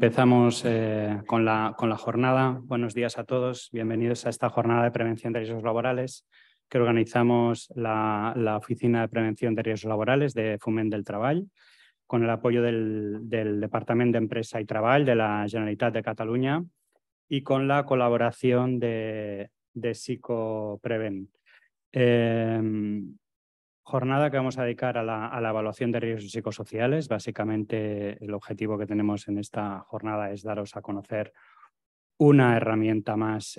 Empezamos eh, con, la, con, la, jornada. Buenos días a todos. Bienvenidos a esta jornada de prevención de riesgos laborales que organizamos la, la Oficina de Prevención de Riesgos Laborales de FUMEN del Trabajo con el apoyo del, del Departamento de Empresa y Trabajo de la Generalitat de Cataluña y con la colaboración de, de Psicoprevent. Eh, jornada que vamos a dedicar a la, evaluación de riesgos psicosociales. Básicamente el objetivo que tenemos en esta jornada es daros a conocer una herramienta más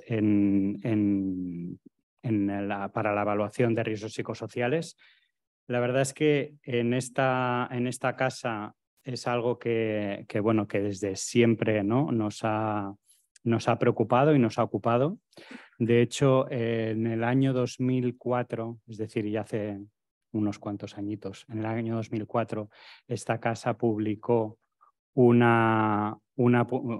para la evaluación de riesgos psicosociales. La verdad es que en esta, en esta casa es algo que, bueno, que desde siempre ¿no? nos, ha, nos ha preocupado y nos ha ocupado. De hecho, en el año 2004, es decir, ya hace unos cuantos añitos. En el año 2004, esta casa publicó una,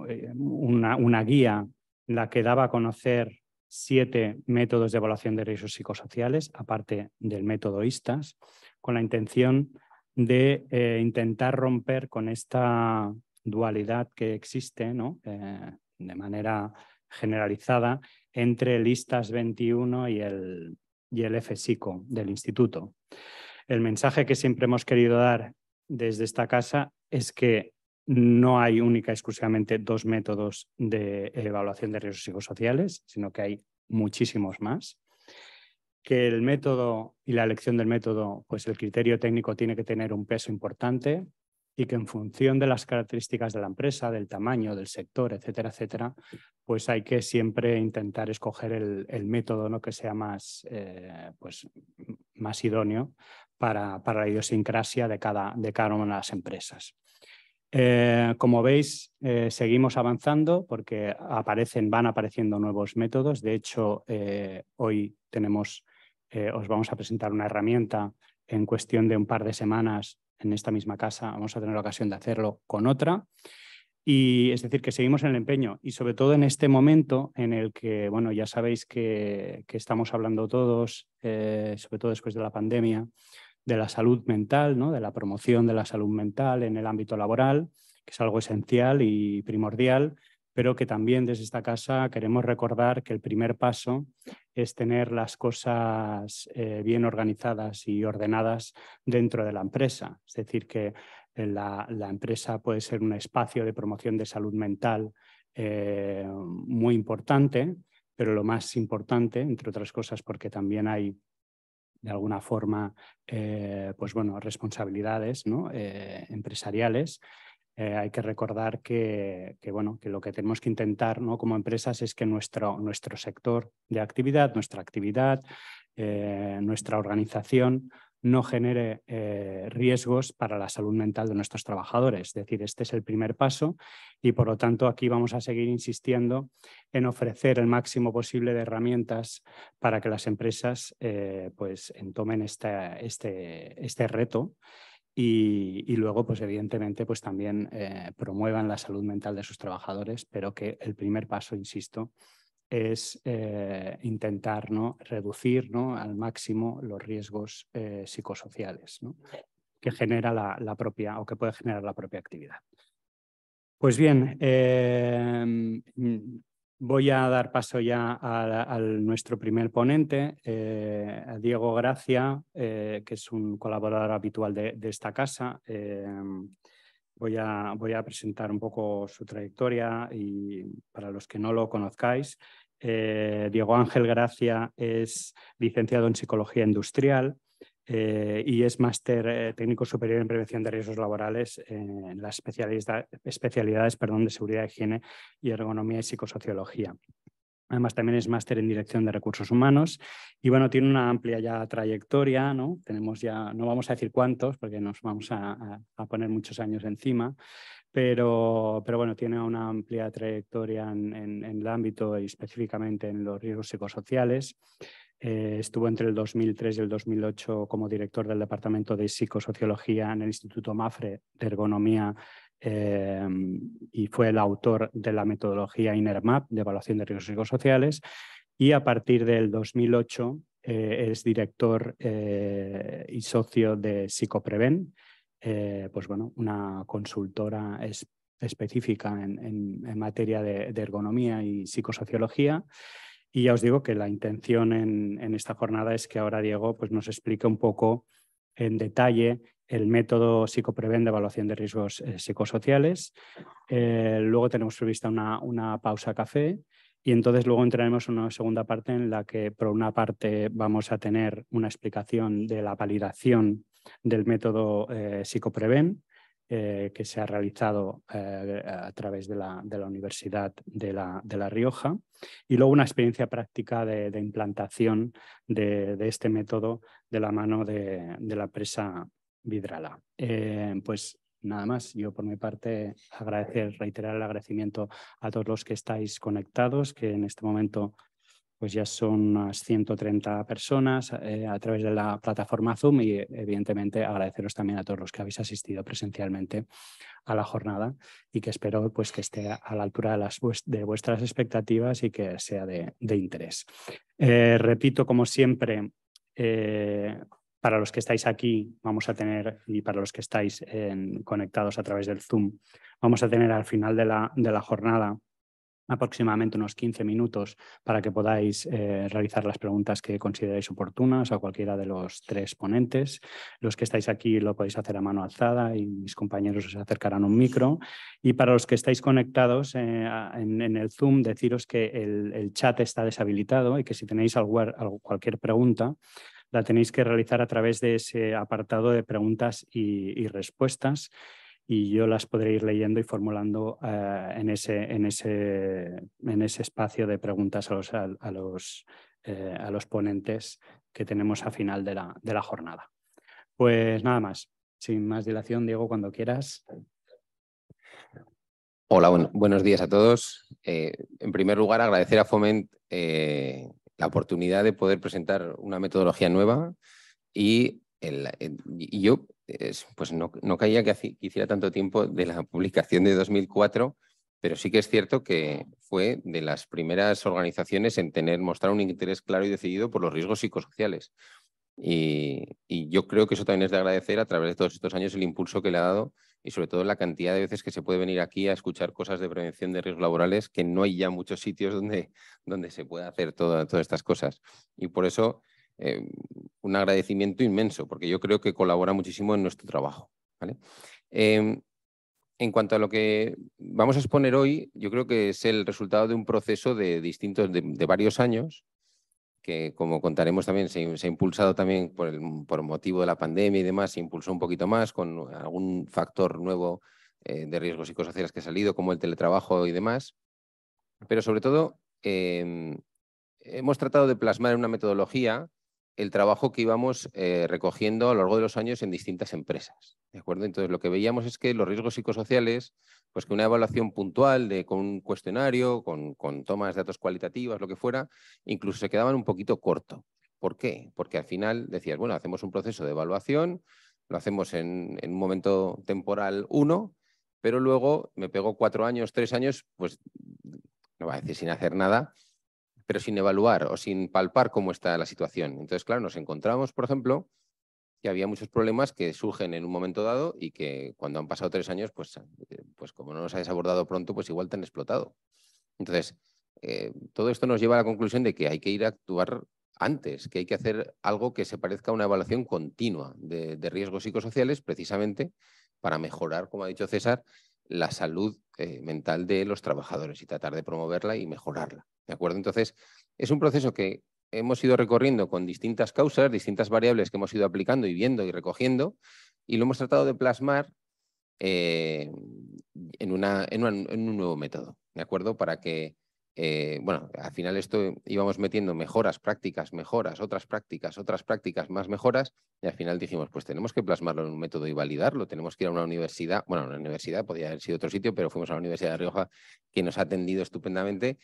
eh, una, una, guía la que daba a conocer siete métodos de evaluación de riesgos psicosociales, aparte del método ISTAS, con la intención de eh, intentar romper con esta dualidad que existe ¿no? Eh, de manera generalizada entre el ISTAS 21 y el, y el FSICO del instituto. El mensaje que siempre hemos querido dar desde esta casa es que no hay única exclusivamente dos métodos de evaluación de riesgos psicosociales, sino que hay muchísimos más. Que el método y la elección del método, pues el criterio técnico tiene que tener un peso importante, y que en función de las características de la empresa, del tamaño, del sector, etcétera, etcétera, pues hay que siempre intentar escoger el, método ¿no? que sea más, eh, pues, más idóneo para, para, la idiosincrasia de cada, de cada una de las empresas. Eh, como veis, eh, seguimos avanzando porque aparecen, van apareciendo nuevos métodos. De hecho, hoy tenemos, os vamos a presentar una herramienta en cuestión de un par de semanas en esta misma casa, vamos a tener la ocasión de hacerlo con otra. Y es decir, que seguimos en el empeño y sobre todo en este momento en el que, bueno, ya sabéis que, estamos hablando todos, eh, sobre todo después de la pandemia, de la salud mental, ¿no? de la promoción de la salud mental en el ámbito laboral, que es algo esencial y primordial, pero que también desde esta casa queremos recordar que el primer paso es tener las cosas eh, bien organizadas y ordenadas dentro de la empresa. Es decir, que la, empresa puede ser un espacio de promoción de salud mental eh, muy importante, pero lo más importante, entre otras cosas, porque también hay de alguna forma, eh, pues bueno, responsabilidades ¿no? empresariales eh, hay que recordar que, bueno, que lo que tenemos que intentar ¿no? como empresas es que nuestro, nuestro sector de actividad, nuestra actividad, eh, nuestra organización no genere eh, riesgos para la salud mental de nuestros trabajadores. Es decir, este es el primer paso y por lo tanto aquí vamos a seguir insistiendo en ofrecer el máximo posible de herramientas para que las empresas pues, tomen este, este reto y, luego, pues evidentemente, pues también eh, promuevan la salud mental de sus trabajadores, pero que el primer paso, insisto, es eh, intentar ¿no? reducir ¿no? al máximo los riesgos eh, psicosociales que genera la, propia o que puede generar la propia actividad. Pues bien, Voy a dar paso ya a, nuestro primer ponente, eh, Diego Gracia, eh, que es un colaborador habitual de, esta casa. Eh, voy, a, voy, a, presentar un poco su trayectoria y para los que no lo conozcáis, Diego Ángel Gracia es licenciado en Psicología Industrial, eh, y es máster eh, técnico superior en prevención de riesgos laborales en eh, las especialidades perdón, de seguridad, higiene y ergonomía y psicosociología. Además, también es máster en dirección de recursos humanos y bueno, tiene una amplia ya trayectoria, ¿no? Tenemos ya, no vamos a decir cuántos porque nos vamos a, poner muchos años encima, pero, pero bueno, tiene una amplia trayectoria en el ámbito y específicamente en los riesgos psicosociales. Eh, estuvo entre el 2003 y el 2008 como director del Departamento de Psicosociología en el Instituto Mafre de Ergonomía em, y fue el autor de la metodología INERMAP de evaluación de riesgos psicosociales. Y a partir del 2008 eh, es director eh, y socio de Psicopreven, pues bueno, una consultora específica en, materia de ergonomía y psicosociología. Y ya os digo que la intención en, esta jornada es que ahora Diego pues, nos explique un poco en detalle el método psicopreven de evaluación de riesgos eh, psicosociales. Eh, luego tenemos prevista una, una pausa café y entonces luego entraremos en una segunda parte en la que por una parte vamos a tener una explicación de la validación del método eh, psicopreven eh, que se ha realizado eh, a través de la, Universidad de la, Rioja y luego una experiencia práctica de, implantación de, este método de la mano de, la presa Vidrala. Eh, pues nada más, yo por mi parte agradecer, reiterar el agradecimiento a todos los que estáis conectados, que en este momento pues ya son unas 130 personas eh, a través de la plataforma Zoom y evidentemente agradeceros también a todos los que habéis asistido presencialmente a la jornada y que espero pues que esté a la altura de, vuestras expectativas y que sea de, interés. Eh, repito, como siempre, eh, para los que estáis aquí vamos a tener y para los que estáis conectados a través del Zoom, vamos a tener al final de la jornada aproximadamente unos 15 minutos para que podáis eh, realizar las preguntas que consideráis oportunas a cualquiera de los tres ponentes. Los que estáis aquí lo podéis hacer a mano alzada y mis compañeros os acercarán un micro. Y para los que estáis conectados eh, en, el Zoom, deciros que el, chat está deshabilitado y que si tenéis cualquier pregunta, la tenéis que realizar a través de ese apartado de preguntas y, y respuestas y yo las podré ir leyendo y formulando eh, en, ese, en, ese, en ese espacio de preguntas a los, eh, a, los, ponentes que tenemos a final de la, de la jornada. Pues nada más, sin más dilación, Diego, cuando quieras. Hola, buenos días a todos. Eh, en primer lugar, agradecer a Foment la oportunidad de poder presentar una metodología nueva y yo pues no, caía que hiciera tanto tiempo de la publicación de 2004, pero sí que es cierto que fue de las primeras organizaciones en tener, mostrar un interés claro y decidido por los riesgos psicosociales. Y, yo creo que eso también es de agradecer a través de todos estos años el impulso que le ha dado y sobre todo la cantidad de veces que se puede venir aquí a escuchar cosas de prevención de riesgos laborales, que no hay ya muchos sitios donde, donde se pueda hacer todas estas cosas. Y por eso eh, un agradecimiento inmenso, porque yo creo que colabora muchísimo en nuestro trabajo. Em, en cuanto a lo que vamos a exponer hoy, yo creo que es el resultado de un proceso de distintos, de, varios años, que como contaremos también se, ha impulsado también por, por motivo de la pandemia y demás, se impulsó un poquito más con algún factor nuevo eh, de riesgos psicosociales que ha salido, como el teletrabajo y demás. Pero sobre todo, em, hemos tratado de plasmar en una metodología el trabajo que íbamos eh, recogiendo a lo largo de los años en distintas empresas. ¿de acuerdo? Entonces, lo que veíamos es que los riesgos psicosociales, pues que una evaluación puntual con un cuestionario, con, tomas de datos cualitativas, lo que fuera, incluso se quedaban un poquito corto. ¿Por qué? Porque al final decías, bueno, hacemos un proceso de evaluación, lo hacemos en, un momento temporal uno, pero luego me pegó cuatro años, tres años, pues no va a decir sin hacer nada, pero sin evaluar o sin palpar cómo está la situación. Entonces, claro, nos encontramos, por ejemplo, que había muchos problemas que surgen en un momento dado y que cuando han pasado tres años, pues, eh, pues como no los hayas abordado pronto, pues igual te han explotado. Entonces, eh, todo esto nos lleva a la conclusión de que hay que ir a actuar antes, que hay que hacer algo que se parezca a una evaluación continua de riesgos psicosociales, precisamente para mejorar, como ha dicho César, la salud eh, mental de los trabajadores y tratar de promoverla y mejorarla. ¿De acuerdo? Entonces, es un proceso que hemos ido recorriendo con distintas causas, distintas variables que hemos ido aplicando y viendo y recogiendo, y lo hemos tratado de plasmar eh, en, una, en, en, un nuevo método, ¿de acuerdo? Para que eh, bueno, al final esto íbamos metiendo mejoras, prácticas, mejoras, otras prácticas, otras prácticas, más mejoras, y al final dijimos, pues tenemos que plasmarlo en un método y validarlo, tenemos que ir a una universidad, bueno, una universidad, podría haber sido otro sitio, pero fuimos a la Universidad de Rioja, que nos ha atendido estupendamente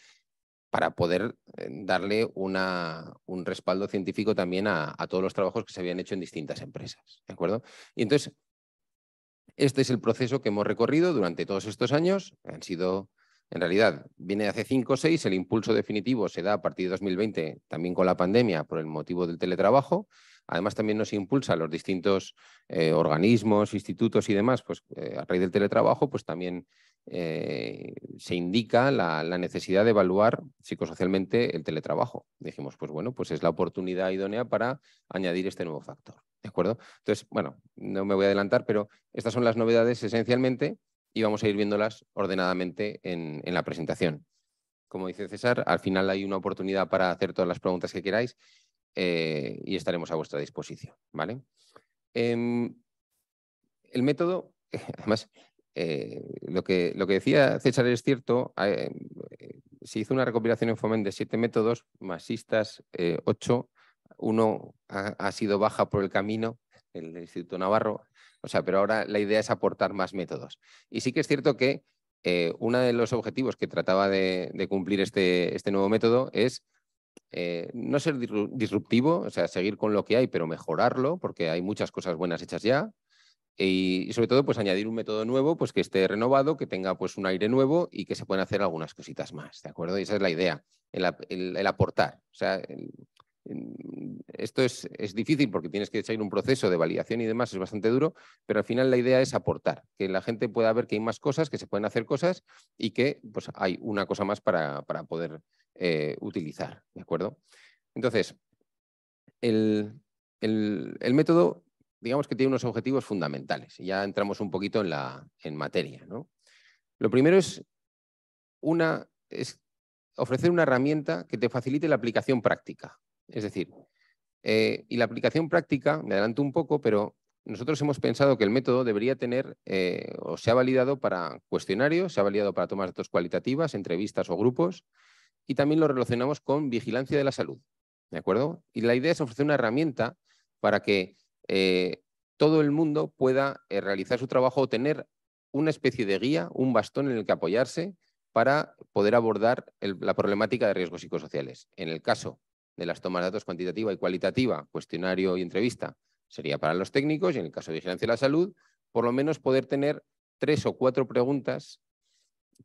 para poder eh, darle un respaldo científico también a, a todos los trabajos que se habían hecho en distintas empresas, ¿de acuerdo? Y entonces, este es el proceso que hemos recorrido durante todos estos años, han sido en realidad, viene de hace 5 o 6, el impulso definitivo se da a partir de 2020, también con la pandemia, por el motivo del teletrabajo. Además, también nos impulsa los distintos eh, organismos, institutos y demás, pues eh, a raíz del teletrabajo, pues también eh, se indica la, la, necesidad de evaluar psicosocialmente el teletrabajo. Dijimos, pues bueno, pues es la oportunidad idónea para añadir este nuevo factor. ¿De acuerdo? Entonces, bueno, no me voy a adelantar, pero estas son las novedades esencialmente y vamos a ir viéndolas ordenadamente en, la presentación. Como dice César, al final hay una oportunidad para hacer todas las preguntas que queráis eh, y estaremos a vuestra disposición. ¿vale? Em, el método, además, eh, lo, que, lo que decía César es cierto, eh, se hizo una recopilación en FOMEN de siete métodos, masistas ocho, uno ha, sido baja por el camino, el Instituto Navarro, o sea, pero ahora la idea es aportar más métodos. Y sí que es cierto que eh, uno de los objetivos que trataba de, cumplir este, este, nuevo método es eh, no ser disruptivo, o sea, seguir con lo que hay, pero mejorarlo, porque hay muchas cosas buenas hechas ya. Y, sobre todo, pues añadir un método nuevo, pues que esté renovado, que tenga pues un aire nuevo y que se puedan hacer algunas cositas más, ¿de acuerdo? Y esa es la idea, el, aportar. O sea, esto es, difícil porque tienes que echar un proceso de validación y demás, es bastante duro, pero al final la idea es aportar, que la gente pueda ver que hay más cosas, que se pueden hacer cosas y que pues, hay una cosa más para, poder eh, utilizar. ¿De acuerdo? Entonces, el, método, digamos que tiene unos objetivos fundamentales. ya entramos un poquito en, materia. ¿no? Lo primero es, una, es ofrecer una herramienta que te facilite la aplicación práctica. Es decir, eh, y la aplicación práctica, me adelanto un poco, pero nosotros hemos pensado que el método debería tener eh, o se ha validado para cuestionarios, se ha validado para tomas de datos cualitativas, entrevistas o grupos, y también lo relacionamos con vigilancia de la salud. ¿De acuerdo? Y la idea es ofrecer una herramienta para que eh, todo el mundo pueda realizar su trabajo o tener una especie de guía, un bastón en el que apoyarse para poder abordar la problemática de riesgos psicosociales. En el caso de las tomas de datos cuantitativa y cualitativa, cuestionario y entrevista, sería para los técnicos y en el caso de vigilancia de la salud, por lo menos poder tener tres o cuatro preguntas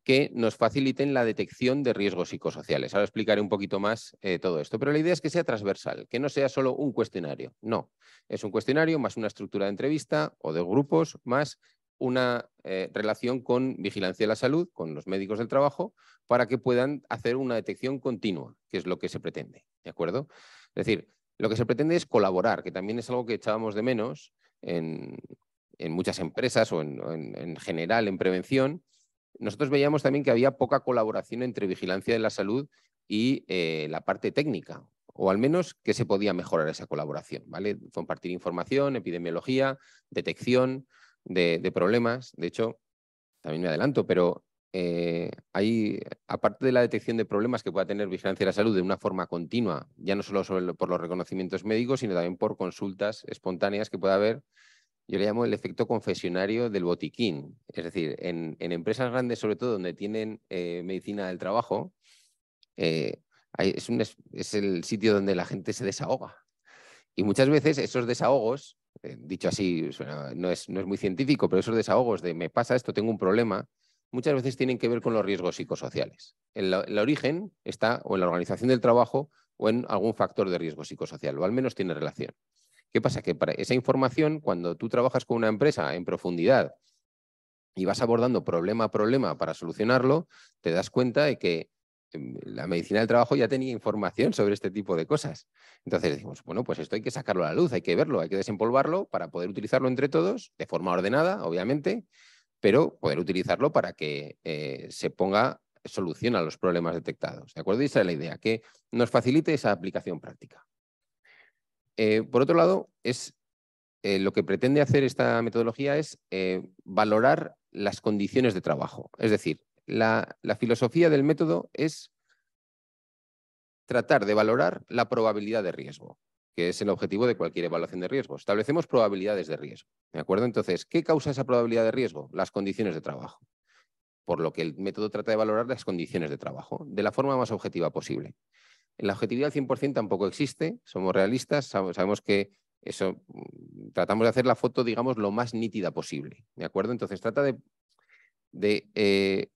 que nos faciliten la detección de riesgos psicosociales. Ahora explicaré un poquito más eh, todo esto, pero la idea es que sea transversal, que no sea solo un cuestionario. No, es un cuestionario más una estructura de entrevista o de grupos, más una eh, relación con vigilancia de la salud, con los médicos del trabajo, para que puedan hacer una detección continua, que es lo que se pretende. ¿De acuerdo? Es decir, lo que se pretende es colaborar, que también es algo que echábamos de menos en, muchas empresas o en, general en prevención. Nosotros veíamos también que había poca colaboración entre vigilancia de la salud y eh, la parte técnica, o al menos que se podía mejorar esa colaboración, ¿vale? Compartir información, epidemiología, detección, de, problemas. De hecho, también me adelanto, pero hay, eh, aparte de la detección de problemas que pueda tener vigilancia de la salud de una forma continua, ya no solo por los reconocimientos médicos, sino también por consultas espontáneas que pueda haber, yo le llamo el efecto confesionario del botiquín. Es decir, en, empresas grandes, sobre todo donde tienen eh, medicina del trabajo, eh, es, un, es el sitio donde la gente se desahoga. Y muchas veces esos desahogos eh, dicho así, no, es, muy científico, pero esos desahogos de me pasa esto, tengo un problema, muchas veces tienen que ver con los riesgos psicosociales. El, el, origen está o en la organización del trabajo o en algún factor de riesgo psicosocial, o al menos tiene relación. ¿Qué pasa? Que para esa información, cuando tú trabajas con una empresa en profundidad y vas abordando problema a problema para solucionarlo, te das cuenta de que la medicina del trabajo ya tenía información sobre este tipo de cosas. Entonces decimos, bueno, pues esto hay que sacarlo a la luz, hay que verlo, hay que desempolvarlo para poder utilizarlo entre todos, de forma ordenada, obviamente, pero poder utilizarlo para que eh, se ponga solución a los problemas detectados. ¿De acuerdo? Y esa es la idea, que nos facilite esa aplicación práctica. Eh, por otro lado, es, eh, lo que pretende hacer esta metodología es valorar las condiciones de trabajo. Es decir, la, filosofía del método es tratar de valorar la probabilidad de riesgo, que es el objetivo de cualquier evaluación de riesgo. Establecemos probabilidades de riesgo. ¿De acuerdo? Entonces, ¿qué causa esa probabilidad de riesgo? Las condiciones de trabajo. Por lo que el método trata de valorar las condiciones de trabajo de la forma más objetiva posible. La objetividad al 100% tampoco existe, somos realistas, sabemos que eso mm, tratamos de hacer la foto, digamos, lo más nítida posible. ¿De acuerdo? Entonces, trata de, eh,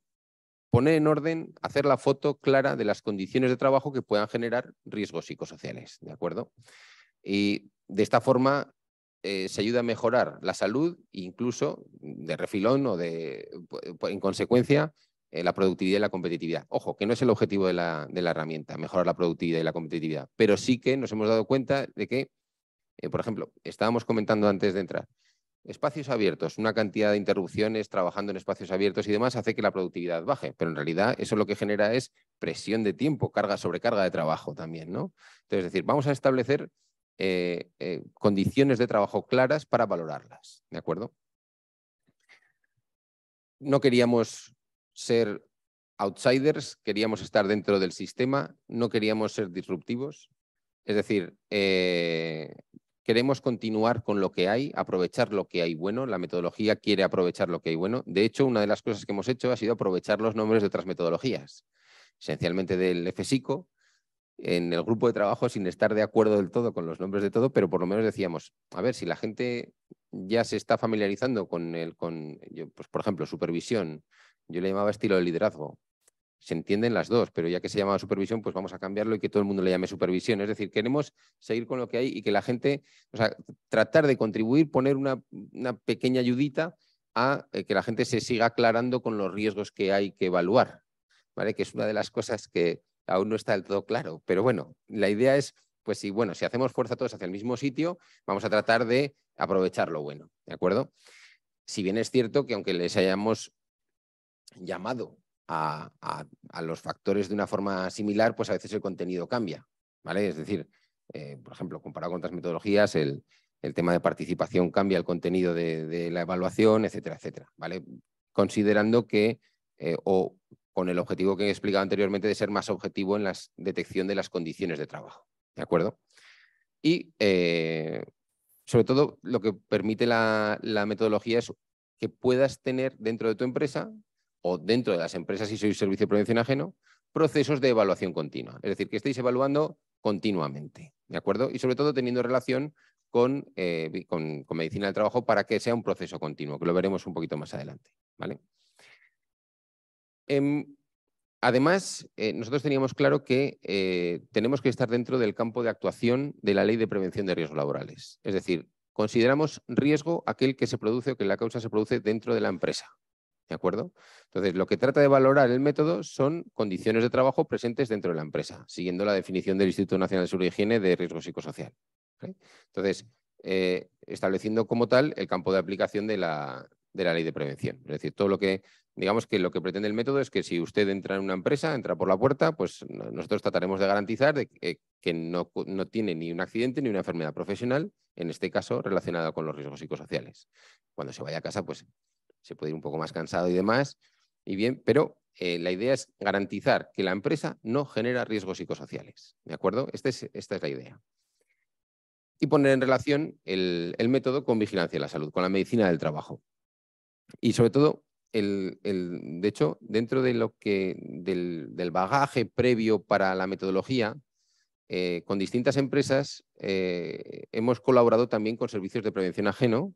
poner en orden, hacer la foto clara de las condiciones de trabajo que puedan generar riesgos psicosociales, ¿de acuerdo? Y de esta forma eh, se ayuda a mejorar la salud, incluso de refilón o de, en consecuencia, eh, la productividad y la competitividad. Ojo, que no es el objetivo de la, herramienta, mejorar la productividad y la competitividad, pero sí que nos hemos dado cuenta de que, eh, por ejemplo, estábamos comentando antes de entrar, Espacios abiertos, una cantidad de interrupciones trabajando en espacios abiertos y demás hace que la productividad baje, pero en realidad eso lo que genera es presión de tiempo, carga, sobre carga de trabajo también, ¿no? Entonces, es decir, vamos a establecer eh, eh, condiciones de trabajo claras para valorarlas, ¿de acuerdo? No queríamos ser outsiders, queríamos estar dentro del sistema, no queríamos ser disruptivos, es decir, eh, Queremos continuar con lo que hay, aprovechar lo que hay bueno. La metodología quiere aprovechar lo que hay bueno. De hecho, una de las cosas que hemos hecho ha sido aprovechar los nombres de otras metodologías, esencialmente del FSICO, en el grupo de trabajo sin estar de acuerdo del todo con los nombres de todo, pero por lo menos decíamos, a ver, si la gente ya se está familiarizando con el, con, pues por ejemplo, supervisión, yo le llamaba estilo de liderazgo, se entienden las dos, pero ya que se llama supervisión, pues vamos a cambiarlo y que todo el mundo le llame supervisión. Es decir, queremos seguir con lo que hay y que la gente, o sea, tratar de contribuir, poner una, pequeña ayudita a eh, que la gente se siga aclarando con los riesgos que hay que evaluar, ¿vale? Que es una de las cosas que aún no está del todo claro. Pero bueno, la idea es, pues sí, bueno, si hacemos fuerza todos hacia el mismo sitio, vamos a tratar de aprovechar lo bueno, ¿de acuerdo? Si bien es cierto que aunque les hayamos llamado a, los factores de una forma similar, pues a veces el contenido cambia. ¿vale? Es decir, eh, por ejemplo, comparado con otras metodologías, el, tema de participación cambia el contenido de, la evaluación, etcétera, etcétera. ¿vale? Considerando que, eh, o con el objetivo que he explicado anteriormente de ser más objetivo en la detección de las condiciones de trabajo. ¿De acuerdo? Y eh, sobre todo lo que permite la, la metodología es que puedas tener dentro de tu empresa o dentro de las empresas si sois servicio de prevención ajeno, procesos de evaluación continua. Es decir, que estéis evaluando continuamente, ¿de acuerdo? Y sobre todo teniendo relación con, eh, con, medicina del trabajo para que sea un proceso continuo, que lo veremos un poquito más adelante, ¿vale? Em, además, eh, nosotros teníamos claro que eh, tenemos que estar dentro del campo de actuación de la Ley de Prevención de Riesgos Laborales. Es decir, consideramos riesgo aquel que se produce o que la causa se produce dentro de la empresa. ¿De acuerdo? Entonces, lo que trata de valorar el método son condiciones de trabajo presentes dentro de la empresa, siguiendo la definición del Instituto Nacional de Seguridad y Higiene de Riesgo Psicosocial. Entonces, eh, estableciendo como tal el campo de aplicación de la, de la ley de prevención. Es decir, todo lo que, digamos que lo que pretende el método es que si usted entra en una empresa, entra por la puerta, pues nosotros trataremos de garantizar eh, que, no, no, tiene ni un accidente ni una enfermedad profesional, en este caso relacionada con los riesgos psicosociales. Cuando se vaya a casa, pues se puede ir un poco más cansado y demás, y bien, pero eh, la idea es garantizar que la empresa no genera riesgos psicosociales. ¿De acuerdo? Este es, esta es la idea. Y poner en relación el, método con vigilancia de la salud, con la medicina del trabajo. Y sobre todo, el, de hecho, dentro de lo que, del, bagaje previo para la metodología, eh, con distintas empresas eh, hemos colaborado también con servicios de prevención ajeno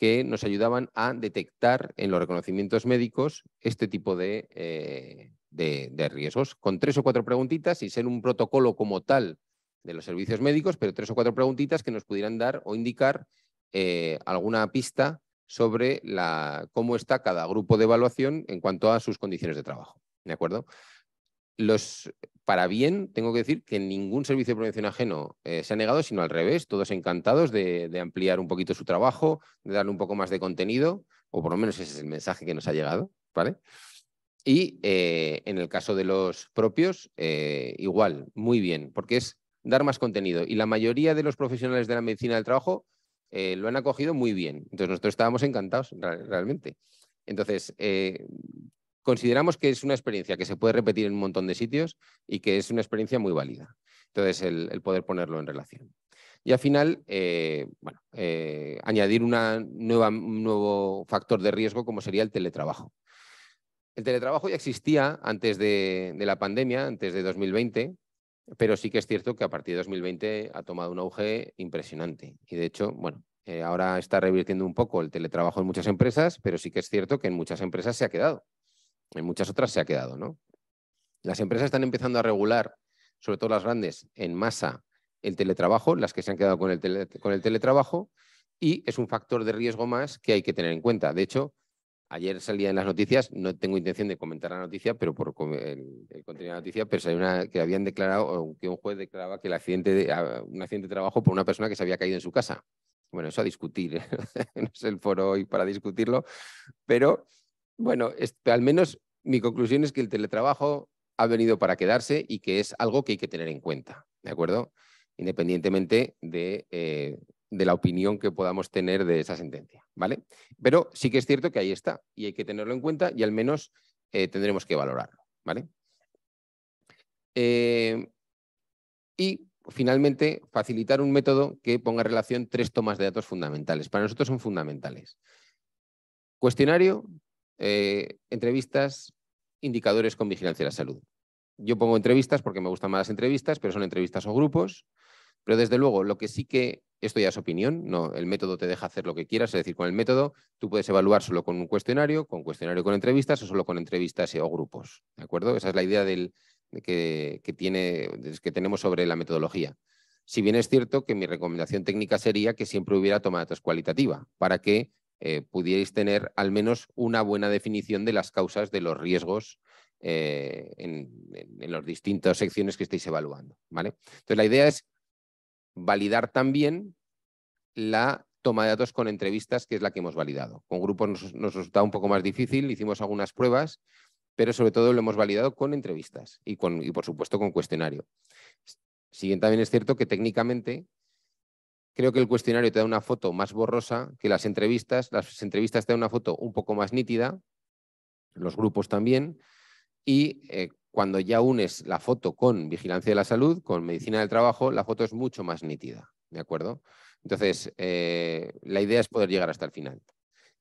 que nos ayudaban a detectar en los reconocimientos médicos este tipo de, eh, riesgos, con tres o cuatro preguntitas y ser un protocolo como tal de los servicios médicos, pero tres o cuatro preguntitas que nos pudieran dar o indicar eh, alguna pista sobre la, cómo está cada grupo de evaluación en cuanto a sus condiciones de trabajo. ¿De acuerdo? los, para bien, tengo que decir que ningún servicio de prevención ajeno eh, se ha negado, sino al revés, todos encantados de, ampliar un poquito su trabajo, de darle un poco más de contenido, o por lo menos ese es el mensaje que nos ha llegado, ¿vale? Y eh, en el caso de los propios, eh, igual, muy bien, porque es dar más contenido. Y la mayoría de los profesionales de la medicina del trabajo lo han acogido muy bien. Entonces nosotros estábamos encantados realmente. Entonces, consideramos que es una experiencia que se puede repetir en un montón de sitios y que es una experiencia muy válida. Entonces, el, poder ponerlo en relación. Y al final, eh, bueno, eh, añadir un nuevo factor de riesgo como sería el teletrabajo. El teletrabajo ya existía antes de, la pandemia, antes de 2020, pero sí que es cierto que a partir de 2020 ha tomado un auge impresionante. Y de hecho, bueno, eh, ahora está revirtiendo un poco el teletrabajo en muchas empresas, pero sí que es cierto que en muchas empresas se ha quedado en muchas otras se ha quedado, ¿no? Las empresas están empezando a regular, sobre todo las grandes, en masa el teletrabajo, las que se han quedado con el, con el teletrabajo, y es un factor de riesgo más que hay que tener en cuenta. De hecho, ayer salía en las noticias, no tengo intención de comentar la noticia, pero por el, contenido de la noticia, pero una, que habían declarado, que un juez declaraba que el accidente de, ah, un accidente de trabajo por una persona que se había caído en su casa. Bueno, eso a discutir, ¿eh? no es el foro hoy para discutirlo, pero bueno, al menos mi conclusión es que el teletrabajo ha venido para quedarse y que es algo que hay que tener en cuenta, ¿de acuerdo? Independientemente eh, de, la opinión que podamos tener de esa sentencia, ¿vale? Pero sí que es cierto que ahí está y hay que tenerlo en cuenta y al menos eh, tendremos que valorarlo, ¿vale? Eh, y finalmente, facilitar un método que ponga en relación tres tomas de datos fundamentales. Para nosotros son fundamentales. Cuestionario, eh, entrevistas, indicadores con vigilancia de la salud. Yo pongo entrevistas porque me gustan más las entrevistas, pero son entrevistas o grupos. Pero desde luego, lo que sí que, esto ya es opinión, no, el método te deja hacer lo que quieras, es decir, con el método tú puedes evaluar solo con un cuestionario, con cuestionario con entrevistas o solo con entrevistas eh, o grupos. ¿De acuerdo? Esa es la idea del, que, tiene, que tenemos sobre la metodología. Si bien es cierto que mi recomendación técnica sería que siempre hubiera toma de cualitativa para que eh, pudierais tener al menos una buena definición de las causas de los riesgos eh, en, las distintas secciones que estáis evaluando. ¿vale? Entonces, la idea es validar también la toma de datos con entrevistas, que es la que hemos validado. Con grupos nos, nos un poco más difícil, hicimos algunas pruebas, pero sobre todo lo hemos validado con entrevistas y, con, y por supuesto con cuestionario. Siguiente, también es cierto que técnicamente Creo que el cuestionario te da una foto más borrosa que las entrevistas. Las entrevistas te dan una foto un poco más nítida, los grupos también. Y eh, cuando ya unes la foto con vigilancia de la salud, con medicina del trabajo, la foto es mucho más nítida. ¿De acuerdo? Entonces, eh, la idea es poder llegar hasta el final.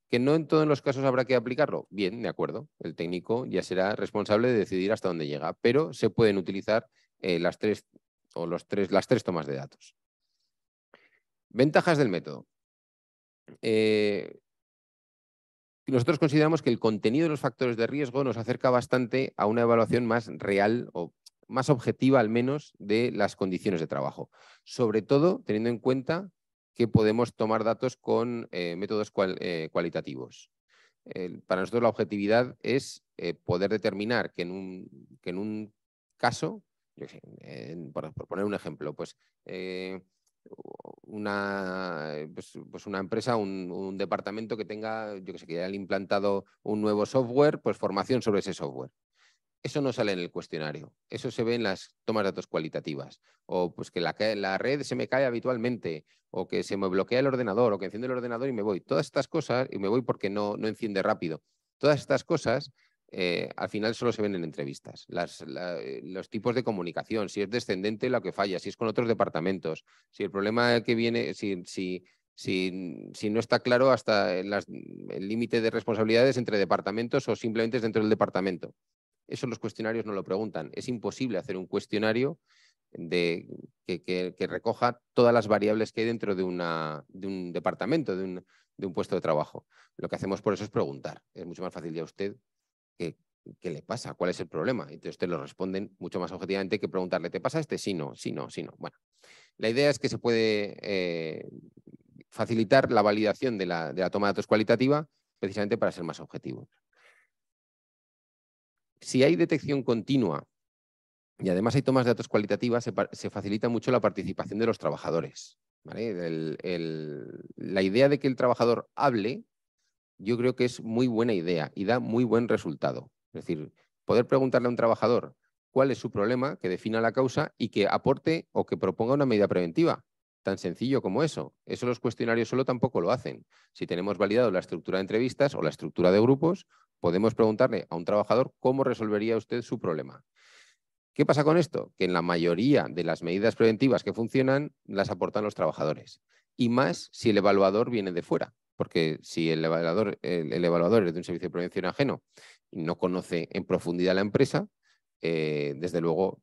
¿Que no en todos los casos habrá que aplicarlo? Bien, de acuerdo. El técnico ya será responsable de decidir hasta dónde llega, pero se pueden utilizar eh, las tres o los tres, las tres tomas de datos. Ventajas del método. Eh, nosotros consideramos que el contenido de los factores de riesgo nos acerca bastante a una evaluación más real o más objetiva al menos de las condiciones de trabajo, sobre todo teniendo en cuenta que podemos tomar datos con eh, métodos eh, cualitativos. para nosotros la objetividad es poder determinar que en un, en un caso, por, poner un ejemplo, pues una, eh, pues, pues, una empresa, un, departamento que tenga, yo que sé, que haya implantado un nuevo software, pues formación sobre ese software. Eso no sale en el cuestionario, eso se ve en las tomas de datos cualitativas, o pues que la, la red se me cae habitualmente, o que se me bloquea el ordenador, o que enciende el ordenador y me voy. Todas estas cosas, y me voy porque no, no enciende rápido. Todas estas cosas eh, al final solo se ven en entrevistas. Eh, los tipos de comunicación, si es descendente, lo que falla, si es con otros departamentos, si el problema que viene, si, no está claro hasta el límite de responsabilidades entre departamentos o simplemente es dentro del departamento. Eso los cuestionarios no lo preguntan. Es imposible hacer un cuestionario que, recoja todas las variables que hay dentro de, un departamento, de un, de un puesto de trabajo. Lo que hacemos por eso es preguntar. Es mucho más fácil ya usted ¿Qué, le pasa? ¿Cuál es el problema? Entonces te lo responden mucho más objetivamente que preguntarle, ¿te pasa este? Sí, no, sí, no, sí, no. Bueno, la idea es que se puede eh, facilitar la validación de la, toma de datos cualitativa precisamente para ser más objetivos. Si hay detección continua y además hay tomas de datos cualitativas, se, facilita mucho la participación de los trabajadores. la idea de que el trabajador hable yo creo que es muy buena idea y da muy buen resultado. Es decir, poder preguntarle a un trabajador cuál es su problema, que defina la causa y que aporte o que proponga una medida preventiva. Tan sencillo como eso. Eso los cuestionarios solo tampoco lo hacen. Si tenemos validado la estructura de entrevistas o la estructura de grupos, podemos preguntarle a un trabajador cómo resolvería usted su problema. ¿Qué pasa con esto? Que en la mayoría de las medidas preventivas que funcionan las aportan los trabajadores. Y más si el evaluador viene de fuera porque si el evaluador, es de un servicio de prevención ajeno y no conoce en profundidad la empresa, eh, desde luego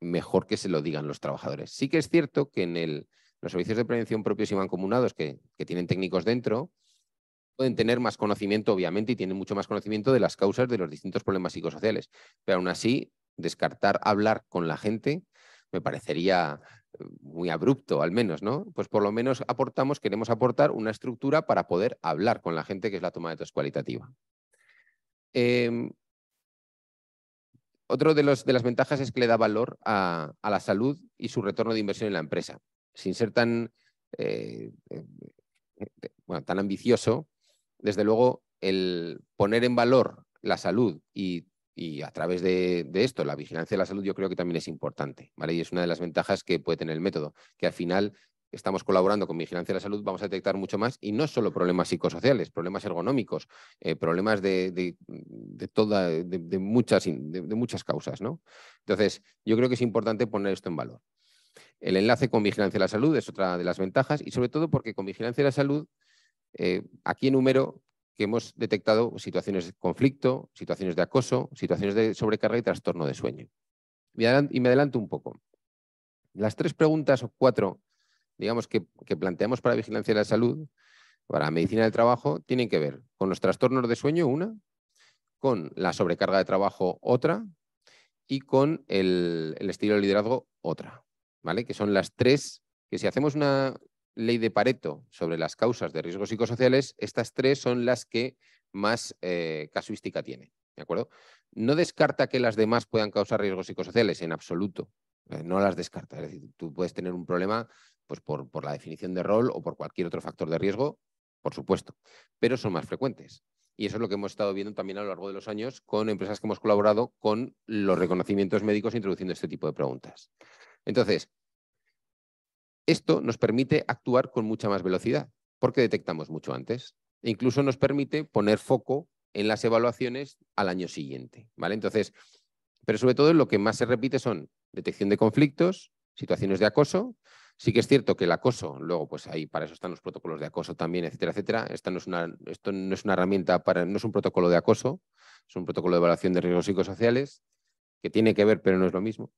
mejor que se lo digan los trabajadores. Sí que es cierto que en los servicios de prevención propios y mancomunados que tienen técnicos dentro, pueden tener más conocimiento, obviamente, y tienen mucho más conocimiento de las causas de los distintos problemas psicosociales. Pero aún así, descartar hablar con la gente me parecería muy abrupto, al menos, ¿no? Pues por lo menos aportamos, queremos aportar una estructura para poder hablar con la gente, que es la toma de datos cualitativa. Em, otro de, los, de las ventajas es que le da valor a, la salud y su retorno de inversión en la empresa. Sin ser tan, eh, eh, eh, tan ambicioso, desde luego el poner en valor la salud y y a través de, esto, la vigilancia de la salud yo creo que también es importante, ¿vale? Y es una de las ventajas que puede tener el método, que al final estamos colaborando con vigilancia de la salud, vamos a detectar mucho más y no solo problemas psicosociales, problemas ergonómicos, eh, problemas de, toda, de, muchas, de muchas causas, ¿no? Entonces, yo creo que es importante poner esto en valor. El enlace con vigilancia de la salud es otra de las ventajas y sobre todo porque con vigilancia de la salud eh, aquí aquí enumero que hemos detectado situaciones de conflicto, situaciones de acoso, situaciones de sobrecarga y trastorno de sueño. Y me adelanto un poco. Las tres preguntas o cuatro, digamos, que, planteamos para vigilancia de la salud, para medicina del trabajo, tienen que ver con los trastornos de sueño, una, con la sobrecarga de trabajo, otra, y con el, el estilo de liderazgo, otra. ¿Vale? Que son las tres que si hacemos una, ley de Pareto sobre las causas de riesgos psicosociales, estas tres son las que más eh, casuística tiene. ¿De acuerdo? No descarta que las demás puedan causar riesgos psicosociales en absoluto. Eh, no las descarta. Es decir, tú puedes tener un problema pues, por, por la definición de rol o por cualquier otro factor de riesgo, por supuesto, pero son más frecuentes. Y eso es lo que hemos estado viendo también a lo largo de los años con empresas que hemos colaborado con los reconocimientos médicos introduciendo este tipo de preguntas. Entonces, esto nos permite actuar con mucha más velocidad porque detectamos mucho antes. E incluso nos permite poner foco en las evaluaciones al año siguiente. ¿vale? Entonces, pero sobre todo lo que más se repite son detección de conflictos, situaciones de acoso. Sí que es cierto que el acoso, luego pues ahí para eso están los protocolos de acoso también, etcétera, etcétera. esto no es una herramienta para, no es un protocolo de acoso, es un protocolo de evaluación de riesgos psicosociales que tiene que ver, pero no es lo mismo.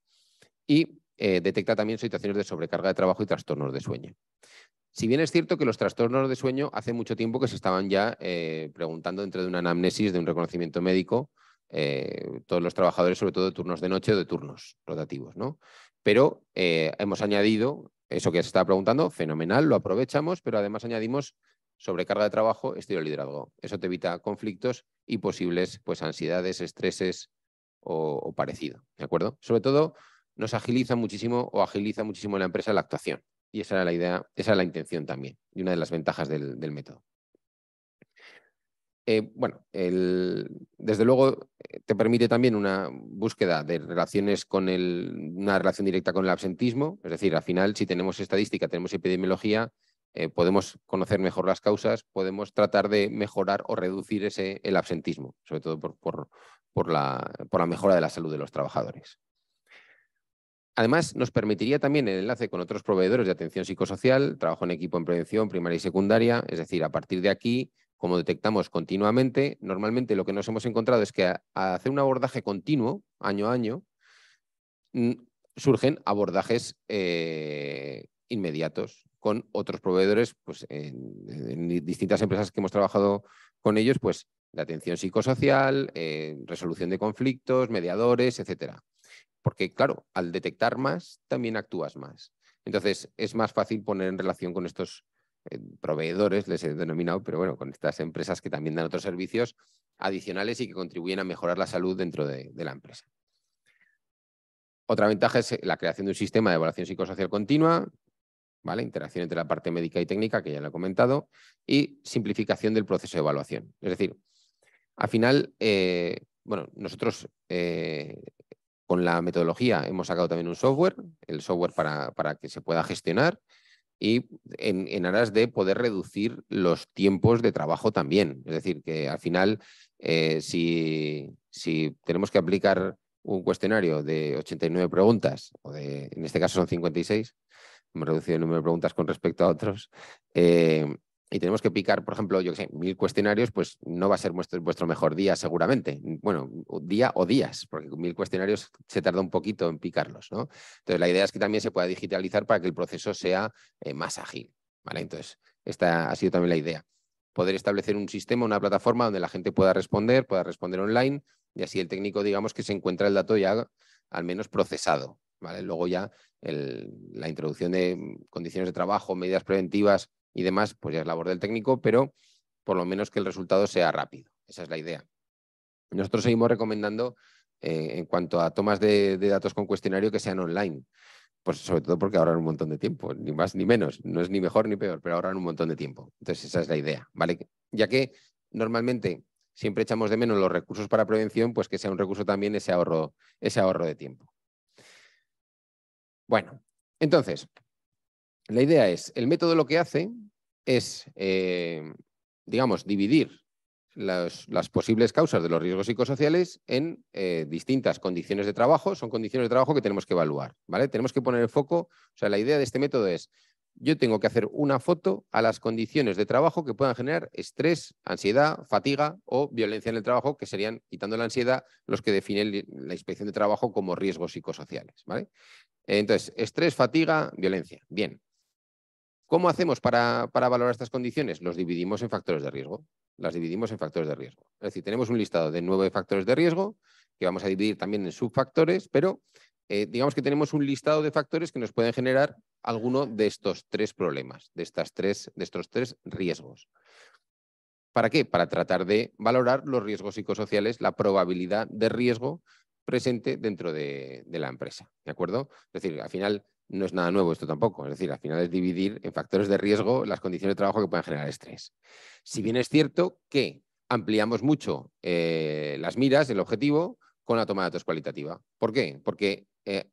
Y eh, detecta también situaciones de sobrecarga de trabajo y trastornos de sueño. Si bien es cierto que los trastornos de sueño hace mucho tiempo que se estaban ya eh, preguntando dentro de una anamnesis, de un reconocimiento médico, eh, todos los trabajadores, sobre todo de turnos de noche o de turnos rotativos, ¿no? Pero hemos añadido eso que se estaba preguntando, fenomenal, lo aprovechamos, pero además añadimos sobrecarga de trabajo, estilo de liderazgo. Eso te evita conflictos y posibles pues, ansiedades, estreses o, o parecido, ¿de acuerdo? Sobre todo nos agiliza muchísimo o agiliza muchísimo la empresa la actuación. Y esa era la idea, esa era la intención también, y una de las ventajas del, método. Eh, bueno, desde luego eh, te permite también una búsqueda de relaciones con el, una relación directa con el absentismo, es decir, al final si tenemos estadística, tenemos epidemiología, eh, podemos conocer mejor las causas, podemos tratar de mejorar o reducir ese, el absentismo, sobre todo por la mejora de la salud de los trabajadores. Además, nos permitiría también el enlace con otros proveedores de atención psicosocial, trabajo en equipo en prevención primaria y secundaria, es decir, a partir de aquí, como detectamos continuamente, normalmente lo que nos hemos encontrado es que al hacer un abordaje continuo, año a año, mm, surgen abordajes eh, inmediatos con otros proveedores, pues en, distintas empresas que hemos trabajado con ellos, pues de atención psicosocial, eh, resolución de conflictos, mediadores, etcétera. Porque, claro, al detectar más, también actúas más. Entonces, es más fácil poner en relación con estos eh, proveedores, les he denominado, pero bueno, con estas empresas que también dan otros servicios adicionales y que contribuyen a mejorar la salud dentro de, la empresa. Otra ventaja es eh, la creación de un sistema de evaluación psicosocial continua, ¿vale? interacción entre la parte médica y técnica, que ya lo he comentado, y simplificación del proceso de evaluación. Es decir, al final, eh, bueno, nosotros con la metodología hemos sacado también un software, el software para, para que se pueda gestionar y en, en, aras de poder reducir los tiempos de trabajo también. Es decir, que al final, eh, si, si, tenemos que aplicar un cuestionario de 89 preguntas, o de, en este caso son 56, hemos reducido el número de preguntas con respecto a otros, eh, y tenemos que picar, por ejemplo, yo que sé, mil cuestionarios, pues no va a ser vuestro, mejor día seguramente. Bueno, día o días, porque mil cuestionarios se tarda un poquito en picarlos, ¿no? Entonces, la idea es que también se pueda digitalizar para que el proceso sea eh, más ágil, ¿vale? Entonces, esta ha sido también la idea. Poder establecer un sistema, una plataforma donde la gente pueda responder, pueda responder online, y así el técnico, digamos, que se encuentra el dato ya al menos procesado, ¿vale? Luego ya la introducción de condiciones de trabajo, medidas preventivas, y demás, pues ya es labor del técnico, pero por lo menos que el resultado sea rápido. Esa es la idea. Nosotros seguimos recomendando, eh, en cuanto a tomas de, datos con cuestionario, que sean online. Pues sobre todo porque ahorran un montón de tiempo, ni más ni menos. No es ni mejor ni peor, pero ahorran un montón de tiempo. Entonces, esa es la idea, ¿vale? Ya que normalmente siempre echamos de menos los recursos para prevención, pues que sea un recurso también ese ahorro, ese ahorro de tiempo. Bueno, entonces, la idea es, el método lo que hace es, eh, digamos, dividir las, posibles causas de los riesgos psicosociales en eh, distintas condiciones de trabajo. Son condiciones de trabajo que tenemos que evaluar. ¿vale? Tenemos que poner el foco. O sea, la idea de este método es, yo tengo que hacer una foto a las condiciones de trabajo que puedan generar estrés, ansiedad, fatiga o violencia en el trabajo, que serían, quitando la ansiedad, los que definen la inspección de trabajo como riesgos psicosociales. ¿vale? Entonces, estrés, fatiga, violencia. Bien. ¿Cómo hacemos para, para, valorar estas condiciones? Los dividimos en factores de riesgo. Las dividimos en factores de riesgo. Es decir, tenemos un listado de nueve factores de riesgo que vamos a dividir también en subfactores, pero eh, digamos que tenemos un listado de factores que nos pueden generar alguno de estos tres problemas, de, estas tres, de estos tres riesgos. ¿Para qué? Para tratar de valorar los riesgos psicosociales, la probabilidad de riesgo presente dentro de, de la empresa. ¿De acuerdo? Es decir, al final no es nada nuevo esto tampoco. Es decir, al final es dividir en factores de riesgo las condiciones de trabajo que pueden generar estrés. Si bien es cierto que ampliamos mucho eh, las miras, el objetivo, con la toma de datos cualitativa. ¿Por qué? Porque eh,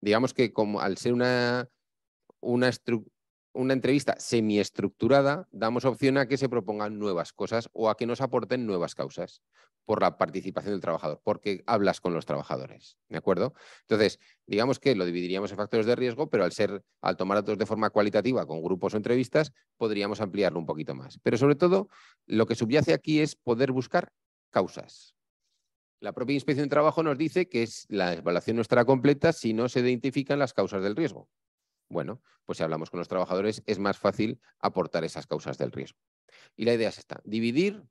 digamos que como al ser una, una, una entrevista semiestructurada, damos opción a que se propongan nuevas cosas o a que nos aporten nuevas causas por la participación del trabajador, porque hablas con los trabajadores, ¿de acuerdo? Entonces, digamos que lo dividiríamos en factores de riesgo, pero al ser al tomar datos de forma cualitativa con grupos o entrevistas, podríamos ampliarlo un poquito más. Pero sobre todo, lo que subyace aquí es poder buscar causas. La propia inspección de trabajo nos dice que es, la evaluación no estará completa si no se identifican las causas del riesgo. Bueno, pues si hablamos con los trabajadores es más fácil aportar esas causas del riesgo. Y la idea es esta, dividir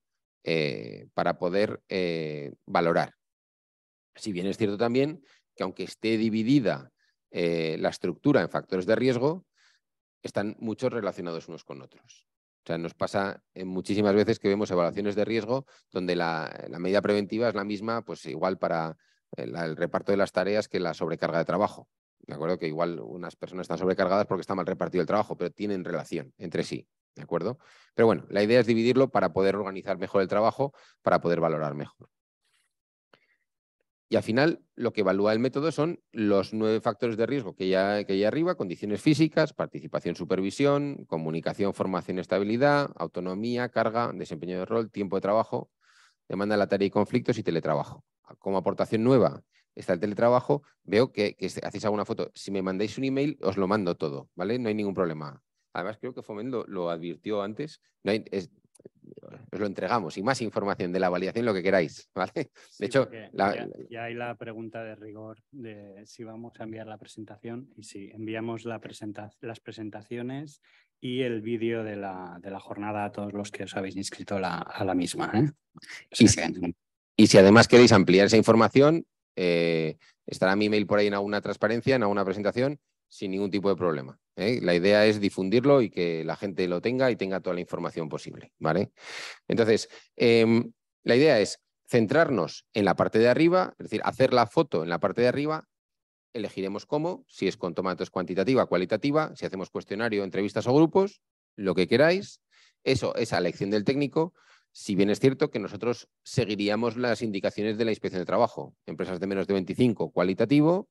eh, para poder eh, valorar. Si bien es cierto también que aunque esté dividida eh, la estructura en factores de riesgo, están muchos relacionados unos con otros. O sea, nos pasa en muchísimas veces que vemos evaluaciones de riesgo donde la, medida preventiva es la misma, pues igual para el, reparto de las tareas que la sobrecarga de trabajo. ¿de acuerdo? Que igual unas personas están sobrecargadas porque está mal repartido el trabajo, pero tienen relación entre sí, ¿de acuerdo? Pero bueno, la idea es dividirlo para poder organizar mejor el trabajo, para poder valorar mejor. Y al final, lo que evalúa el método son los nueve factores de riesgo que ya que hay arriba, condiciones físicas, participación, supervisión, comunicación, formación, estabilidad, autonomía, carga, desempeño de rol, tiempo de trabajo, demanda de la tarea y conflictos y teletrabajo. Como aportación nueva, está el teletrabajo, veo que, que hacéis alguna foto. Si me mandáis un email, os lo mando todo, ¿vale? No hay ningún problema. Además, creo que Fomendo lo, advirtió antes. No es, os lo entregamos y más información de la validación, lo que queráis, ¿vale? De hecho, ya, hay la pregunta de rigor de si vamos a enviar la presentación y si enviamos la las presentaciones y el vídeo de la, de la, jornada a todos los que os habéis inscrito a la misma. ¿eh? y si además queréis ampliar esa información, eh, estará mi mail por ahí en alguna transparencia, en alguna presentación, sin ningún tipo de problema. ¿eh? La idea es difundirlo y que la gente lo tenga y tenga toda la información posible. ¿vale? Entonces, em, la idea es centrarnos en la parte de arriba, es decir, hacer la foto en la parte de arriba, elegiremos cómo, si es con tomates cuantitativa, cualitativa, si hacemos cuestionario, entrevistas o grupos, lo que queráis. Eso es a elección del técnico. Si bien es cierto que nosotros seguiríamos las indicaciones de la inspección de trabajo, empresas de menos de 25 cualitativo,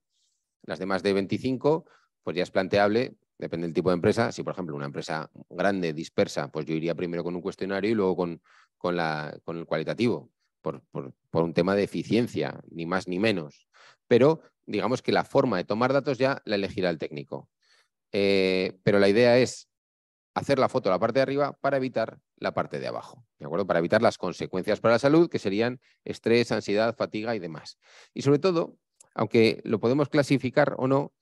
las de más de 25, pues ya es planteable, depende del tipo de empresa, si por ejemplo una empresa grande, dispersa, pues yo iría primero con un cuestionario y luego con, con, la, el cualitativo, por, por, un tema de eficiencia, ni más ni menos. Pero digamos que la forma de tomar datos ya la elegirá el técnico. Eh, pero la idea es hacer la foto de la parte de arriba para evitar la parte de abajo, ¿de acuerdo? Para evitar las consecuencias para la salud, que serían estrés, ansiedad, fatiga y demás. Y sobre todo, aunque lo podemos clasificar o no,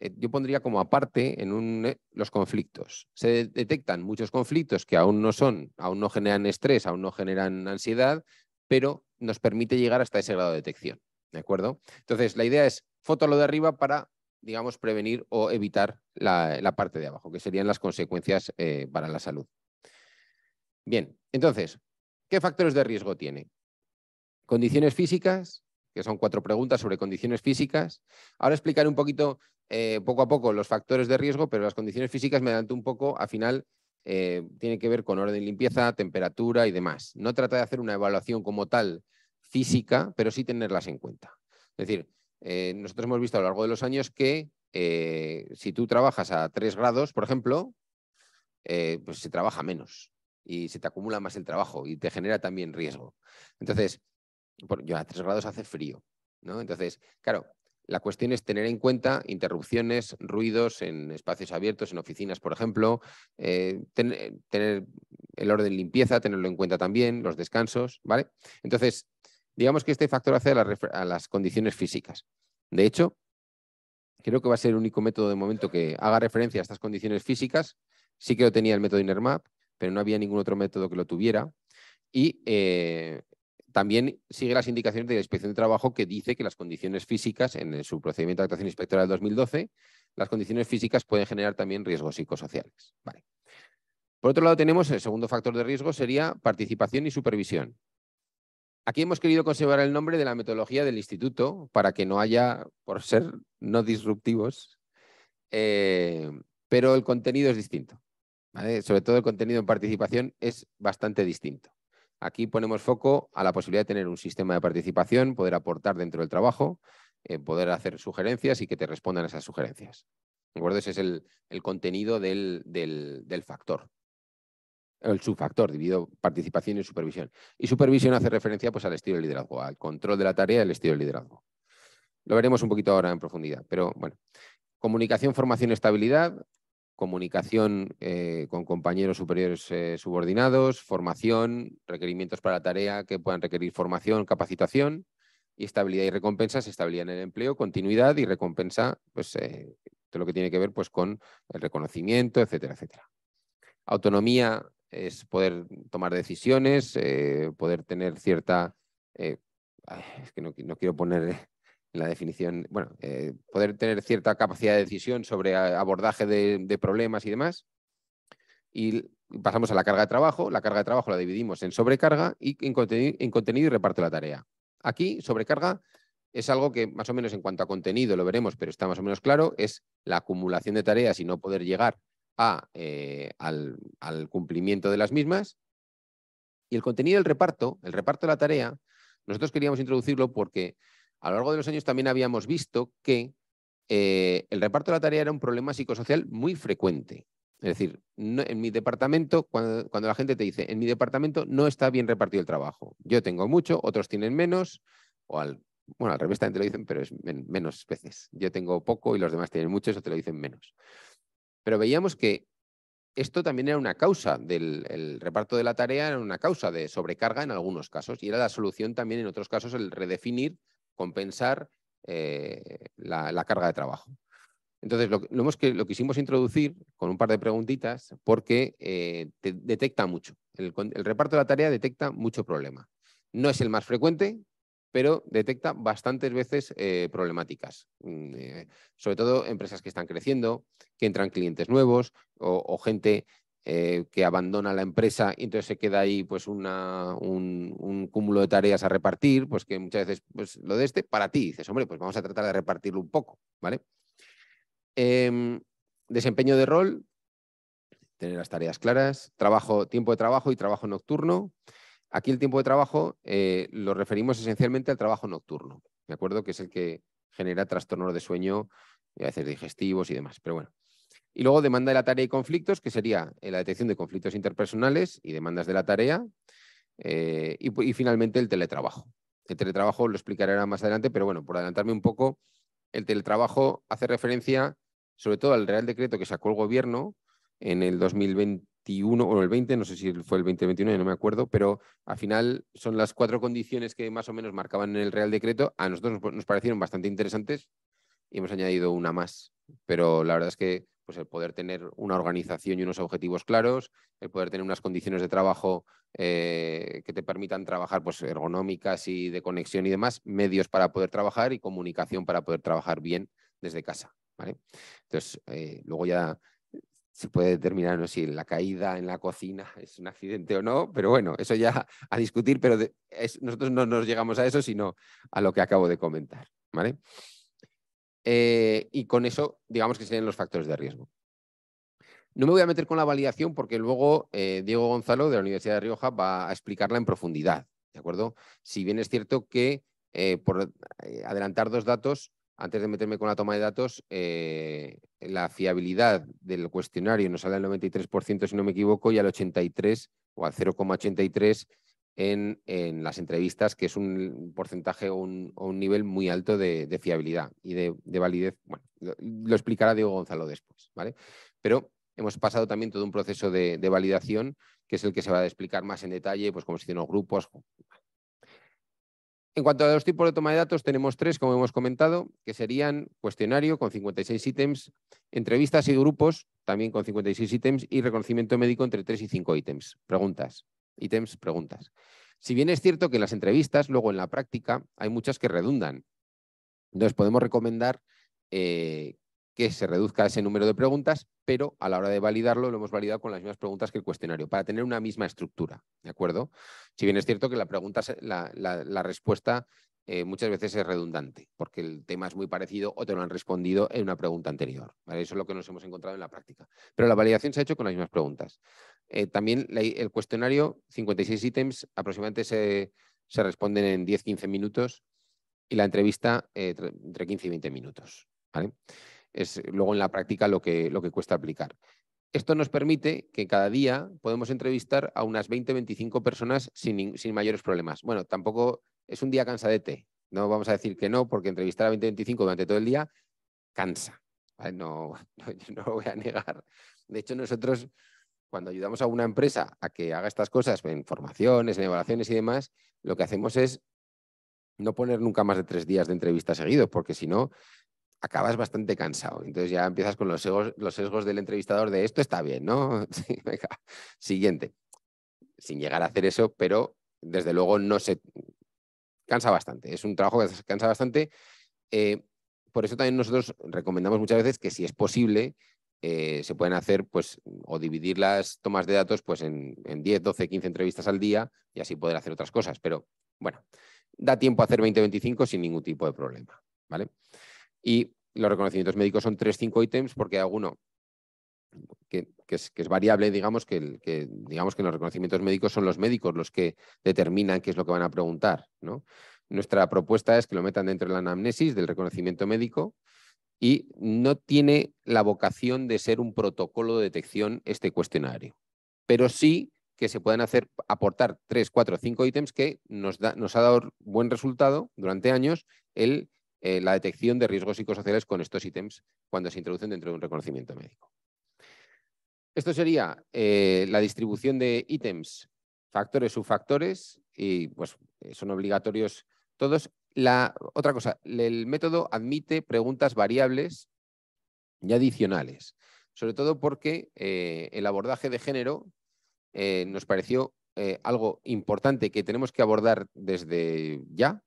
eh, yo pondría como aparte en un, eh, los conflictos. Se detectan muchos conflictos que aún no son, aún no generan estrés, aún no generan ansiedad, pero nos permite llegar hasta ese grado de detección, ¿de acuerdo? Entonces, la idea es foto lo de arriba para digamos, prevenir o evitar la, parte de abajo, que serían las consecuencias eh, para la salud. Bien, entonces, ¿qué factores de riesgo tiene? Condiciones físicas, que son cuatro preguntas sobre condiciones físicas. Ahora explicaré un poquito, eh, poco a poco, los factores de riesgo, pero las condiciones físicas me un poco, al final tienen eh, tiene que ver con orden de limpieza, temperatura y demás. No trata de hacer una evaluación como tal física, pero sí tenerlas en cuenta. Es decir, eh, nosotros hemos visto a lo largo de los años que eh, si tú trabajas a 3 grados, por ejemplo, eh, pues se trabaja menos y se te acumula más el trabajo y te genera también riesgo. Entonces, yo a 3 grados hace frío, ¿no? Entonces, claro, la cuestión es tener en cuenta interrupciones, ruidos en espacios abiertos, en oficinas, por ejemplo, tener el orden limpieza, tenerlo en cuenta también, los descansos, ¿vale? Entonces, Digamos que este factor hace a las, condiciones físicas. De hecho, creo que va a ser el único método de momento que haga referencia a estas condiciones físicas. Sí que lo tenía el método INERMAP, pero no había ningún otro método que lo tuviera. Y eh, también sigue las indicaciones de la Inspección de Trabajo que dice que las condiciones físicas, en su procedimiento de actuación inspectora del 2012, las condiciones físicas pueden generar también riesgos psicosociales. Por otro lado, tenemos el segundo factor de riesgo, sería participación y supervisión. Aquí hemos querido conservar el nombre de la metodología del instituto para que no haya, por ser no disruptivos, eh, pero el contenido es distinto. Sobre todo el contenido en participación es bastante distinto. Aquí ponemos foco a la posibilidad de tener un sistema de participación, poder aportar dentro del trabajo, eh, poder hacer sugerencias y que te respondan esas sugerencias. acuerdo? Ese es el, contenido del factor el subfactor, dividido participación y supervisión. Y supervisión hace referencia pues, al estilo de liderazgo, al control de la tarea y al estilo de liderazgo. Lo veremos un poquito ahora en profundidad, pero bueno. Comunicación, formación, estabilidad, comunicación eh, con compañeros superiores eh, subordinados, formación, requerimientos para la tarea que puedan requerir formación, capacitación, y estabilidad y recompensas, estabilidad en el empleo, continuidad y recompensa, pues eh, todo lo que tiene que ver pues, con el reconocimiento, etcétera, etcétera. Autonomía es poder tomar decisiones, eh, poder tener cierta, eh, es que no, quiero poner la definición, bueno, eh, poder tener cierta capacidad de decisión sobre abordaje de, problemas y demás. Y pasamos a la carga de trabajo, la carga de trabajo la dividimos en sobrecarga y en, en contenido y reparto la tarea. Aquí, sobrecarga es algo que más o menos en cuanto a contenido lo veremos, pero está más o menos claro, es la acumulación de tareas y no poder llegar eh, al, cumplimiento de las mismas. Y el contenido del reparto, el reparto de la tarea, nosotros queríamos introducirlo porque a lo largo de los años también habíamos visto que eh, el reparto de la tarea era un problema psicosocial muy frecuente. Es decir, en mi departamento, cuando, la gente te dice, en mi departamento no está bien repartido el trabajo. Yo tengo mucho, otros tienen menos, o al, bueno, al revés también te lo dicen, pero es menos veces. Yo tengo poco y los demás tienen mucho, eso te lo dicen menos. Pero veíamos que esto también era una causa del reparto de la tarea, era una causa de sobrecarga en algunos casos y era la solución también en otros casos el redefinir, compensar eh, la, carga de trabajo. Entonces, lo, quisimos introducir con un par de preguntitas porque eh, detecta mucho. el reparto de la tarea detecta mucho problema. No es el más frecuente, pero detecta bastantes veces eh, problemáticas, mm, eh, sobre todo empresas que están creciendo, que entran clientes nuevos o, gente eh, que abandona la empresa y entonces se queda ahí pues un, cúmulo de tareas a repartir, pues que muchas veces pues lo de este para ti, dices, hombre, pues vamos a tratar de repartirlo un poco, ¿vale? Em, desempeño de rol, tener las tareas claras, trabajo, tiempo de trabajo y trabajo nocturno, Aquí el tiempo de trabajo eh, lo referimos esencialmente al trabajo nocturno, ¿de acuerdo? Que es el que genera trastornos de sueño, a veces digestivos y demás, pero bueno. Y luego demanda de la tarea y conflictos, que sería eh, la detección de conflictos interpersonales y demandas de la tarea. Eh, y, finalmente el teletrabajo. El teletrabajo lo explicaré más adelante, pero bueno, por adelantarme un poco, el teletrabajo hace referencia sobre todo al Real Decreto que sacó el Gobierno en el 2020, o el 20, no sé si fue el 20 21, no me acuerdo, pero al final son las cuatro condiciones que más o menos marcaban en el Real Decreto. A nosotros nos parecieron bastante interesantes y hemos añadido una más. Pero la verdad es que pues el poder tener una organización y unos objetivos claros, el poder tener unas condiciones de trabajo eh, que te permitan trabajar pues, ergonómicas y de conexión y demás, medios para poder trabajar y comunicación para poder trabajar bien desde casa. ¿vale? Entonces, eh, luego ya se puede determinar si la caída en la cocina es un accidente o no, pero bueno, eso ya a discutir, pero nosotros no nos llegamos a eso, sino a lo que acabo de comentar. ¿vale? Eh, y con eso, digamos que serían los factores de riesgo. No me voy a meter con la validación porque luego eh, Diego Gonzalo de la Universidad de Rioja va a explicarla en profundidad, ¿de acuerdo? Si bien es cierto que, eh, por adelantar dos datos, antes de meterme con la toma de datos, eh, la fiabilidad del cuestionario nos sale al 93%, si no me equivoco, y al 83% o al 0,83% en, las entrevistas, que es un porcentaje o un, nivel muy alto de, fiabilidad y de, validez. Bueno, lo, explicará Diego Gonzalo después, ¿vale? Pero hemos pasado también todo un proceso de, validación, que es el que se va a explicar más en detalle, pues como se hicieron los grupos. En cuanto a los tipos de toma de datos, tenemos tres, como hemos comentado, que serían cuestionario con 56 ítems, entrevistas y grupos, también con 56 ítems, y reconocimiento médico entre 3 y 5 ítems, preguntas, ítems, preguntas. Si bien es cierto que las entrevistas, luego en la práctica, hay muchas que redundan. Entonces, podemos recomendar eh, que se reduzca ese número de preguntas, pero a la hora de validarlo lo hemos validado con las mismas preguntas que el cuestionario, para tener una misma estructura, ¿de acuerdo? Si bien es cierto que la, pregunta, la, respuesta eh, muchas veces es redundante, porque el tema es muy parecido o te lo han respondido en una pregunta anterior. ¿vale? Eso es lo que nos hemos encontrado en la práctica. Pero la validación se ha hecho con las mismas preguntas. Eh, también el cuestionario, 56 ítems, aproximadamente se, responden en 10-15 minutos y la entrevista eh, entre 15 y 20 minutos. ¿vale? es luego en la práctica lo que, lo que cuesta aplicar. Esto nos permite que cada día podemos entrevistar a unas 20-25 personas sin, mayores problemas. Bueno, tampoco es un día cansadete, no vamos a decir que no, porque entrevistar a 20-25 durante todo el día cansa. No, no, lo voy a negar. De hecho, nosotros cuando ayudamos a una empresa a que haga estas cosas en formaciones, en evaluaciones y demás, lo que hacemos es no poner nunca más de tres días de entrevista seguido, porque si no, acabas bastante cansado. Entonces ya empiezas con los sesgos, los del entrevistador de esto está bien, ¿no? Siguiente. Sin llegar a hacer eso, pero desde luego no se cansa bastante. Es un trabajo que se cansa bastante. Eh, por eso también nosotros recomendamos muchas veces que si es posible, eh, se pueden hacer pues, o dividir las tomas de datos pues, en, 10, 12, 15 entrevistas al día y así poder hacer otras cosas. Pero bueno, da tiempo a hacer 20-25 sin ningún tipo de problema. ¿vale? Y los reconocimientos médicos son 3 cinco ítems porque alguno que, es, variable, digamos que, que, digamos que los reconocimientos médicos son los médicos los que determinan qué es lo que van a preguntar. Nuestra propuesta es que lo metan dentro de la anamnesis del reconocimiento médico y no tiene la vocación de ser un protocolo de detección este cuestionario, pero sí que se pueden hacer, aportar 3, 4, cinco ítems que nos, nos ha dado buen resultado durante años el eh, la detección de riesgos psicosociales con estos ítems cuando se introducen dentro de un reconocimiento médico. Esto sería eh, la distribución de ítems, factores, subfactores, y pues eh, son obligatorios todos. La otra cosa, el método admite preguntas variables y adicionales, sobre todo porque el abordaje de género nos pareció algo importante que tenemos que abordar desde ya,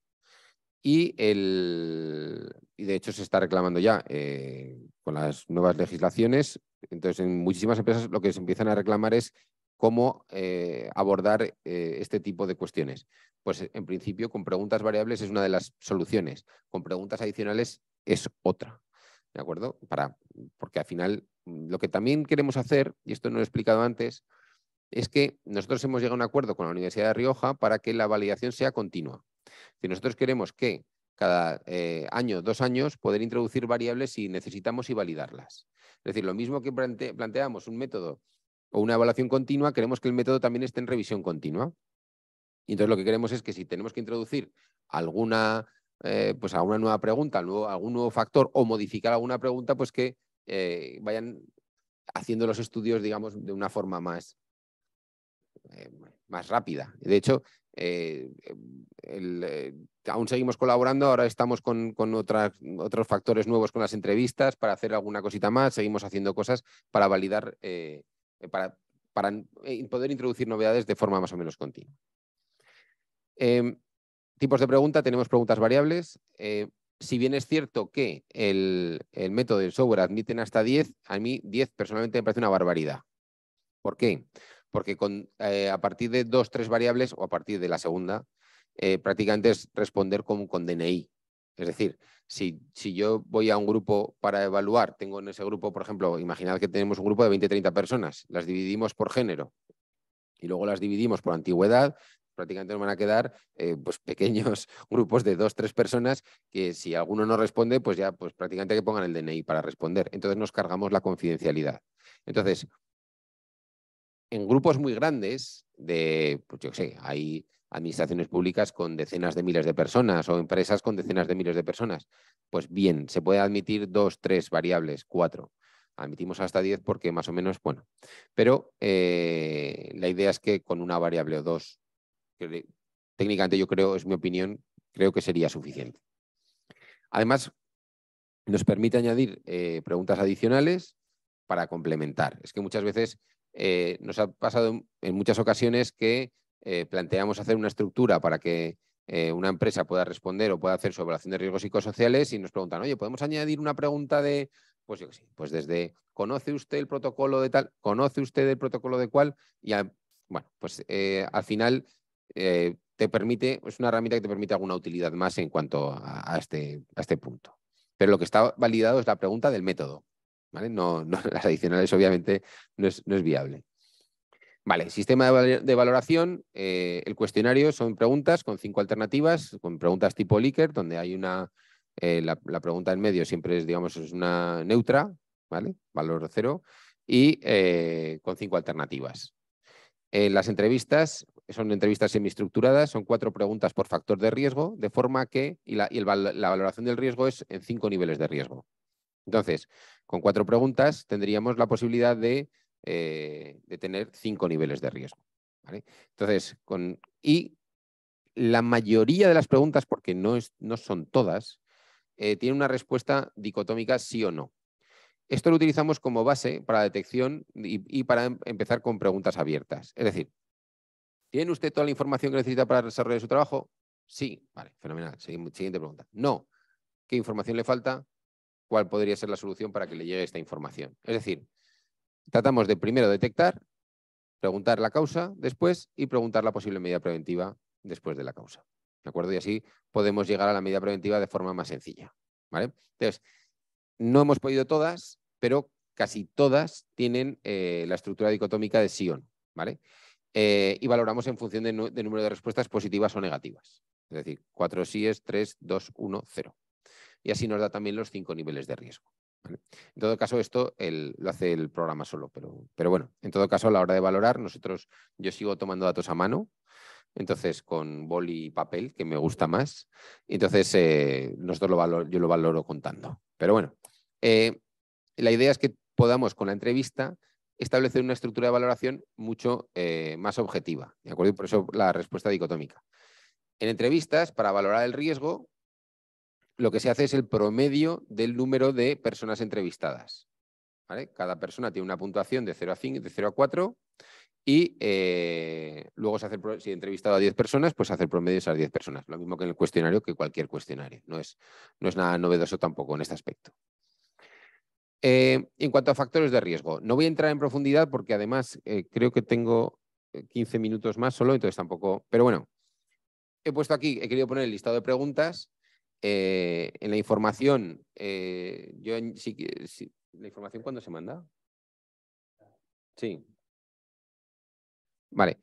y, el, y de hecho se está reclamando ya eh, con las nuevas legislaciones. Entonces, en muchísimas empresas lo que se empiezan a reclamar es cómo eh, abordar eh, este tipo de cuestiones. Pues en principio con preguntas variables es una de las soluciones, con preguntas adicionales es otra. ¿De acuerdo? Para, porque al final mm, lo que también queremos hacer, y esto no lo he explicado antes, es que nosotros hemos llegado a un acuerdo con la Universidad de Rioja para que la validación sea continua. Si nosotros queremos que cada eh, año, dos años, poder introducir variables si necesitamos y validarlas. Es decir, lo mismo que planteamos un método o una evaluación continua, queremos que el método también esté en revisión continua. Y entonces lo que queremos es que si tenemos que introducir alguna, eh, pues alguna nueva pregunta, algún nuevo factor o modificar alguna pregunta, pues que eh, vayan haciendo los estudios, digamos, de una forma más, más rápida. De hecho, eh, em, eh, aún seguimos colaborando, ahora estamos con, otros factores nuevos con las entrevistas para hacer alguna cosita más, seguimos haciendo cosas para validar, eh, para, poder introducir novedades de forma más o menos continua. Em, tipos de pregunta, tenemos preguntas variables. si bien es cierto que el, método del software admiten hasta 10, a mí 10 personalmente me parece una barbaridad. ¿Por qué? porque con, eh, a partir de dos, tres variables o a partir de la segunda, eh, prácticamente es responder con, DNI. Es decir, si, si, yo voy a un grupo para evaluar, tengo en ese grupo, por ejemplo, imaginad que tenemos un grupo de 20-30 personas, las dividimos por género y luego las dividimos por antigüedad, prácticamente nos van a quedar eh, pues pequeños grupos de dos, tres personas que si alguno no responde, pues ya pues prácticamente que pongan el DNI para responder. Entonces nos cargamos la confidencialidad. Entonces, en grupos muy grandes, de, pues yo sé, hay administraciones públicas con decenas de miles de personas o empresas con decenas de miles de personas. Pues bien, se puede admitir dos, tres variables, cuatro. Admitimos hasta diez porque más o menos, bueno. Pero eh, la idea es que con una variable o dos, técnicamente yo creo, es mi opinión, creo que sería suficiente. Además, nos permite añadir eh, preguntas adicionales para complementar. Es que muchas veces eh, nos ha pasado en muchas ocasiones que eh, planteamos hacer una estructura para que eh, una empresa pueda responder o pueda hacer su evaluación de riesgos psicosociales y nos preguntan, oye, ¿podemos añadir una pregunta de, pues yo qué pues desde, ¿conoce usted el protocolo de tal? ¿Conoce usted el protocolo de cuál? Y bueno, pues al final te permite, es una herramienta que te permite alguna utilidad más en cuanto a, este, a este punto. Pero lo que está validado es la pregunta del método. No, las adicionales obviamente no es, viable. Vale, sistema de valoración, eh, el cuestionario son preguntas con cinco alternativas, con preguntas tipo Likert, donde hay una, eh, la, pregunta en medio siempre es, digamos, es una neutra, ¿vale? Valor cero, y eh, con cinco alternativas. las entrevistas son entrevistas semiestructuradas, son cuatro preguntas por factor de riesgo, de forma que, y la, la valoración del riesgo es en cinco niveles de riesgo. Entonces, con cuatro preguntas tendríamos la posibilidad de, eh, tener cinco niveles de riesgo. Entonces, con, y la mayoría de las preguntas, porque no, no son todas, eh, tienen una respuesta dicotómica sí o no. Esto lo utilizamos como base para detección y, para em, empezar con preguntas abiertas. Es decir, ¿tiene usted toda la información que necesita para desarrollar su trabajo? Sí, vale, fenomenal. Siguiente pregunta. No. ¿Qué información le falta? cuál podría ser la solución para que le llegue esta información. Es decir, tratamos de primero detectar, preguntar la causa después y preguntar la posible medida preventiva después de la causa. ¿De acuerdo? Y así podemos llegar a la medida preventiva de forma más sencilla. ¿vale? Entonces, no hemos podido todas, pero casi todas tienen eh, la estructura dicotómica de Sion. ¿vale? Eh, y valoramos en función del número de respuestas positivas o negativas. Es decir, cuatro síes, tres, dos, uno, cero y así nos da también los cinco niveles de riesgo. En todo caso, esto lo hace el programa solo, pero, pero bueno, en todo caso, a la hora de valorar, nosotros, yo sigo tomando datos a mano, entonces con boli y papel, que me gusta más, entonces eh, nosotros yo lo valoro contando. Pero bueno, eh, la idea es que podamos con la entrevista establecer una estructura de valoración mucho eh, más objetiva, ¿de acuerdo? por eso la respuesta dicotómica. En entrevistas, para valorar el riesgo, lo que se hace es el promedio del número de personas entrevistadas. Cada persona tiene una puntuación de 0 a, 5, de 0 a 4 y eh, luego se hace, si he entrevistado a 10 personas, pues se hace el promedio de esas 10 personas. Lo mismo que en el cuestionario que cualquier cuestionario. No es, no es nada novedoso tampoco en este aspecto. Eh, en cuanto a factores de riesgo, no voy a entrar en profundidad porque además eh, creo que tengo 15 minutos más solo, entonces tampoco. Pero bueno, he puesto aquí, he querido poner el listado de preguntas eh, en la información, eh, yo ¿la información cuándo se manda? Sí. Vale.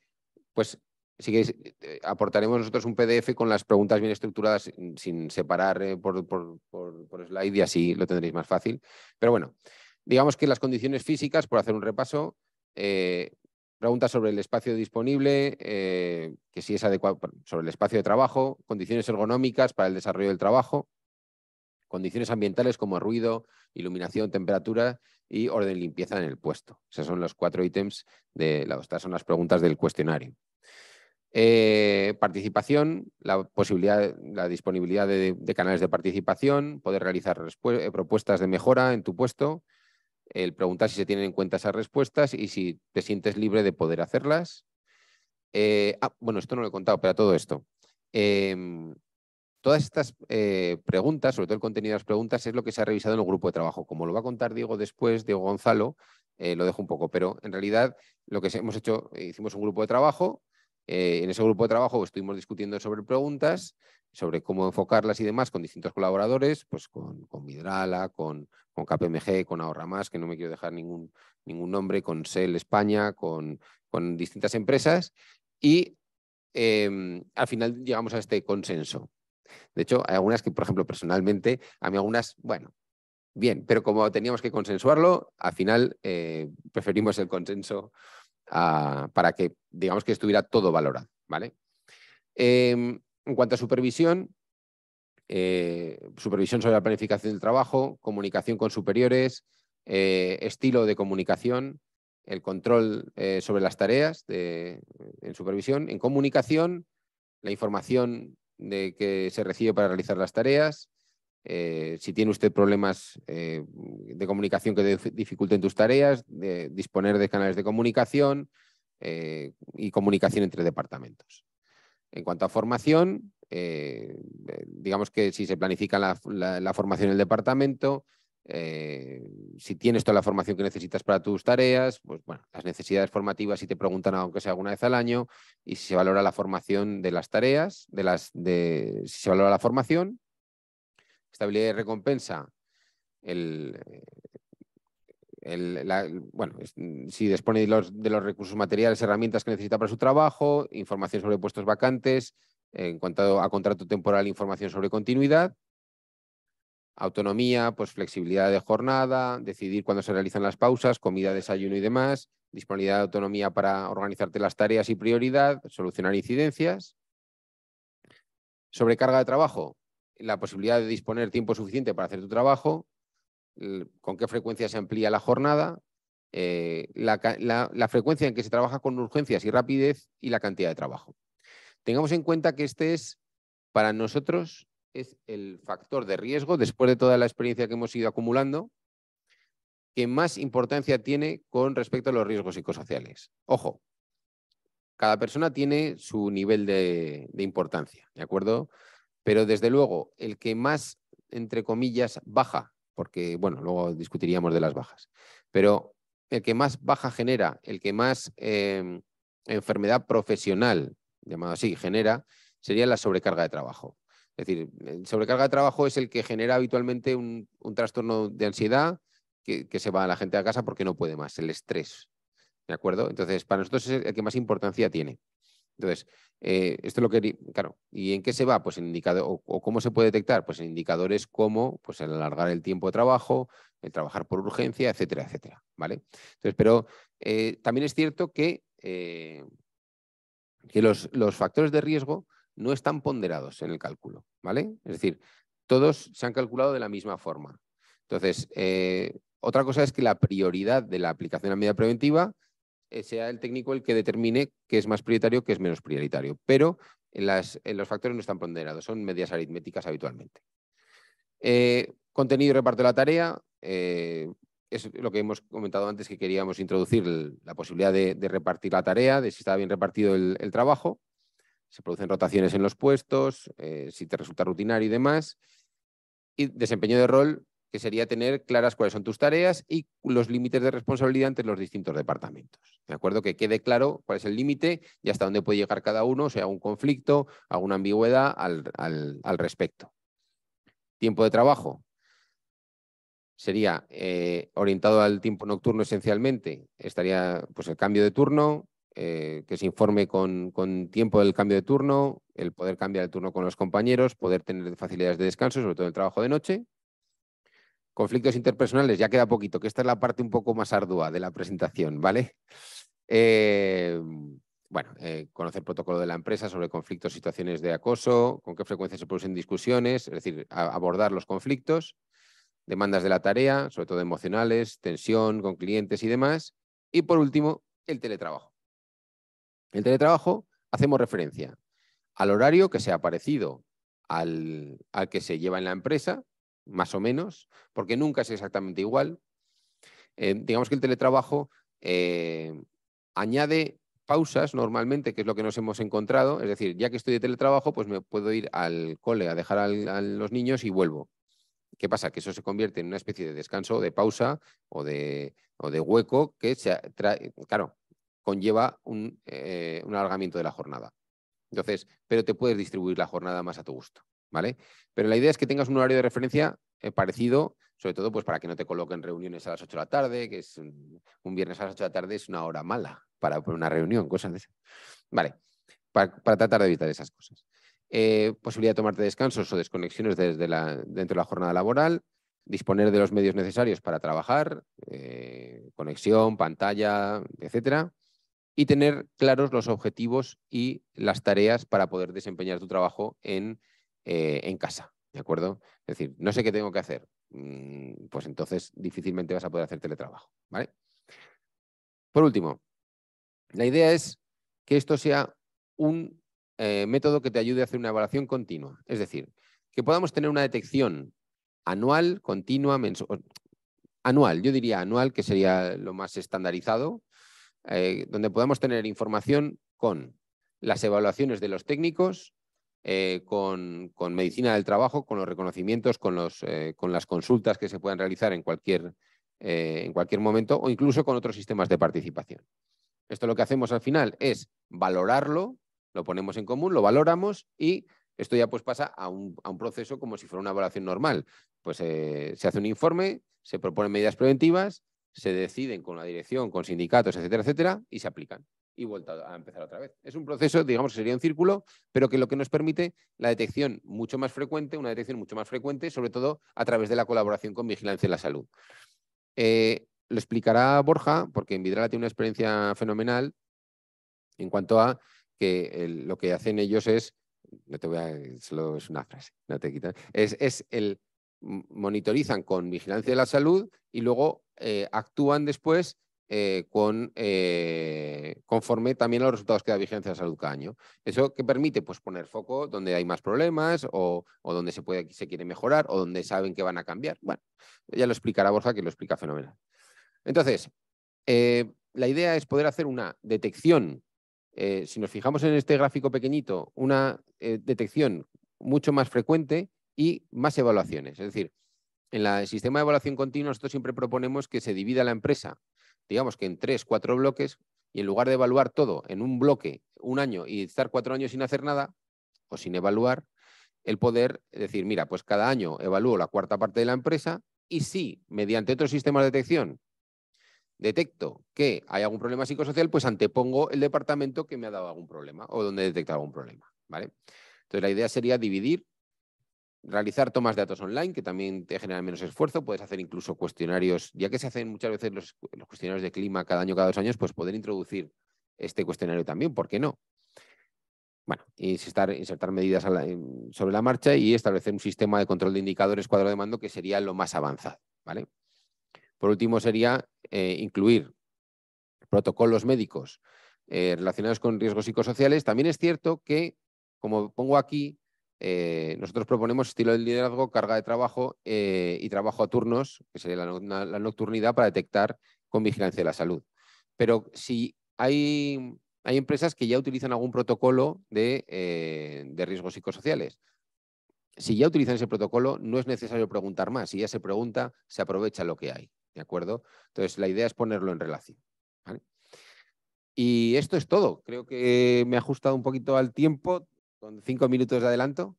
Pues si eh, aportaremos nosotros un PDF con las preguntas bien estructuradas mm, sin separar por, por, por, slide y así lo tendréis más fácil. Pero bueno, digamos que las condiciones físicas, por hacer un repaso, eh, Preguntas sobre el espacio disponible, eh, que si es adecuado, sobre el espacio de trabajo, condiciones ergonómicas para el desarrollo del trabajo, condiciones ambientales como ruido, iluminación, temperatura y orden limpieza en el puesto. Esos son los cuatro ítems de la, estas son las preguntas del cuestionario. Eh, participación, la posibilidad, la disponibilidad de canales de participación, poder realizar eh, propuestas de mejora en tu puesto, el preguntar si se tienen en cuenta esas respuestas y si te sientes libre de poder hacerlas. Eh, ah, bueno, esto no lo he contado, pero todo esto. Em, todas estas eh, preguntas, sobre todo el contenido de las preguntas, es lo que se ha revisado en el grupo de trabajo. Como lo va a contar Diego después, Diego Gonzalo, eh, lo dejo un poco, pero en realidad lo que hemos hecho, hicimos un grupo de trabajo. en ese grupo de trabajo estuvimos discutiendo sobre preguntas sobre cómo enfocarlas y demás con distintos colaboradores, pues con, con Vidrala, con, con KPMG, con Ahorra Más, que no me quiero dejar ningún, ningún nombre, con Sel España, con, con distintas empresas y em, al final llegamos a este consenso. De hecho, hay algunas que, por ejemplo, personalmente, a mí algunas, bueno, bien, pero como teníamos que consensuarlo, al final eh, preferimos el consenso para que, digamos, que estuviera todo valorado, ¿vale? Em, en cuanto a supervisión, eh, supervisión sobre la planificación del trabajo, comunicación con superiores, eh, estilo de comunicación, el control eh, sobre las tareas en supervisión, en comunicación, la información de que se recibe para realizar las tareas, si tiene usted problemas de comunicación que dificulten tus tareas, disponer de canales de comunicación y comunicación entre departamentos. En cuanto a formación, eh, eh, digamos que si se planifica la, formación en el departamento, eh, si tienes toda la formación que necesitas para tus tareas, pues bueno, las necesidades formativas si te preguntan aunque sea alguna vez al año, y si se valora la formación de las tareas, de las de si se valora la formación, estabilidad y recompensa, el, bueno, mm, si dispone de los, de los, recursos materiales, herramientas que necesita para su trabajo, información sobre puestos vacantes, en cuanto a contrato temporal, información sobre continuidad, autonomía, pues flexibilidad de jornada, decidir cuándo se realizan las pausas, comida, desayuno y demás, disponibilidad de autonomía para organizarte las tareas y prioridad, solucionar incidencias, sobrecarga de trabajo, la posibilidad de disponer tiempo suficiente para hacer tu trabajo, con qué frecuencia se amplía la jornada, eh, la, frecuencia en que se trabaja con urgencias y rapidez y la cantidad de trabajo. Tengamos en cuenta que este es, para nosotros, es el factor de riesgo, después de toda la experiencia que hemos ido acumulando, que más importancia tiene con respecto a los riesgos psicosociales. Ojo, cada persona tiene su nivel de importancia, ¿de acuerdo? Pero desde luego, el que más, entre comillas, baja porque bueno, luego discutiríamos de las bajas. Pero el que más baja genera, el que más em, enfermedad profesional, llamado así, genera, sería la sobrecarga de trabajo. Es decir, sobrecarga de trabajo es el que genera habitualmente un, trastorno de ansiedad que, se va a la gente a casa porque no puede más, el estrés. ¿De acuerdo? Entonces, para nosotros es el que más importancia tiene. Entonces, eh, esto es lo que, claro, ¿y en qué se va? Pues en indicadores, o, cómo se puede detectar, pues en indicadores como pues el alargar el tiempo de trabajo, el trabajar por urgencia, etcétera, etcétera, ¿vale? Entonces, pero eh, también es cierto que, eh, los, factores de riesgo no están ponderados en el cálculo, ¿vale? Es decir, todos se han calculado de la misma forma. Entonces, otra cosa es que la prioridad de la aplicación a medida preventiva eh, sea el técnico el que determine qué es más prioritario, qué es menos prioritario. Pero en eh, eh, los factores no están ponderados, son medias aritméticas habitualmente. contenido y reparto de la tarea. es lo que hemos comentado antes que queríamos introducir la posibilidad de, repartir la tarea, de si está bien repartido el, trabajo. Se producen rotaciones en los puestos, si te resulta rutinario y demás. Y desempeño de rol, que sería tener claras cuáles son tus tareas y los límites de responsabilidad entre los distintos departamentos. ¿De acuerdo? Que quede claro cuál es el límite y hasta dónde puede llegar cada uno, sea un conflicto, alguna ambigüedad al, respecto. Tiempo de trabajo. Sería eh, orientado al tiempo nocturno esencialmente. Estaría pues, el cambio de turno, eh, que se informe con, con, tiempo del cambio de turno, el poder cambiar el turno con los compañeros, poder tener facilidades de descanso, sobre todo el trabajo de noche, conflictos interpersonales, ya queda poquito, que esta es la parte un poco más ardua de la presentación, ¿vale? Eh, bueno, eh, conocer el protocolo de la empresa sobre conflictos, situaciones de acoso, con qué frecuencia se producen discusiones, es decir, abordar los conflictos, demandas de la tarea, sobre todo emocionales, tensión con clientes y demás. Y por último, el teletrabajo. El teletrabajo hacemos referencia al horario que sea parecido al, al que se lleva en la empresa, más o menos, porque nunca es exactamente igual. Eh, digamos que el teletrabajo eh, añade pausas normalmente, que es lo que nos hemos encontrado. Es decir, ya que estoy de teletrabajo, pues me puedo ir al cole a dejar a los niños y vuelvo. ¿Qué pasa? Que eso se convierte en una especie de descanso, de pausa o de, de hueco que, claro, conlleva un, eh, un alargamiento de la jornada. Entonces, pero te puedes distribuir la jornada más a tu gusto. Pero la idea es que tengas un horario de referencia eh, parecido, sobre todo pues para que no te coloquen reuniones a las 8 de la tarde, que es un, viernes a las 8 de la tarde es una hora mala para una reunión, cosas de esas. Vale, para, tratar de evitar esas cosas. Eh, posibilidad de tomarte descansos o desconexiones desde la, dentro de la jornada laboral, disponer de los medios necesarios para trabajar, eh, conexión, pantalla, etcétera, y tener claros los objetivos y las tareas para poder desempeñar tu trabajo en eh, en casa, ¿de acuerdo? Es decir, no sé qué tengo que hacer, mm, pues entonces difícilmente vas a poder hacer teletrabajo, ¿vale? Por último, la idea es que esto sea un eh, método que te ayude a hacer una evaluación continua, es decir, que podamos tener una detección anual, continua, anual, yo diría anual, que sería lo más estandarizado, eh, donde podamos tener información con las evaluaciones de los técnicos, eh, con, medicina del trabajo, con los reconocimientos, con, eh, las consultas que se puedan realizar eh, en cualquier, momento o incluso con otros sistemas de participación. Esto lo que hacemos al final es valorarlo, lo ponemos en común, lo valoramos y esto ya pues pasa a un, a un proceso como si fuera una evaluación normal. Pues se hace un informe, se proponen medidas preventivas, se deciden con la dirección, con sindicatos, etcétera, etcétera, y se aplican y vuelta a empezar otra vez. Es un proceso, digamos, sería un círculo, pero que lo que nos permite la detección mucho más frecuente, una detección mucho más frecuente, sobre todo a través de la colaboración con Vigilancia de la Salud. Eh, lo explicará Borja, porque en Vidrala tiene una experiencia fenomenal en cuanto a que lo que hacen ellos es, no te voy a, solo es una frase, no te quitan, es, el monitorizan con vigilancia de la salud y luego eh, actúan después eh, con, eh, conforme también a los resultados que da vigencia de salud cada año. ¿Eso que permite? Pues poner foco donde hay más problemas o, donde se, puede, se quiere mejorar o donde saben que van a cambiar. Bueno, ya lo explicará Borja, que lo explica fenomenal. Entonces, eh, la idea es poder hacer una detección. si nos fijamos en este gráfico pequeñito, una detección mucho más frecuente y más evaluaciones. Es decir, en el sistema de evaluación continua nosotros siempre proponemos que se divida la empresa digamos que en tres, cuatro bloques, y en lugar de evaluar todo en un bloque, un año, y estar cuatro años sin hacer nada, o sin evaluar, el poder decir, mira, pues cada año evalúo la cuarta parte de la empresa, y si mediante otro sistema de detección detecto que hay algún problema psicosocial, pues antepongo el departamento que me ha dado algún problema o donde he detectado algún problema. ¿vale? Entonces, la idea sería dividir realizar tomas de datos online, que también te genera menos esfuerzo. Puedes hacer incluso cuestionarios, ya que se hacen muchas veces los, cuestionarios de clima cada año, cada dos años, pues poder introducir este cuestionario también, ¿por qué no? Bueno, insertar, insertar medidas sobre la marcha y establecer un sistema de control de indicadores cuadro de mando que sería lo más avanzado, ¿vale? Por último sería eh, incluir protocolos médicos eh, relacionados con riesgos psicosociales. También es cierto que, como pongo aquí, eh, nosotros proponemos estilo de liderazgo, carga de trabajo eh, y trabajo a turnos, que sería la, nocturnidad, para detectar con vigilancia de la salud. Pero si hay, hay empresas que ya utilizan algún protocolo eh, de, riesgos psicosociales, si ya utilizan ese protocolo, no es necesario preguntar más. Si ya se pregunta, se aprovecha lo que hay. ¿De acuerdo? Entonces, la idea es ponerlo en relación. Y esto es todo. Creo que me he ajustado un poquito al tiempo con cinco minutos de adelanto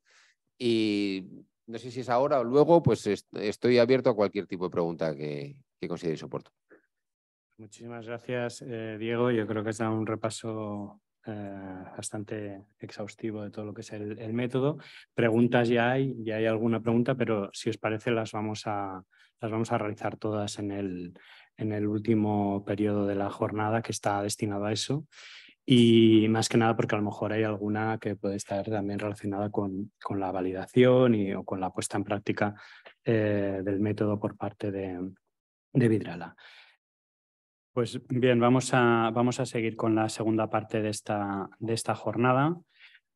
y no sé si es ahora o luego, pues estoy abierto a cualquier tipo de pregunta que, que consideréis soporto. Muchísimas gracias, eh, Diego. Yo creo que has dado un repaso eh, bastante exhaustivo de todo lo que es el, método. Preguntas ya hay, ya hay alguna pregunta, pero si os parece las vamos a, las vamos a realizar todas en el, en el último periodo de la jornada que está destinado a eso. Y más que nada porque a lo mejor hay alguna que puede estar también relacionada con, la validación y, o con la puesta en práctica eh, del método por parte de, Vidrala. Pues bien, vamos a, vamos a seguir con la segunda parte de esta, de esta jornada.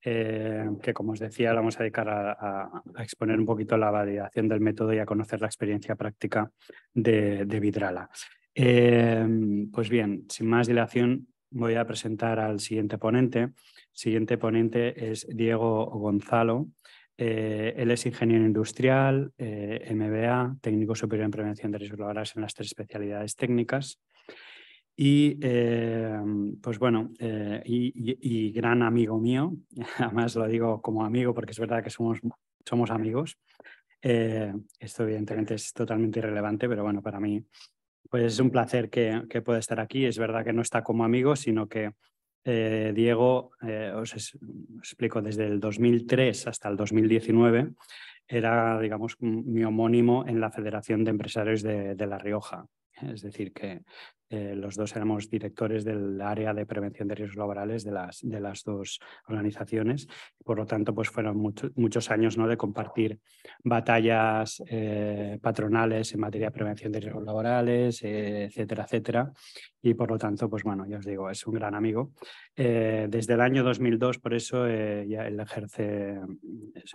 Eh, que como os decía, la vamos a dedicar a, exponer un poquito la validación del método y a conocer la experiencia práctica de, Vidrala. Eh, pues bien, sin más dilación, voy a presentar al siguiente ponente. El siguiente ponente es Diego Gonzalo. Eh, él es ingeniero industrial, eh, MBA, técnico superior en prevención de riesgos laborales en las tres especialidades técnicas. Y eh, pues bueno, y, gran amigo mío, además lo digo como amigo porque es verdad que somos, somos amigos. esto evidentemente es totalmente irrelevante, pero bueno, para mí pues es un placer que, que pueda estar aquí. Es verdad que no está como amigo, sino que eh, Diego, eh, os, explico, desde el 2003 hasta el 2019 era, digamos, mi homónimo en la Federación de Empresarios de, de La Rioja. Es decir, que eh, los dos éramos directores del área de prevención de riesgos laborales de las, de las dos organizaciones. Por lo tanto, pues fueron muchos años ¿no? de compartir batallas eh, patronales en materia de prevención de riesgos laborales, eh, etcétera, etcétera. Y por lo tanto, pues bueno, ya os digo, es un gran amigo. desde el año 2002, por eso, ya él ejerce,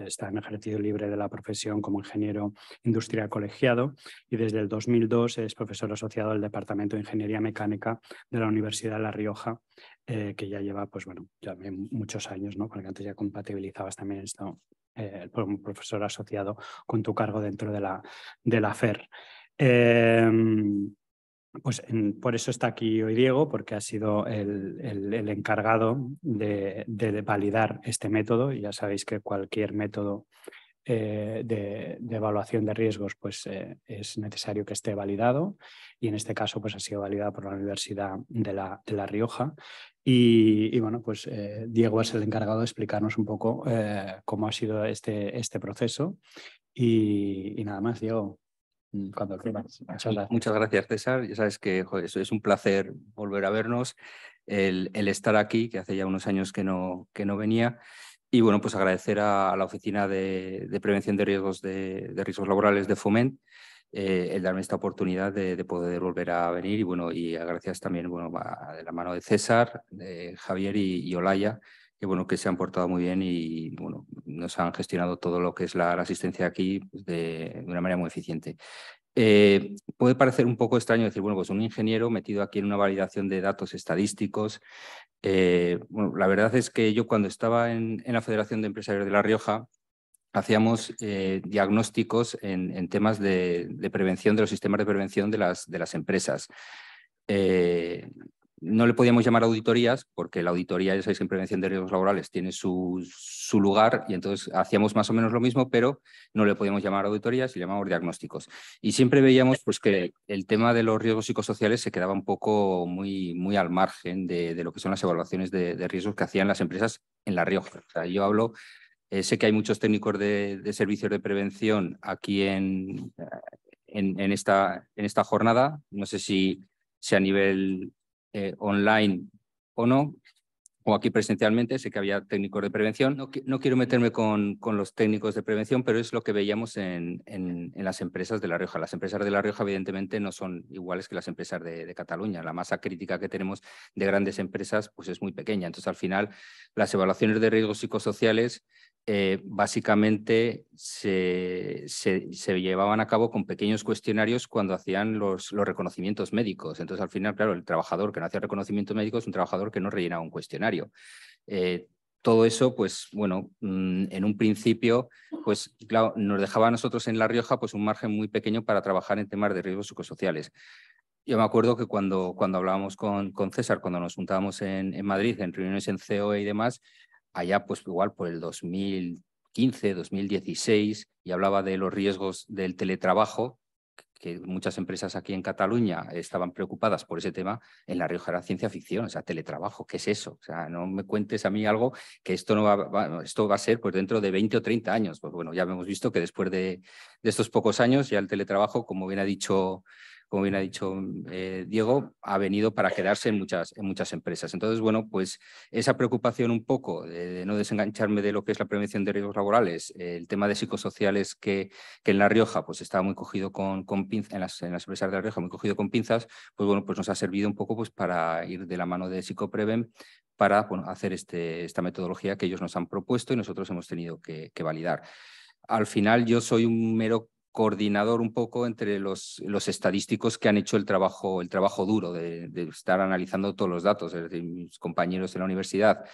está en ejercicio libre de la profesión como ingeniero industrial colegiado y desde el 2002 es profesor asociado del Departamento de Ingeniería Mecánica de la Universidad de La Rioja, eh, que ya lleva, pues bueno, ya muchos años, ¿no? Porque antes ya compatibilizabas también esto, eh, profesor asociado con tu cargo dentro de la, de la FER. Em, pues por eso está aquí hoy Diego, porque ha sido el, encargado de, validar este método. y Ya sabéis que cualquier método eh, de, evaluación de riesgos pues, eh, es necesario que esté validado y en este caso pues, ha sido validado por la Universidad de La, Rioja. Y, y, bueno, pues eh, Diego es el encargado de explicarnos un poco cómo ha sido este, este proceso. Y, nada más, Diego. Mm, cuando quieras. Muchas gracias. César. Ya sabes que joder, es un placer volver a vernos, el, el, estar aquí, que hace ya unos años que no, que no venía. Y bueno, pues agradecer a, la Oficina de, Prevención de Riesgos, de, Riesgos Laborales de Foment eh, el darme esta oportunidad de, poder volver a venir y bueno, y gracias también bueno, de la mano de César, de Javier y, Olaya, que bueno, que se han portado muy bien y bueno, nos han gestionado todo lo que es la, asistencia aquí pues, de, una manera muy eficiente. Eh, puede parecer un poco extraño decir, bueno, pues un ingeniero metido aquí en una validación de datos estadísticos, eh, bueno, la verdad es que yo cuando estaba en, la Federación de Empresarios de La Rioja, hacíamos eh, diagnósticos en, temas de, prevención, de los sistemas de prevención de las, de las empresas. Eh, no le podíamos llamar auditorías porque la auditoría, ya sabéis, en prevención de riesgos laborales tiene su, lugar y entonces hacíamos más o menos lo mismo, pero no le podíamos llamar auditorías y le llamamos diagnósticos. Y siempre veíamos pues, que el tema de los riesgos psicosociales se quedaba un poco muy, muy al margen de, lo que son las evaluaciones de, riesgos que hacían las empresas en La Rioja. yo hablo, eh, sé que hay muchos técnicos de, servicios de prevención aquí eh, en, en, esta, en esta jornada. No sé si, si a nivel eh, online o no, o aquí presencialmente, sé que había técnicos de prevención. No, quiero meterme con, con, los técnicos de prevención, pero es lo que veíamos en, en, las empresas de La Rioja. Las empresas de La Rioja, evidentemente, no son iguales que las empresas de, Cataluña. La masa crítica que tenemos de grandes empresas pues es muy pequeña. Entonces, al final, las evaluaciones de riesgos psicosociales eh, básicamente se, llevaban a cabo con pequeños cuestionarios cuando hacían los, reconocimientos médicos. Entonces, al final, claro, el trabajador que no hacía reconocimiento médico es un trabajador que no rellenaba un cuestionario. Eh, todo eso, pues bueno, mm, en un principio, pues claro, nos dejaba a nosotros en La Rioja pues un margen muy pequeño para trabajar en temas de riesgos psicosociales. Yo me acuerdo que cuando, cuando hablábamos con, con César, cuando nos juntábamos en, en Madrid, en reuniones en COE y demás, allá pues igual por el 2015, 2016, y hablaba de los riesgos del teletrabajo, que muchas empresas aquí en Cataluña estaban preocupadas por ese tema, en La Rioja era ciencia ficción, o sea, teletrabajo, ¿qué es eso? O sea, no me cuentes a mí algo que esto, no va, esto va a ser pues, dentro de 20 o 30 años. Pues bueno, ya hemos visto que después de, de estos pocos años ya el teletrabajo, como bien ha dicho como bien ha dicho mm, eh, Diego, ha venido para quedarse en muchas, en empresas. Entonces, bueno, pues esa preocupación un poco de, no desengancharme de lo que es la prevención de riesgos laborales, el tema de psicosociales que, en La Rioja pues estaba muy cogido con, pinzas, en las, empresas de La Rioja muy cogido con pinzas, pues bueno, pues nos ha servido un poco pues para ir de la mano de Psicopreven para hacer este, esta metodología que ellos nos han propuesto y nosotros hemos tenido que, que validar al final yo soy un mero coordinador un poco entre los, estadísticos que han hecho el trabajo, el trabajo duro de, de estar analizando todos los datos, es decir, mis compañeros en la universidad,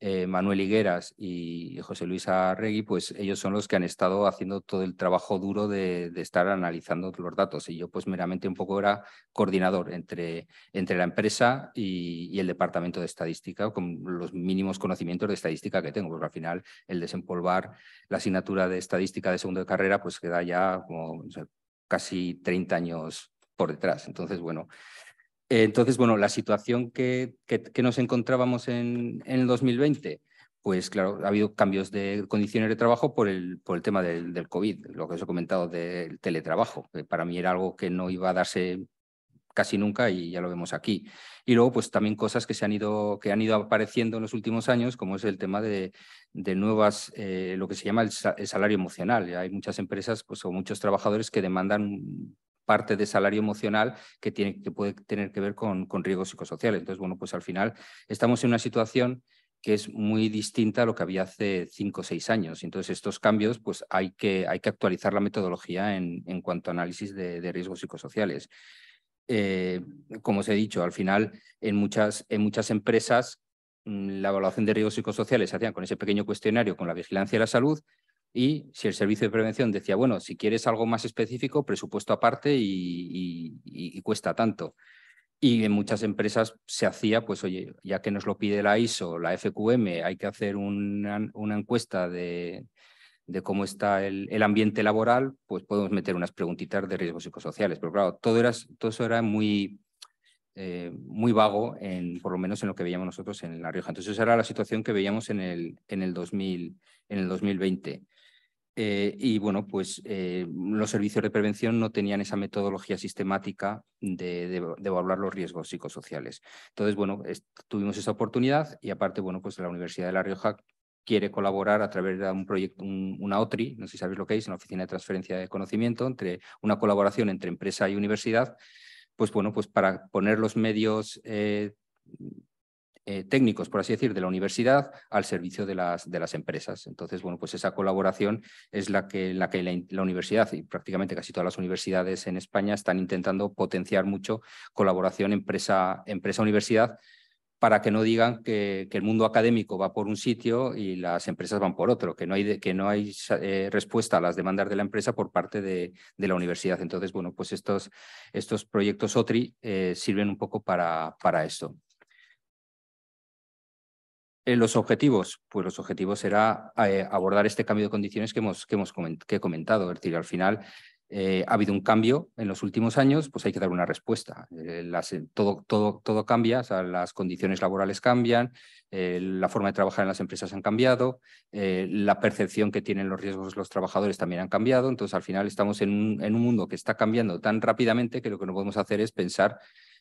eh, Manuel Higueras y José Luis Arregui, pues ellos son los que han estado haciendo todo el trabajo duro de, estar analizando los datos. Y yo, pues meramente un poco era coordinador entre, entre la empresa y, el departamento de estadística, con los mínimos conocimientos de estadística que tengo, porque al final el desempolvar la asignatura de estadística de segundo de carrera, pues queda ya como casi 30 años por detrás. Entonces, bueno, eh, entonces, bueno, la situación que, nos encontrábamos en, el 2020, pues claro, ha habido cambios de condiciones de trabajo por el, por el tema del, COVID, lo que os he comentado del teletrabajo, que para mí era algo que no iba a darse casi nunca y ya lo vemos aquí. Y luego, pues también cosas que se han ido, que han ido apareciendo en los últimos años, como es el tema de, nuevas, eh, lo que se llama el, salario emocional. Hay muchas empresas pues, o muchos trabajadores que demandan parte de salario emocional que, tiene, que puede tener que ver con, riesgos psicosociales. Entonces, bueno, pues al final estamos en una situación que es muy distinta a lo que había hace cinco o seis años. Entonces, estos cambios, pues hay que, hay que actualizar la metodología en, cuanto a análisis de, riesgos psicosociales. Eh, como os he dicho, al final en muchas, en muchas empresas mm, la evaluación de riesgos psicosociales se hacían con ese pequeño cuestionario, con la vigilancia de la salud, y si el servicio de prevención decía, bueno, si quieres algo más específico, presupuesto aparte y, cuesta tanto. Y en muchas empresas se hacía, pues oye, ya que nos lo pide la ISO, la FQM, hay que hacer una, encuesta de, cómo está el, ambiente laboral, pues podemos meter unas preguntitas de riesgos psicosociales. Pero claro, todo, era, todo eso era muy, eh, muy vago, en, por lo menos en lo que veíamos nosotros en La Rioja. Entonces, esa era la situación que veíamos en el, en el, 2000, en el 2020. Eh, y bueno, pues eh, los servicios de prevención no tenían esa metodología sistemática de, evaluar los riesgos psicosociales. Entonces, bueno, tuvimos esa oportunidad y aparte, bueno, pues la Universidad de La Rioja quiere colaborar a través de un proyecto, una OTRI, no sé si sabéis lo que es, una oficina de transferencia de conocimiento, entre una colaboración entre empresa y universidad, pues bueno, pues para poner los medios eh, eh, técnicos, por así decir, de la universidad al servicio de las, de las empresas. Entonces, bueno, pues esa colaboración es la que, la, que la, universidad y prácticamente casi todas las universidades en España están intentando potenciar mucho colaboración empresa-universidad empresa para que no digan que, el mundo académico va por un sitio y las empresas van por otro, que no hay, que no hay eh, respuesta a las demandas de la empresa por parte de, de la universidad. Entonces, bueno, pues estos, estos proyectos OTRI eh, sirven un poco para, para esto. Eh, los objetivos, pues los objetivos era eh, abordar este cambio de condiciones que hemos, que hemos he comentado. Es decir, al final eh, ha habido un cambio en los últimos años, pues hay que dar una respuesta. todo, todo, todo cambia, las condiciones laborales cambian, la forma de trabajar en las empresas han cambiado, la percepción que tienen los riesgos los trabajadores también han cambiado. Entonces, al final estamos en un, mundo que está cambiando tan rápidamente que lo que no podemos hacer es pensar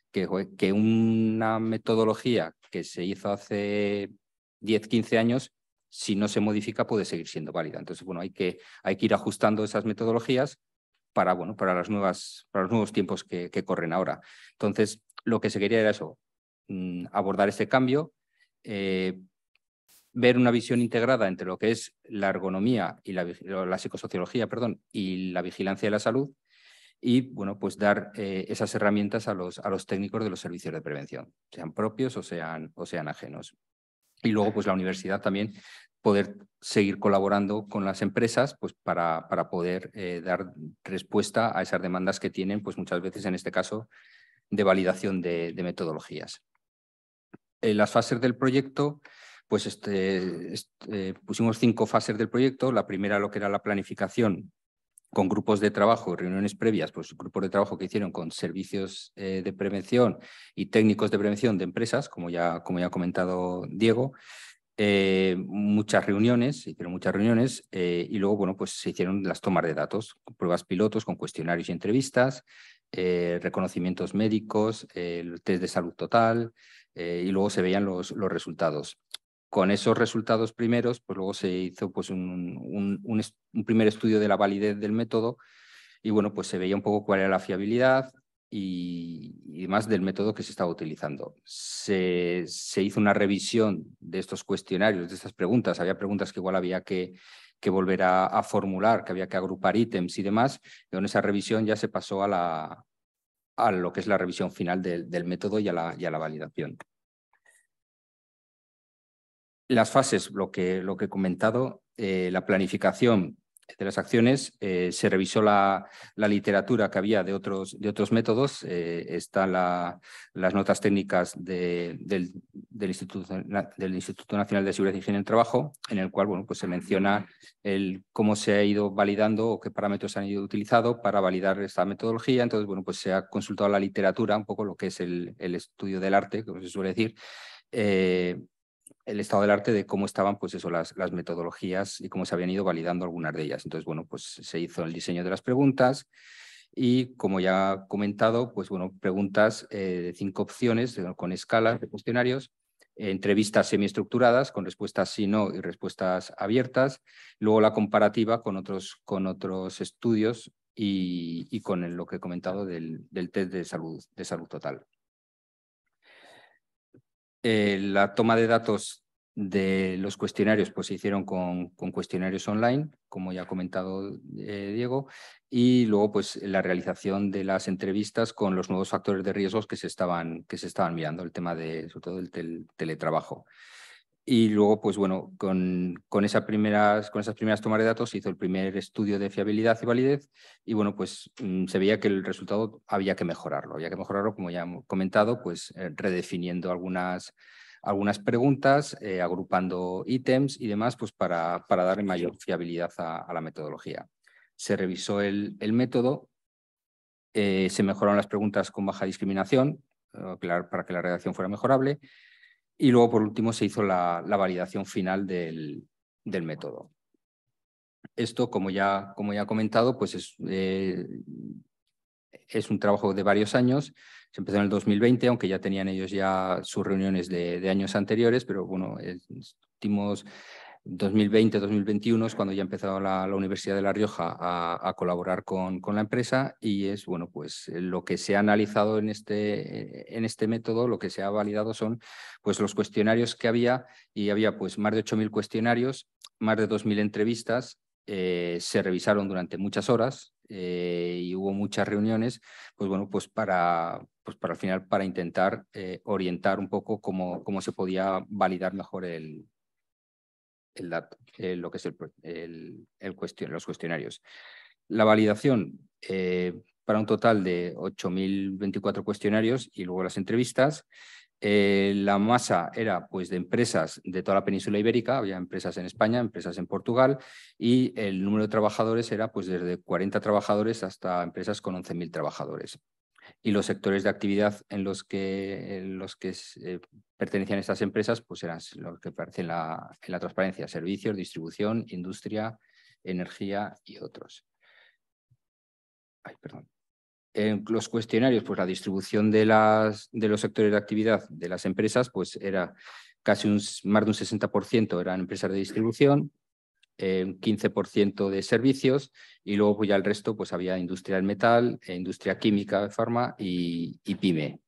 que, que una metodología que se hizo hace 10, 15 años, si no se modifica, puede seguir siendo válida. Entonces, bueno, hay que, hay que ir ajustando esas metodologías para, bueno, para, las nuevas, para los nuevos tiempos que, corren ahora. Entonces, lo que se quería era eso, mm, abordar este cambio, eh, ver una visión integrada entre lo que es la ergonomía y la, psicosociología perdón, y la vigilancia de la salud y bueno, pues dar eh, esas herramientas a los, a los técnicos de los servicios de prevención, sean propios o sean, o sean ajenos. Y luego, pues la universidad también poder seguir colaborando con las empresas pues, para, para poder eh, dar respuesta a esas demandas que tienen, pues muchas veces en este caso, de validación de, metodologías. En las fases del proyecto, pues este, este, pusimos cinco fases del proyecto. La primera lo que era la planificación, con grupos de trabajo, reuniones previas, pues grupos de trabajo que hicieron con servicios eh, de prevención y técnicos de prevención de empresas, como ya, como ya ha comentado Diego. Eh, muchas reuniones, se muchas reuniones eh, y luego, bueno, pues se hicieron las tomas de datos, pruebas pilotos con cuestionarios y entrevistas, reconocimientos médicos, el test de salud total y luego se veían los resultados con esos resultados primeros, pues luego se hizo pues un, primer estudio de la validez del método y bueno, pues se veía un poco cuál era la fiabilidad y, más del método que se estaba utilizando. Se, hizo una revisión de estos cuestionarios, de estas preguntas. Había preguntas que igual había que, volver a, formular, que había que agrupar ítems y demás. Y con esa revisión ya se pasó a, la, a lo que es la revisión final del método y a y a la validación. Las fases, lo que, lo que he comentado, eh, la planificación de las acciones, eh, se revisó la, literatura que había de otros, de otros métodos, eh, están las notas técnicas del, Instituto, del, Instituto, Nacional de Seguridad y Higiene del Trabajo, en el cual bueno, pues se menciona el, cómo se ha ido validando o qué parámetros se han ido utilizando para validar esta metodología. Entonces, bueno, pues se ha consultado la literatura, un poco lo que es el, estudio del arte, como se suele decir, el estado del arte de cómo estaban pues eso, las, metodologías y cómo se habían ido validando algunas de ellas. Entonces, bueno, pues se hizo el diseño de las preguntas y, como ya he comentado, pues bueno, preguntas eh, de cinco opciones con escalas de cuestionarios, entrevistas semiestructuradas con respuestas sí, no y respuestas abiertas, luego la comparativa con otros, con otros estudios y, y con lo que he comentado del, del test de salud, de salud total. Eh, la toma de datos de los cuestionarios pues, se hicieron con, cuestionarios online, como ya ha comentado eh, Diego, y luego pues, la realización de las entrevistas con los nuevos factores de riesgos que se estaban, que se mirando, el tema de, sobre todo el teletrabajo. Y luego, pues bueno, con, con, esas primeras, con esas primeras tomas de datos se hizo el primer estudio de fiabilidad y validez y bueno, pues mm, se veía que el resultado había que mejorarlo, había que mejorarlo, como ya hemos comentado, pues eh, redefiniendo algunas, algunas preguntas, eh, agrupando ítems y demás, pues para, para darle mayor fiabilidad a, la metodología. Se revisó el, método, eh, se mejoraron las preguntas con baja discriminación, para que la redacción fuera mejorable, y luego, por último, se hizo la, validación final del, método. Esto, como ya, como ya he comentado, pues es, eh, es un trabajo de varios años. Se empezó en el 2020, aunque ya tenían ellos ya sus reuniones de, años anteriores, pero bueno, últimos 2020-2021 es cuando ya ha empezado la, Universidad de La Rioja a, colaborar con, la empresa y es bueno pues eh, lo que se ha analizado en este, eh, en este método, lo que se ha validado son pues los cuestionarios que había y había pues más de 8.000 cuestionarios, más de 2.000 entrevistas, eh, se revisaron durante muchas horas y hubo muchas reuniones, pues bueno, pues para, pues para al final para intentar orientar un poco cómo, cómo se podía validar mejor el, el dato, eh, lo que es el, los cuestionarios. La validación eh, para un total de 8.024 cuestionarios y luego las entrevistas. Eh, la masa era pues, de empresas de toda la península ibérica, había empresas en España, empresas en Portugal, y el número de trabajadores era pues, desde 40 trabajadores hasta empresas con 11.000 trabajadores y los sectores de actividad en los que, los que eh, pertenecían estas empresas pues eran los que aparecen en la, la transparencia, servicios, distribución, industria, energía y otros. Ay, perdón. En los cuestionarios, pues la distribución de, las, de los sectores de actividad de las empresas pues era casi un, más de un 60% eran empresas de distribución, 15% de servicios y luego ya el resto pues había industria del metal, eh, industria química, farma y, y pyme.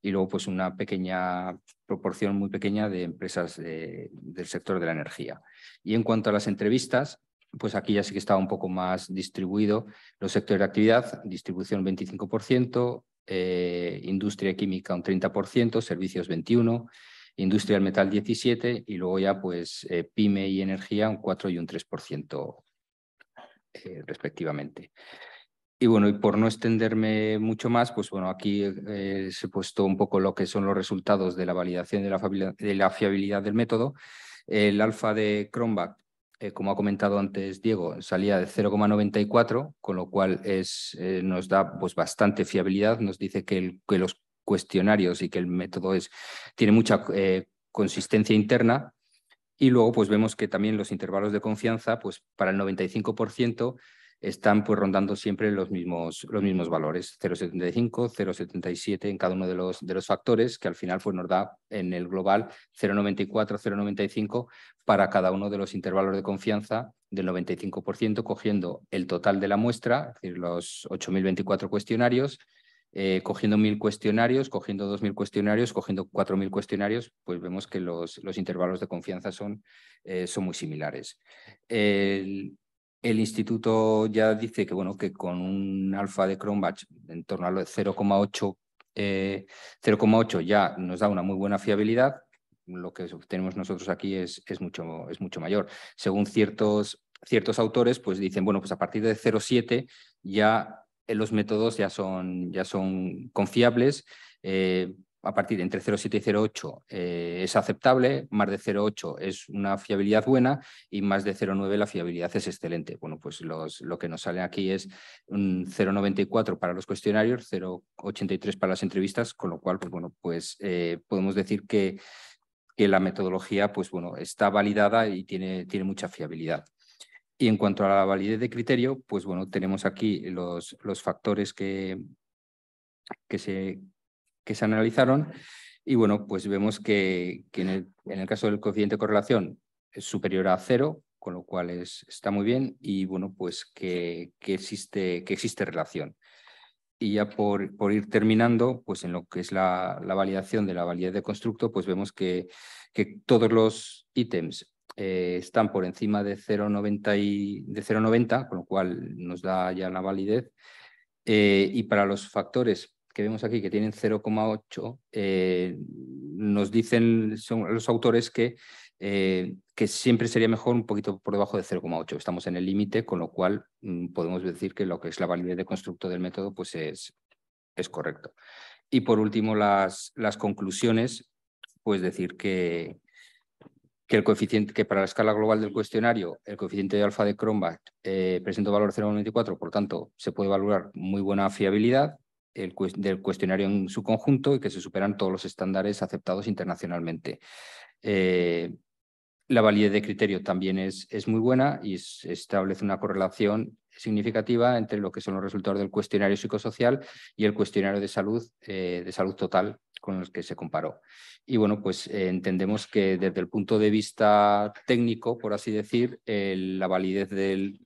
Y luego pues una pequeña proporción muy pequeña de empresas del sector de la energía. Y en cuanto a las entrevistas, pues aquí ya sí que estaba un poco más distribuido los sectores de actividad, distribución 25%, eh, industria química un 30%, servicios 21%, industrial metal 17 y luego ya pues eh, pyme y energía un 4 y un 3% eh, respectivamente. Y bueno, y por no extenderme mucho más, pues bueno, aquí eh, se he puesto un poco lo que son los resultados de la validación de la, de la fiabilidad del método. El alfa de Cronbach, como ha comentado antes Diego, salía de 0,94, con lo cual es, nos da pues, bastante fiabilidad. Nos dice que, que los cuestionarios y que el método es, tiene mucha eh, consistencia interna. Y luego pues vemos que también los intervalos de confianza, pues para el 95% están pues rondando siempre los mismos, los mismos valores, 0,75, 0,77 en cada uno de los, de los factores, que al final pues, nos da en el global 0,94, 0,95 para cada uno de los intervalos de confianza del 95%, cogiendo el total de la muestra, es decir, los 8.024 cuestionarios, eh, cogiendo 1000 cuestionarios, cogiendo dos mil cuestionarios, cogiendo cuatro cuestionarios, pues vemos que los, intervalos de confianza son, eh, son muy similares. El, instituto ya dice que, bueno, que con un alfa de Cronbach en torno a lo 0,8 0,8 eh, ya nos da una muy buena fiabilidad. Lo que obtenemos nosotros aquí es, es, mucho, es mucho mayor. Según ciertos, ciertos autores, pues dicen, bueno, pues a partir de 0,7 ya eh, los métodos ya son, ya son confiables. Eh, a partir de entre 0,7 y 0,8 eh, es aceptable, más de 0,8 es una fiabilidad buena y más de 0,9 la fiabilidad es excelente. Bueno, pues los, lo que nos sale aquí es un 0,94 para los cuestionarios, 0,83 para las entrevistas, con lo cual, pues bueno, pues podemos decir que, que, la metodología, pues bueno, está validada y tiene, tiene mucha fiabilidad. Y en cuanto a la validez de criterio, pues bueno, tenemos aquí los, los factores que, que, se, que se analizaron y bueno, pues vemos que, en, el, caso del coeficiente de correlación es superior a cero, con lo cual está muy bien y bueno, pues que, que, existe, que existe relación. Y ya por, por ir terminando, pues en lo que es la, la validación de la validez de constructo, pues vemos que, que todos los ítems eh, están por encima de 0,90, con lo cual nos da ya la validez. Eh, y para los factores que vemos aquí, que tienen 0,8, eh, nos dicen los autores que, que siempre sería mejor un poquito por debajo de 0,8. Estamos en el límite, con lo cual mm, podemos decir que lo que es la validez de constructo del método pues es, es correcto. Y por último, las, las conclusiones, pues decir que, que, el coeficiente, que para la escala global del cuestionario el coeficiente de alfa de Cronbach eh, presenta un valor 0,94, por tanto se puede valorar muy buena fiabilidad del cuestionario en su conjunto y que se superan todos los estándares aceptados internacionalmente. Eh, la validez de criterio también es, es muy buena y establece una correlación significativa entre lo que son los resultados del cuestionario psicosocial y el cuestionario de salud, eh, de salud total con los que se comparó. Y bueno, pues eh, entendemos que desde el punto de vista técnico, por así decir, la validez de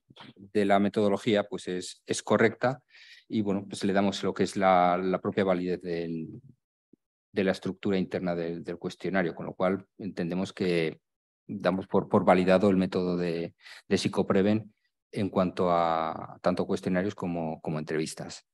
la metodología pues es, correcta y bueno, pues le damos lo que es la, propia validez de la estructura interna del, cuestionario, con lo cual entendemos que damos por, validado el método de, de psicopreven en cuanto a tanto cuestionarios como, como entrevistas.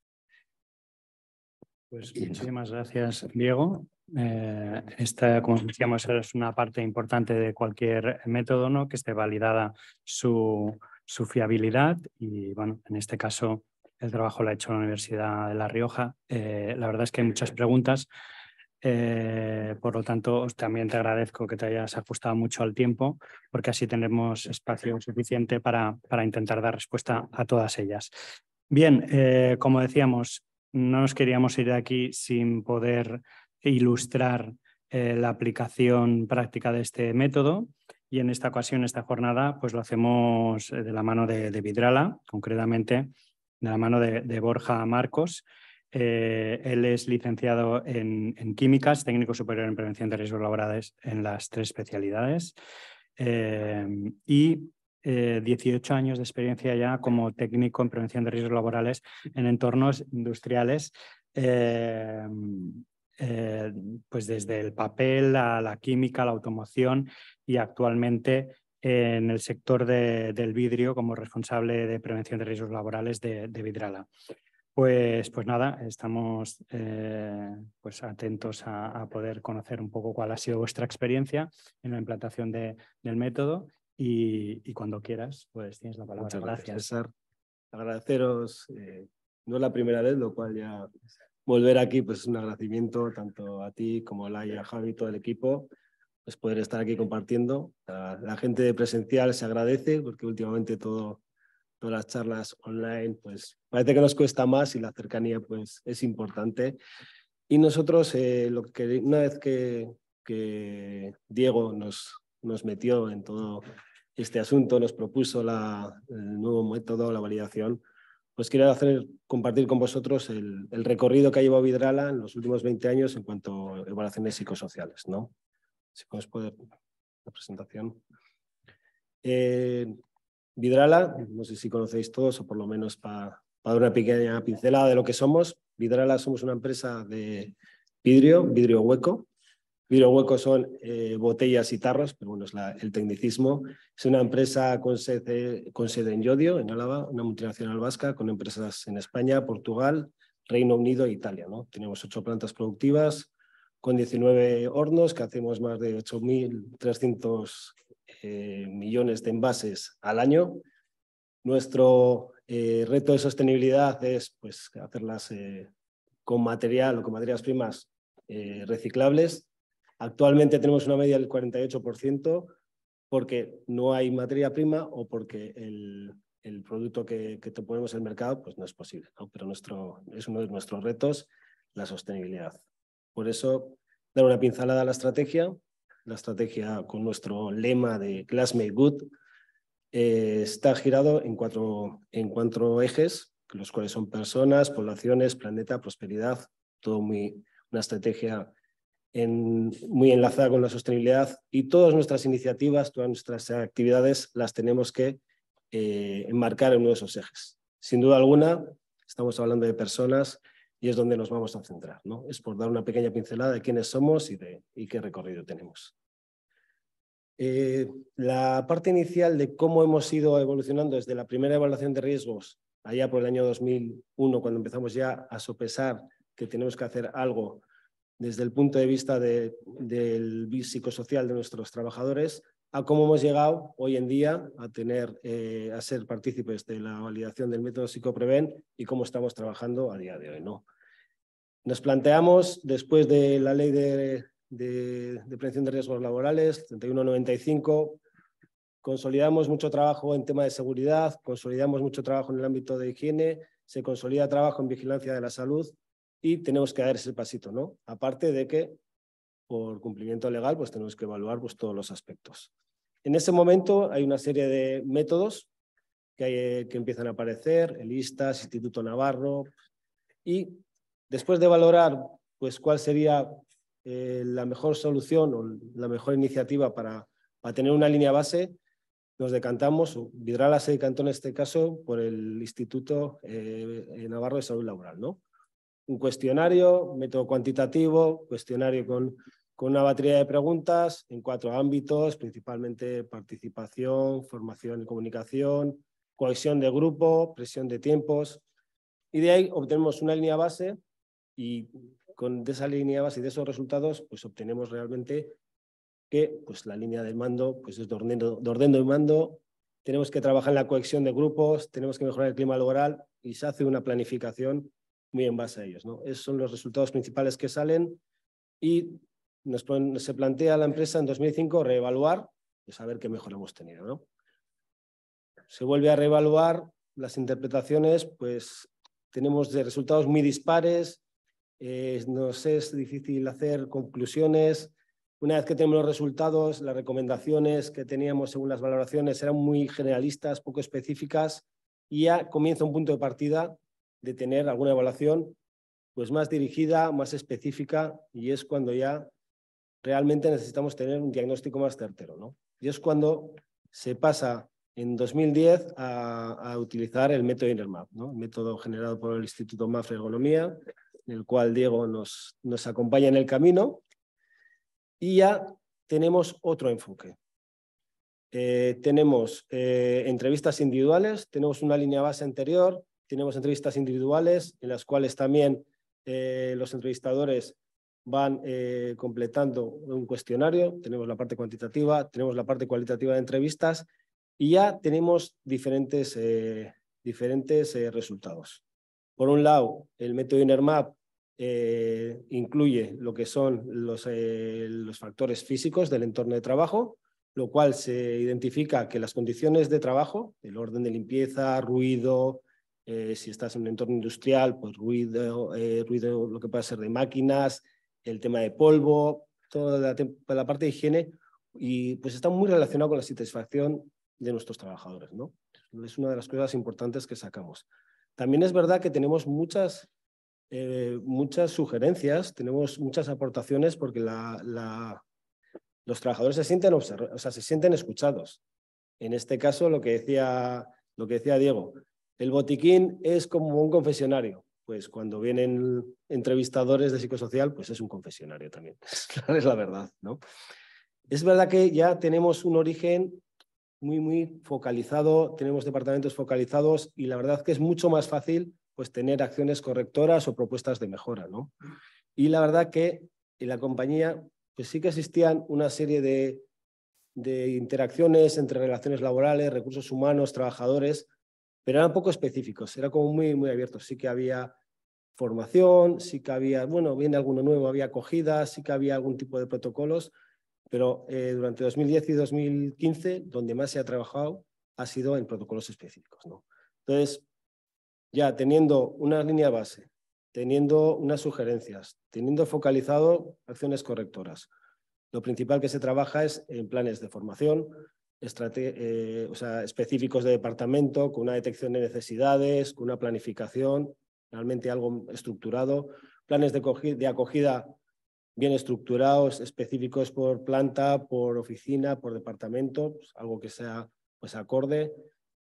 Pues muchísimas gracias, Diego. Eh, esta, como decíamos, es una parte importante de cualquier método, ¿no? Que esté validada su, fiabilidad y, bueno, en este caso el trabajo lo ha hecho la Universidad de La Rioja. Eh, la verdad es que hay muchas preguntas. Eh, por lo tanto, también te agradezco que te hayas ajustado mucho al tiempo, porque así tenemos espacio suficiente para, intentar dar respuesta a todas ellas. Bien, eh, como decíamos, no nos queríamos ir de aquí sin poder ilustrar eh, la aplicación práctica de este método. Y en esta ocasión, esta jornada, pues lo hacemos de la mano de, Vidrala, concretamente de la mano de Borja Marcos, eh, él es licenciado en, Químicas, técnico superior en prevención de riesgos laborales en las tres especialidades eh, y 18 eh, años de experiencia ya como técnico en prevención de riesgos laborales en entornos industriales. pues desde el papel a la química, la automoción y actualmente en el sector del vidrio como responsable de prevención de riesgos laborales de Vidrala. Pues, pues nada, estamos eh, pues atentos a, poder conocer un poco cuál ha sido vuestra experiencia en la implantación de, del método y, cuando quieras, pues tienes la palabra. gracias, César. Agradeceros, eh, no es la primera vez, lo cual ya volver aquí pues es un agradecimiento tanto a ti como a Laya, a Javi, todo el equipo, pues poder estar aquí compartiendo. La, la gente presencial se agradece porque últimamente todo las charlas online, pues parece que nos cuesta más y la cercanía pues es importante. Y nosotros, eh, lo que, una vez que, que Diego nos, nos metió en todo este asunto, nos propuso la, el nuevo método, la validación, pues quiero hacer, compartir con vosotros el, el, recorrido que ha llevado Vidrala en los últimos 20 años en cuanto a evaluaciones psicosociales. ¿no? Si podemos poder la presentación. Eh, Vidrala, no sé si conocéis todos o por lo menos para dar una pequeña pincelada de lo que somos. Vidrala somos una empresa de vidrio, vidrio hueco. Vidrio hueco son eh, botellas y tarros, pero bueno, es la, el tecnicismo. Es una empresa con sede, en Yodio, en Álava, una multinacional vasca con empresas en España, Portugal, Reino Unido e Italia. ¿no? Tenemos ocho plantas productivas con 19 hornos que hacemos más de 8.300 eh, millones de envases al año. Nuestro eh, reto de sostenibilidad es pues, hacerlas eh, con material o con materias primas reciclables. Actualmente tenemos una media del 48% porque no hay materia prima o porque el, producto que, que, ponemos en el mercado pues, no es posible. Pero nuestro, es uno de nuestros retos la sostenibilidad. Por eso, dar una pincelada a la estrategia, la estrategia con nuestro lema de Glass Made Good, eh, está girado en cuatro, en cuatro ejes, los cuales son personas, poblaciones, planeta, prosperidad, todo muy, una estrategia muy enlazada con la sostenibilidad y todas nuestras iniciativas, todas nuestras actividades las tenemos que eh, enmarcar en uno de esos ejes. Sin duda alguna, estamos hablando de personas, y es donde nos vamos a centrar. ¿no? Es por dar una pequeña pincelada de quiénes somos y, de, qué recorrido tenemos. Eh, la parte inicial de cómo hemos ido evolucionando desde la primera evaluación de riesgos, allá por el año 2001, cuando empezamos ya a sopesar que tenemos que hacer algo desde el punto de vista del psicosocial de nuestros trabajadores, a cómo hemos llegado hoy en día a, tener, eh, a ser partícipes de la validación del método psicopreven y cómo estamos trabajando a día de hoy. ¿no? Nos planteamos, después de la ley de, de, de prevención de riesgos laborales, 3195, consolidamos mucho trabajo en tema de seguridad, consolidamos mucho trabajo en el ámbito de higiene, se consolida trabajo en vigilancia de la salud y tenemos que dar ese pasito, ¿no? Aparte de que por cumplimiento legal pues tenemos que evaluar pues, todos los aspectos. En ese momento hay una serie de métodos que, eh, que empiezan a aparecer, el ISTAS, Instituto Navarro, y Después de valorar pues, cuál sería eh, la mejor solución o la mejor iniciativa para, para tener una línea base, nos decantamos, Vidrala se decantó en este caso por el Instituto eh, Navarro de Salud Laboral. ¿no? Un cuestionario, método cuantitativo, cuestionario con, con una batería de preguntas en cuatro ámbitos, principalmente participación, formación y comunicación, cohesión de grupo, presión de tiempos. Y de ahí obtenemos una línea base y con esa línea base y de esos resultados, pues obtenemos realmente que pues, la línea de mando pues, es de orden de mando, tenemos que trabajar en la cohesión de grupos, tenemos que mejorar el clima laboral y se hace una planificación muy en base a ellos. ¿no? Esos son los resultados principales que salen y se plantea a la empresa en 2005 reevaluar, y saber qué mejor hemos tenido. ¿no? Se vuelve a reevaluar las interpretaciones, pues tenemos de resultados muy dispares, eh, nos es difícil hacer conclusiones. Una vez que tenemos los resultados, las recomendaciones que teníamos según las valoraciones eran muy generalistas, poco específicas, y ya comienza un punto de partida de tener alguna evaluación pues más dirigida, más específica, y es cuando ya realmente necesitamos tener un diagnóstico más certero. ¿no? Y es cuando se pasa en 2010 a, utilizar el método InnerMap, método generado por el Instituto MAFRE Economía en el cual Diego nos, acompaña en el camino. Y ya tenemos otro enfoque. Eh, tenemos eh, entrevistas individuales, tenemos una línea base anterior, tenemos entrevistas individuales en las cuales también eh, los entrevistadores van completando un cuestionario, tenemos la parte cuantitativa, tenemos la parte cualitativa de entrevistas y ya tenemos diferentes, diferentes resultados. Por un lado, el método INERMAP eh, incluye lo que son eh, los, factores físicos del entorno de trabajo, lo cual se identifica que las condiciones de trabajo, el orden de limpieza, ruido, eh, si estás en un entorno industrial, pues ruido, ruido, lo que pueda ser de máquinas, el tema de polvo, toda la, la, parte de higiene, y pues está muy relacionado con la satisfacción de nuestros trabajadores, ¿no? Es una de las cosas importantes que sacamos. También es verdad que tenemos muchas, eh, muchas sugerencias, tenemos muchas aportaciones porque los trabajadores se sienten, o sea, se sienten escuchados. En este caso, lo que, decía, lo que decía Diego, el botiquín es como un confesionario. Pues cuando vienen entrevistadores de psicosocial, pues es un confesionario también. es la verdad, ¿no? Es verdad que ya tenemos un origen muy, muy focalizado, tenemos departamentos focalizados y la verdad que es mucho más fácil pues, tener acciones correctoras o propuestas de mejora. ¿no? Y la verdad que en la compañía pues, sí que existían una serie de, interacciones entre relaciones laborales, recursos humanos, trabajadores, pero eran poco específicos, era como muy, muy abierto. Sí que había formación, sí que había, bueno, viene alguno nuevo, había acogida, sí que había algún tipo de protocolos, pero eh, durante 2010 y 2015 donde más se ha trabajado ha sido en protocolos específicos. ¿no? Entonces, ya teniendo una línea base, teniendo unas sugerencias, teniendo focalizado acciones correctoras, lo principal que se trabaja es en planes de formación, eh, o sea, específicos de departamento, con una detección de necesidades, con una planificación, realmente algo estructurado, planes de, de acogida bien estructurados, específicos por planta, por oficina, por departamento, pues, algo que sea pues acorde.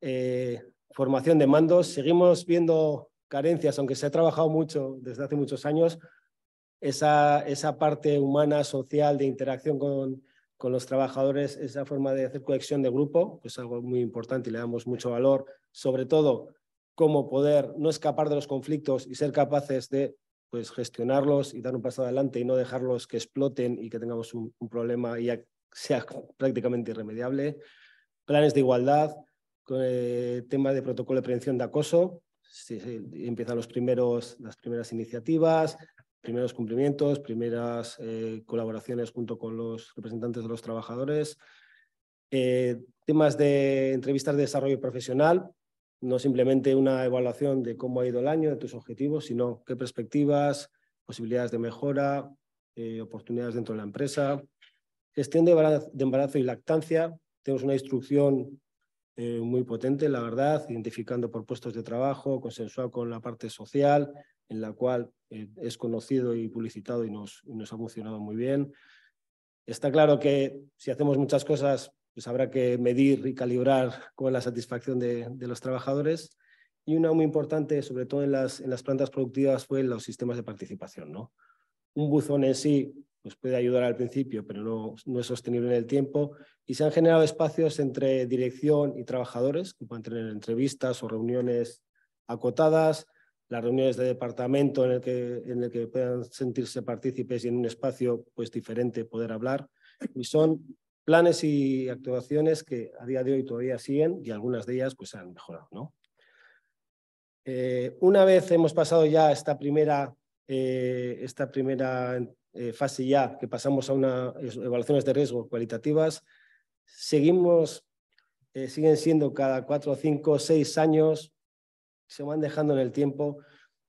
Eh, formación de mandos, seguimos viendo carencias, aunque se ha trabajado mucho desde hace muchos años, esa, esa parte humana, social, de interacción con, con los trabajadores, esa forma de hacer cohesión de grupo, pues algo muy importante y le damos mucho valor, sobre todo cómo poder no escapar de los conflictos y ser capaces de pues gestionarlos y dar un paso adelante y no dejarlos que exploten y que tengamos un, problema y ya sea prácticamente irremediable. Planes de igualdad, temas eh, tema de protocolo de prevención de acoso, si empiezan los primeros, las primeras iniciativas, primeros cumplimientos, primeras eh, colaboraciones junto con los representantes de los trabajadores. Eh, temas de entrevistas de desarrollo profesional, no simplemente una evaluación de cómo ha ido el año, de tus objetivos, sino qué perspectivas, posibilidades de mejora, eh, oportunidades dentro de la empresa. Gestión de embarazo, y lactancia. Tenemos una instrucción eh, muy potente, la verdad, identificando por puestos de trabajo, consensuado con la parte social, en la cual eh, es conocido y publicitado y nos, y nos ha funcionado muy bien. Está claro que si hacemos muchas cosas pues habrá que medir y calibrar con la satisfacción de, los trabajadores. Y una muy importante, sobre todo en las, en las plantas productivas, fue los sistemas de participación. ¿no? Un buzón en sí pues puede ayudar al principio, pero no, no, es sostenible en el tiempo. Y se han generado espacios entre dirección y trabajadores, que pueden tener entrevistas o reuniones acotadas, las reuniones de departamento en el que, en el que puedan sentirse partícipes y en un espacio pues, diferente poder hablar. Y son planes y actuaciones que a día de hoy todavía siguen y algunas de ellas pues han mejorado. Eh, una vez hemos pasado ya esta primera, eh, esta primera eh, fase ya, que pasamos a unas evaluaciones de riesgo cualitativas, seguimos, siguen siendo cada cuatro, cinco, seis años, se van dejando en el tiempo,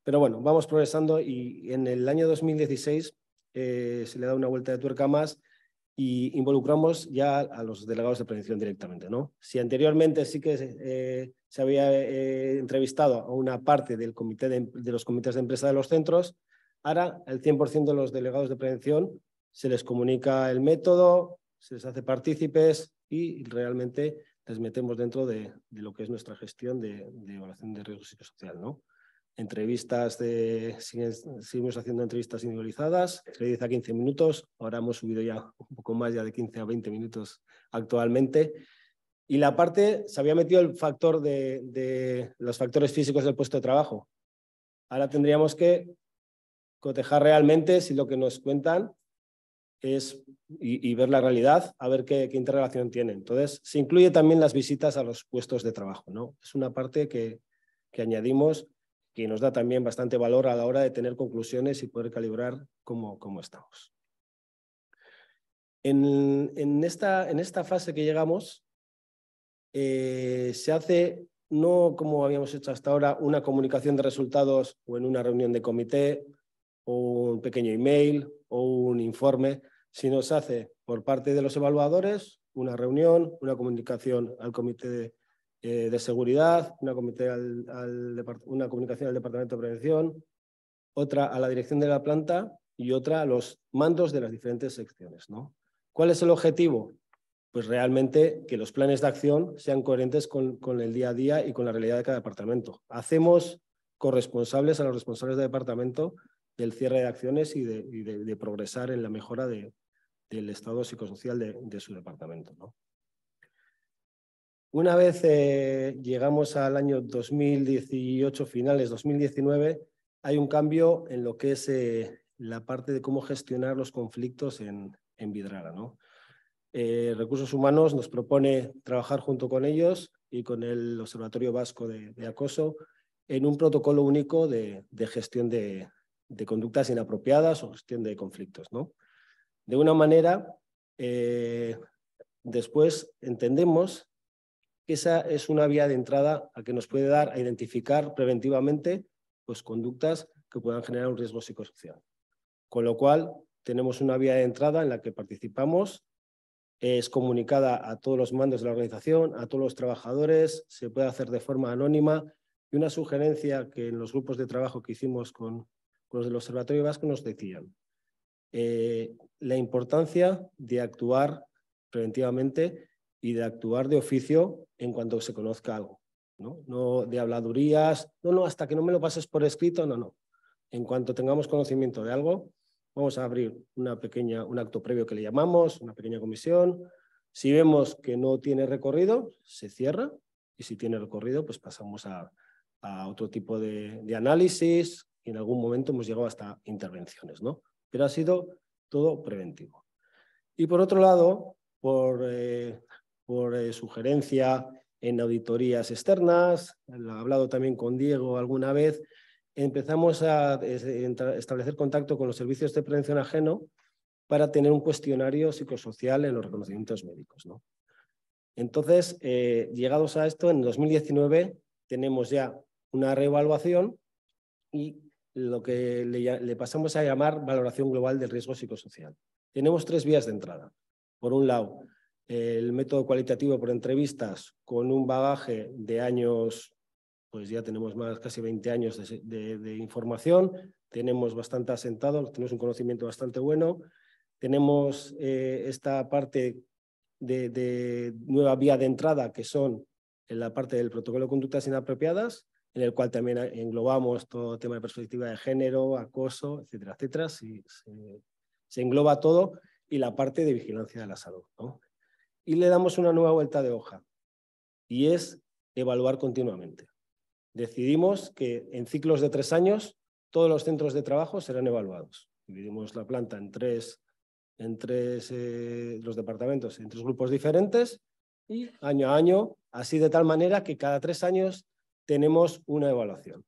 pero bueno, vamos progresando y en el año 2016 se le da una vuelta de tuerca más y involucramos ya a los delegados de prevención directamente. ¿no? Si anteriormente sí que eh, se había eh, entrevistado a una parte del comité de, los comités de empresa de los centros, ahora el 100% de los delegados de prevención se les comunica el método, se les hace partícipes y realmente les metemos dentro de, lo que es nuestra gestión de, de evaluación de riesgo psicosocial. ¿no? entrevistas de, seguimos haciendo entrevistas individualizadas, de 10 a 15 minutos, ahora hemos subido ya un poco más, ya de 15 a 20 minutos actualmente. Y la parte, se había metido el factor de, los factores físicos del puesto de trabajo. Ahora tendríamos que cotejar realmente si lo que nos cuentan es y, ver la realidad, a ver qué, qué, interrelación tienen. Entonces, se incluye también las visitas a los puestos de trabajo, ¿no? Es una parte que, que añadimos que nos da también bastante valor a la hora de tener conclusiones y poder calibrar cómo, estamos. En, esta, en, esta, fase que llegamos, eh, se hace no como habíamos hecho hasta ahora, una comunicación de resultados o en una reunión de comité o un pequeño email o un informe, sino se hace por parte de los evaluadores una reunión, una comunicación al comité de, eh, de seguridad, una, comunicación al Departamento de Prevención, otra a la dirección de la planta y otra a los mandos de las diferentes secciones. ¿no? ¿Cuál es el objetivo? Pues realmente que los planes de acción sean coherentes con, el día a día y con la realidad de cada departamento. Hacemos corresponsables a los responsables del departamento del cierre de acciones y de, progresar en la mejora del estado psicosocial de, su departamento. ¿no? Una vez eh, llegamos al año 2018, finales 2019, hay un cambio en lo que es eh, la parte de cómo gestionar los conflictos en, en ¿no? Eh, Recursos Humanos nos propone trabajar junto con ellos y con el Observatorio Vasco de, Acoso en un protocolo único de, gestión de, conductas inapropiadas o gestión de conflictos. ¿no? De una manera, después entendemos esa es una vía de entrada a que nos puede dar a identificar preventivamente pues, conductas que puedan generar un riesgo psicosocial. Con lo cual, tenemos una vía de entrada en la que participamos, es comunicada a todos los mandos de la organización, a todos los trabajadores, se puede hacer de forma anónima y una sugerencia que en los grupos de trabajo que hicimos con, los del Observatorio Vasco nos decían eh, la importancia de actuar preventivamente y de actuar de oficio en cuanto se conozca algo. ¿no? no de habladurías, no, no, hasta que no me lo pases por escrito, no, no. En cuanto tengamos conocimiento de algo, vamos a abrir una pequeña, un acto previo que le llamamos, una pequeña comisión. Si vemos que no tiene recorrido, se cierra y si tiene recorrido, pues pasamos a, otro tipo de, análisis y en algún momento hemos llegado hasta intervenciones, ¿no? Pero ha sido todo preventivo. Y por otro lado, por eh, por eh, sugerencia en auditorías externas, lo he hablado también con Diego alguna vez, empezamos a establecer contacto con los servicios de prevención ajeno para tener un cuestionario psicosocial en los reconocimientos médicos. ¿no? Entonces, eh, llegados a esto, en 2019 tenemos ya una reevaluación y lo que le, le, pasamos a llamar valoración global del riesgo psicosocial. Tenemos tres vías de entrada. Por un lado, el método cualitativo por entrevistas con un bagaje de años, pues ya tenemos más casi 20 años de, información, tenemos bastante asentado, tenemos un conocimiento bastante bueno, tenemos eh, esta parte de, nueva vía de entrada que son en la parte del protocolo de conductas inapropiadas, en el cual también englobamos todo el tema de perspectiva de género, acoso, etcétera, etcétera. se, se engloba todo y la parte de vigilancia de la salud. ¿no? y le damos una nueva vuelta de hoja. Y es evaluar continuamente. Decidimos que en ciclos de tres años todos los centros de trabajo serán evaluados. Dividimos la planta en tres, en eh, los departamentos, en tres grupos diferentes y año a año, así de tal manera que cada tres años tenemos una evaluación.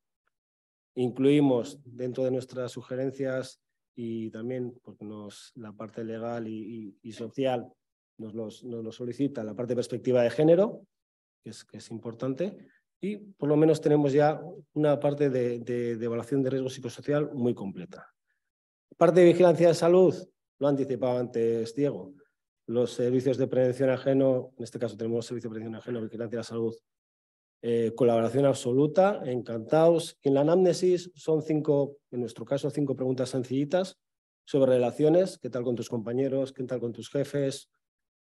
Incluimos dentro de nuestras sugerencias y también pues, nos, la parte legal y social nos, lo solicita la parte de perspectiva de género, que es, importante, y por lo menos tenemos ya una parte de, evaluación de riesgo psicosocial muy completa. Parte de vigilancia de salud, lo anticipaba antes Diego, los servicios de prevención ajeno, en este caso tenemos servicio de prevención ajeno, vigilancia de la salud, eh, colaboración absoluta, encantados. En la anamnesis son cinco, en nuestro caso, cinco preguntas sencillitas sobre relaciones, qué tal con tus compañeros, qué tal con tus jefes,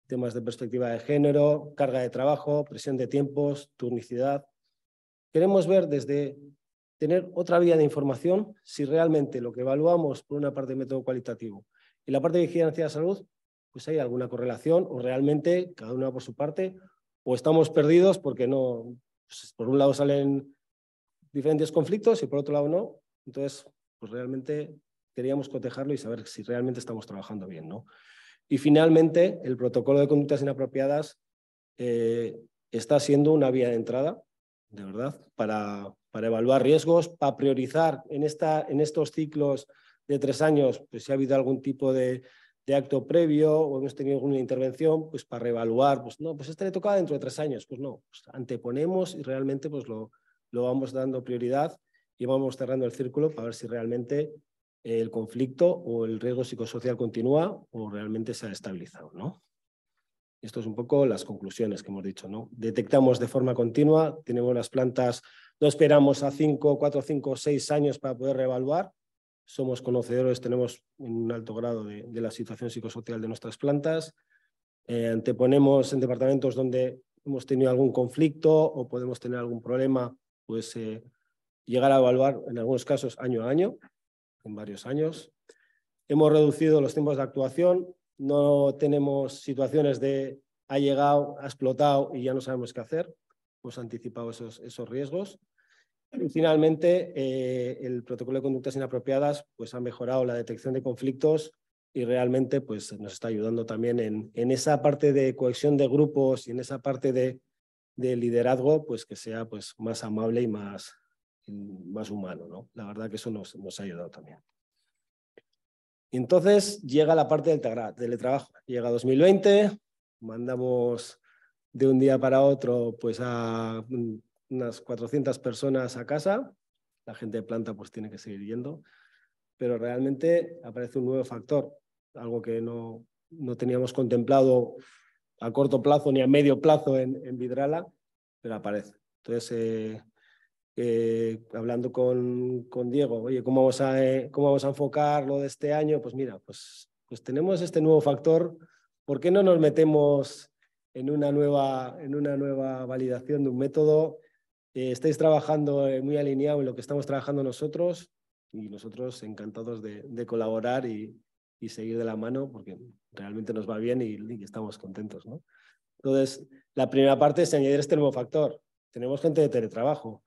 temas de perspectiva de género, carga de trabajo, presión de tiempos, turnicidad. Queremos ver desde tener otra vía de información si realmente lo que evaluamos por una parte de método cualitativo y la parte de vigilancia de salud, pues hay alguna correlación o realmente cada una por su parte o estamos perdidos porque no, pues, por un lado salen diferentes conflictos y por otro lado no. Entonces, pues realmente queríamos cotejarlo y saber si realmente estamos trabajando bien, ¿no? Y finalmente, el protocolo de conductas inapropiadas eh, está siendo una vía de entrada, de verdad, para, evaluar riesgos, para priorizar en, esta, en estos ciclos de tres años, pues si ha habido algún tipo de, acto previo o hemos tenido alguna intervención, pues para reevaluar, pues no, pues este le tocaba dentro de tres años, pues no, pues anteponemos y realmente pues lo, lo vamos dando prioridad y vamos cerrando el círculo para ver si realmente el conflicto o el riesgo psicosocial continúa o realmente se ha estabilizado, ¿no? Esto es un poco las conclusiones que hemos dicho, ¿no? Detectamos de forma continua, tenemos las plantas, no esperamos a 5, 4, 5, 6 años para poder reevaluar, somos conocedores, tenemos un alto grado de, la situación psicosocial de nuestras plantas, eh, anteponemos en departamentos donde hemos tenido algún conflicto o podemos tener algún problema, pues eh, llegar a evaluar en algunos casos año a año, en varios años. Hemos reducido los tiempos de actuación, no tenemos situaciones de ha llegado, ha explotado y ya no sabemos qué hacer. Hemos anticipado esos, riesgos. Y finalmente, eh, el protocolo de conductas inapropiadas pues, ha mejorado la detección de conflictos y realmente pues, nos está ayudando también en, en esa parte de cohesión de grupos y en esa parte de, de liderazgo pues, que sea pues, más amable y más, Mm, más humano, ¿no? La verdad que eso nos, ha ayudado también. Y entonces llega la parte del teletrabajo. Llega 2020, mandamos de un día para otro pues a mm, unas 400 personas a casa. La gente de planta pues tiene que seguir yendo. Pero realmente aparece un nuevo factor, algo que no, no teníamos contemplado a corto plazo ni a medio plazo en, Vidrala, pero aparece. Entonces, eh, eh, hablando con, con, Diego, oye, ¿cómo vamos, a, eh, ¿cómo vamos a enfocar lo de este año? Pues mira, pues, pues tenemos este nuevo factor, ¿por qué no nos metemos en una nueva, en una nueva validación de un método? Eh, estáis trabajando muy alineado en lo que estamos trabajando nosotros y nosotros encantados de, colaborar y, y, seguir de la mano porque realmente nos va bien y, estamos contentos, ¿no? Entonces, la primera parte es añadir este nuevo factor. Tenemos gente de teletrabajo,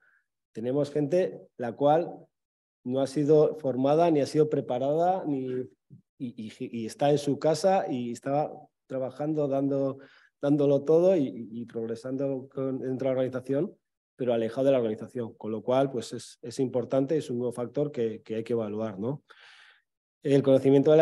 tenemos gente la cual no ha sido formada, ni ha sido preparada, ni, y, está en su casa y está trabajando, dando, dándolo todo y, progresando dentro de la organización, pero alejado de la organización. Con lo cual, pues es, importante, es un nuevo factor que, hay que evaluar. ¿no? El conocimiento de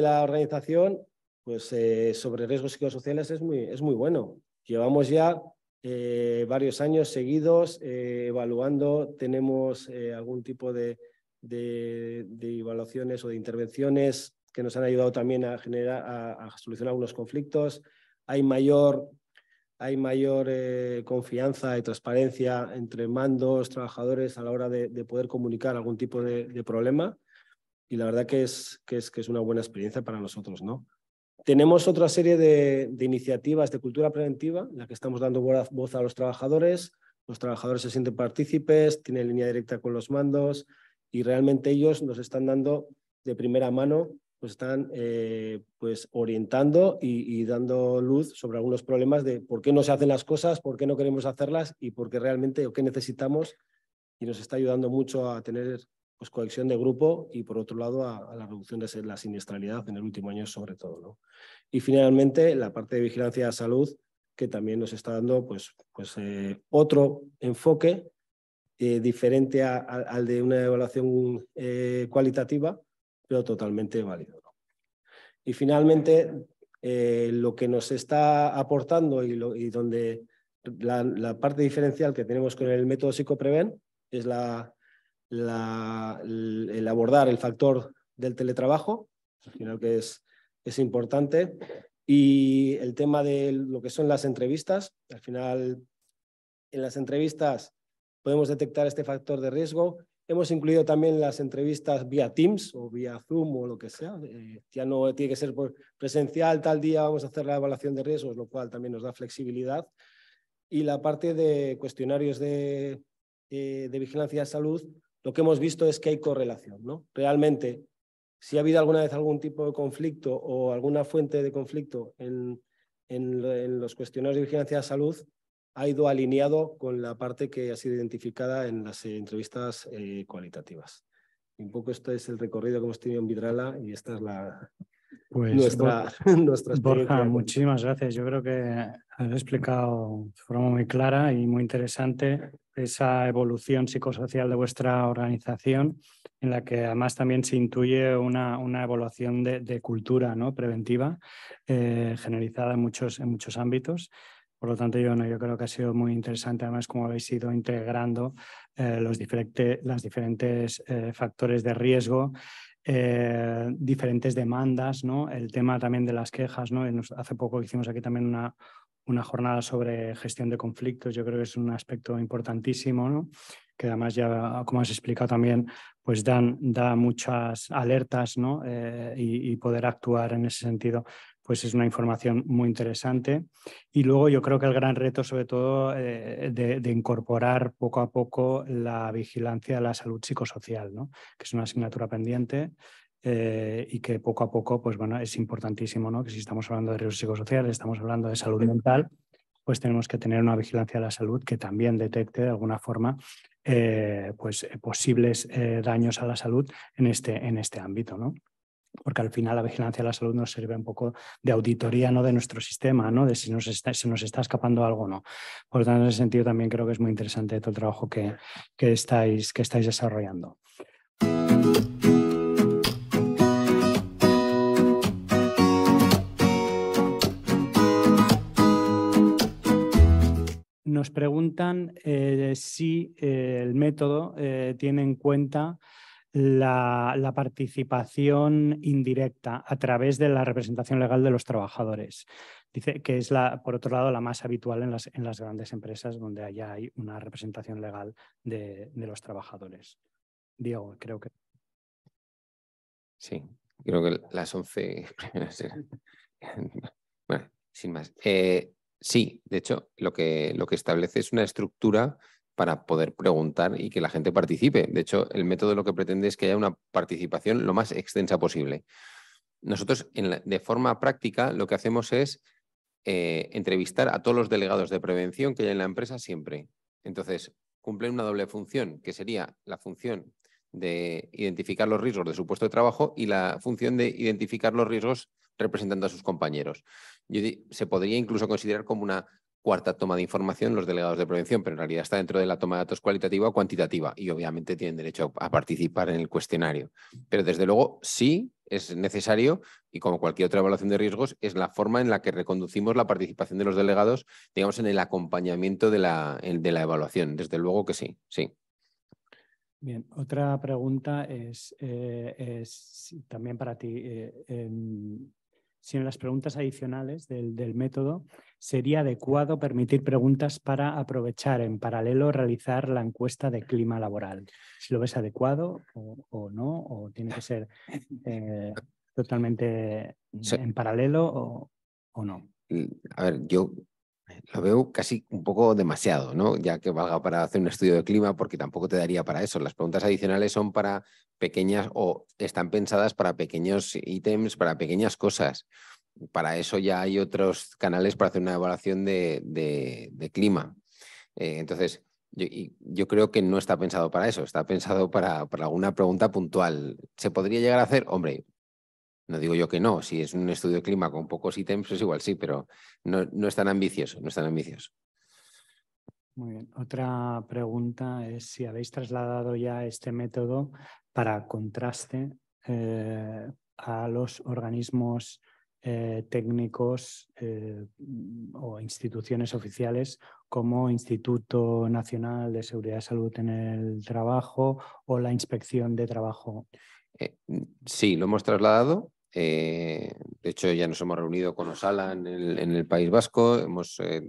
la, organización pues, eh, sobre riesgos psicosociales es muy, es muy bueno. Llevamos ya eh, varios años seguidos eh, evaluando, tenemos eh, algún tipo de, de, evaluaciones o de intervenciones que nos han ayudado también a, generar, a, solucionar algunos conflictos. Hay mayor, hay mayor confianza y transparencia entre mandos, trabajadores a la hora de, poder comunicar algún tipo de, problema y la verdad que es, que, es, que es una buena experiencia para nosotros, ¿no? Tenemos otra serie de, iniciativas de cultura preventiva, en la que estamos dando voz a los trabajadores. Los trabajadores se sienten partícipes, tienen línea directa con los mandos y realmente ellos nos están dando de primera mano pues están eh, pues orientando y, y, dando luz sobre algunos problemas de por qué no se hacen las cosas, por qué no queremos hacerlas y por qué realmente o qué necesitamos. Y nos está ayudando mucho a tener pues, cohesión de grupo y, por otro lado, a, la reducción de la siniestralidad en el último año sobre todo. ¿no? Y, finalmente, la parte de vigilancia de salud, que también nos está dando pues, pues, eh, otro enfoque eh, diferente al de una evaluación eh, cualitativa, pero totalmente válido. Y, finalmente, lo que nos está aportando y, donde la, la, parte diferencial que tenemos con el método psicopreven es la, el abordar el factor del teletrabajo, al final que es, es importante, y el tema de lo que son las entrevistas. Al final, en las entrevistas podemos detectar este factor de riesgo. Hemos incluido también las entrevistas vía Teams o vía Zoom o lo que sea. Eh, ya no tiene que ser presencial, tal día vamos a hacer la evaluación de riesgos, lo cual también nos da flexibilidad. Y la parte de cuestionarios de, eh, de vigilancia de salud, lo que hemos visto es que hay correlación, ¿no? Realmente, si ha habido alguna vez algún tipo de conflicto o alguna fuente de conflicto en, los cuestionarios de vigilancia de salud, ha ido alineado con la parte que ha sido identificada en las entrevistas eh, cualitativas. un poco este es el recorrido que hemos tenido en Vidrala y esta es la, pues, nuestra, Borja, muchísimas gracias. Yo creo que has explicado de forma muy clara y muy interesante esa evolución psicosocial de vuestra organización, en la que además también se intuye una, una evolución de, cultura ¿no? preventiva eh, generalizada en muchos, en muchos ámbitos. Por lo tanto, yo, yo creo que ha sido muy interesante además cómo habéis ido integrando eh, los las diferentes eh, factores de riesgo diferentes demandas, ¿no? El tema también de las quejas, ¿no? hace poco hicimos aquí también una, una jornada sobre gestión de conflictos, yo creo que es un aspecto importantísimo, que además ya, como has explicado también, pues dan, da muchas alertas eh, y, poder actuar en ese sentido, pues es una información muy interesante. Y luego yo creo que el gran reto, sobre todo, eh, de, incorporar poco a poco la vigilancia de la salud psicosocial, ¿no? que es una asignatura pendiente eh, y que poco a poco, pues bueno, es importantísimo, ¿no? Que si estamos hablando de riesgos psicosociales, estamos hablando de salud mental, pues tenemos que tener una vigilancia de la salud que también detecte de alguna forma eh, pues, eh, posibles daños a la salud en este, en este ámbito, ¿no? Porque al final la vigilancia de la salud nos sirve un poco de auditoría ¿no? de nuestro sistema, ¿no? de si nos está, se nos está escapando algo o no. Por lo tanto, en ese sentido también creo que es muy interesante todo el trabajo que, que estáis, que estáis desarrollando. Nos preguntan eh, si eh, el método eh, tiene en cuenta la, participación indirecta a través de la representación legal de los trabajadores. Dice que es, la, por otro lado, la más habitual en las, grandes empresas donde allá hay una representación legal de, los trabajadores. Diego, creo que. Sí, creo que las 11 bueno, sin más. Sí, de hecho, lo que, establece es una estructura para poder preguntar y que la gente participe. De hecho, el método lo que pretende es que haya una participación lo más extensa posible. Nosotros, de forma práctica, lo que hacemos es eh, entrevistar a todos los delegados de prevención que hay en la empresa siempre. Entonces, cumplen una doble función, que sería la función de identificar los riesgos de su puesto de trabajo y la función de identificar los riesgos representando a sus compañeros se podría incluso considerar como una cuarta toma de información los delegados de prevención, pero en realidad está dentro de la toma de datos cualitativa o cuantitativa y obviamente tienen derecho a participar en el cuestionario. Pero desde luego sí es necesario y como cualquier otra evaluación de riesgos es la forma en la que reconducimos la participación de los delegados, digamos, en el acompañamiento de la, de la evaluación. Desde luego que sí, sí. Bien, otra pregunta es, eh, también para ti. Eh, si en las preguntas adicionales del, método, sería adecuado permitir preguntas para aprovechar en paralelo realizar la encuesta de clima laboral. Si lo ves adecuado o, no, o tiene que ser eh, totalmente en paralelo o, o no. Mm, a ver, yo lo veo casi un poco demasiado, ¿no? Ya que valga para hacer un estudio de clima, porque tampoco te daría para eso. Las preguntas adicionales son para pequeñas o están pensadas para pequeños ítems, para pequeñas cosas. Para eso ya hay otros canales para hacer una evaluación de, clima. Eh, entonces, yo, creo que no está pensado para eso, está pensado para, para, alguna pregunta puntual. ¿Se podría llegar a hacer? Hombre, no digo yo que no, si es un estudio de clima con pocos ítems, es pues igual sí, pero no, es tan ambicioso, no es tan Muy bien. Otra pregunta es si habéis trasladado ya este método para contraste eh, a los organismos eh, técnicos eh, o instituciones oficiales como Instituto Nacional de Seguridad y Salud en el Trabajo o la Inspección de Trabajo eh, sí, lo hemos trasladado. Eh, de hecho, ya nos hemos reunido con Osala en el, País Vasco. Hemos, eh,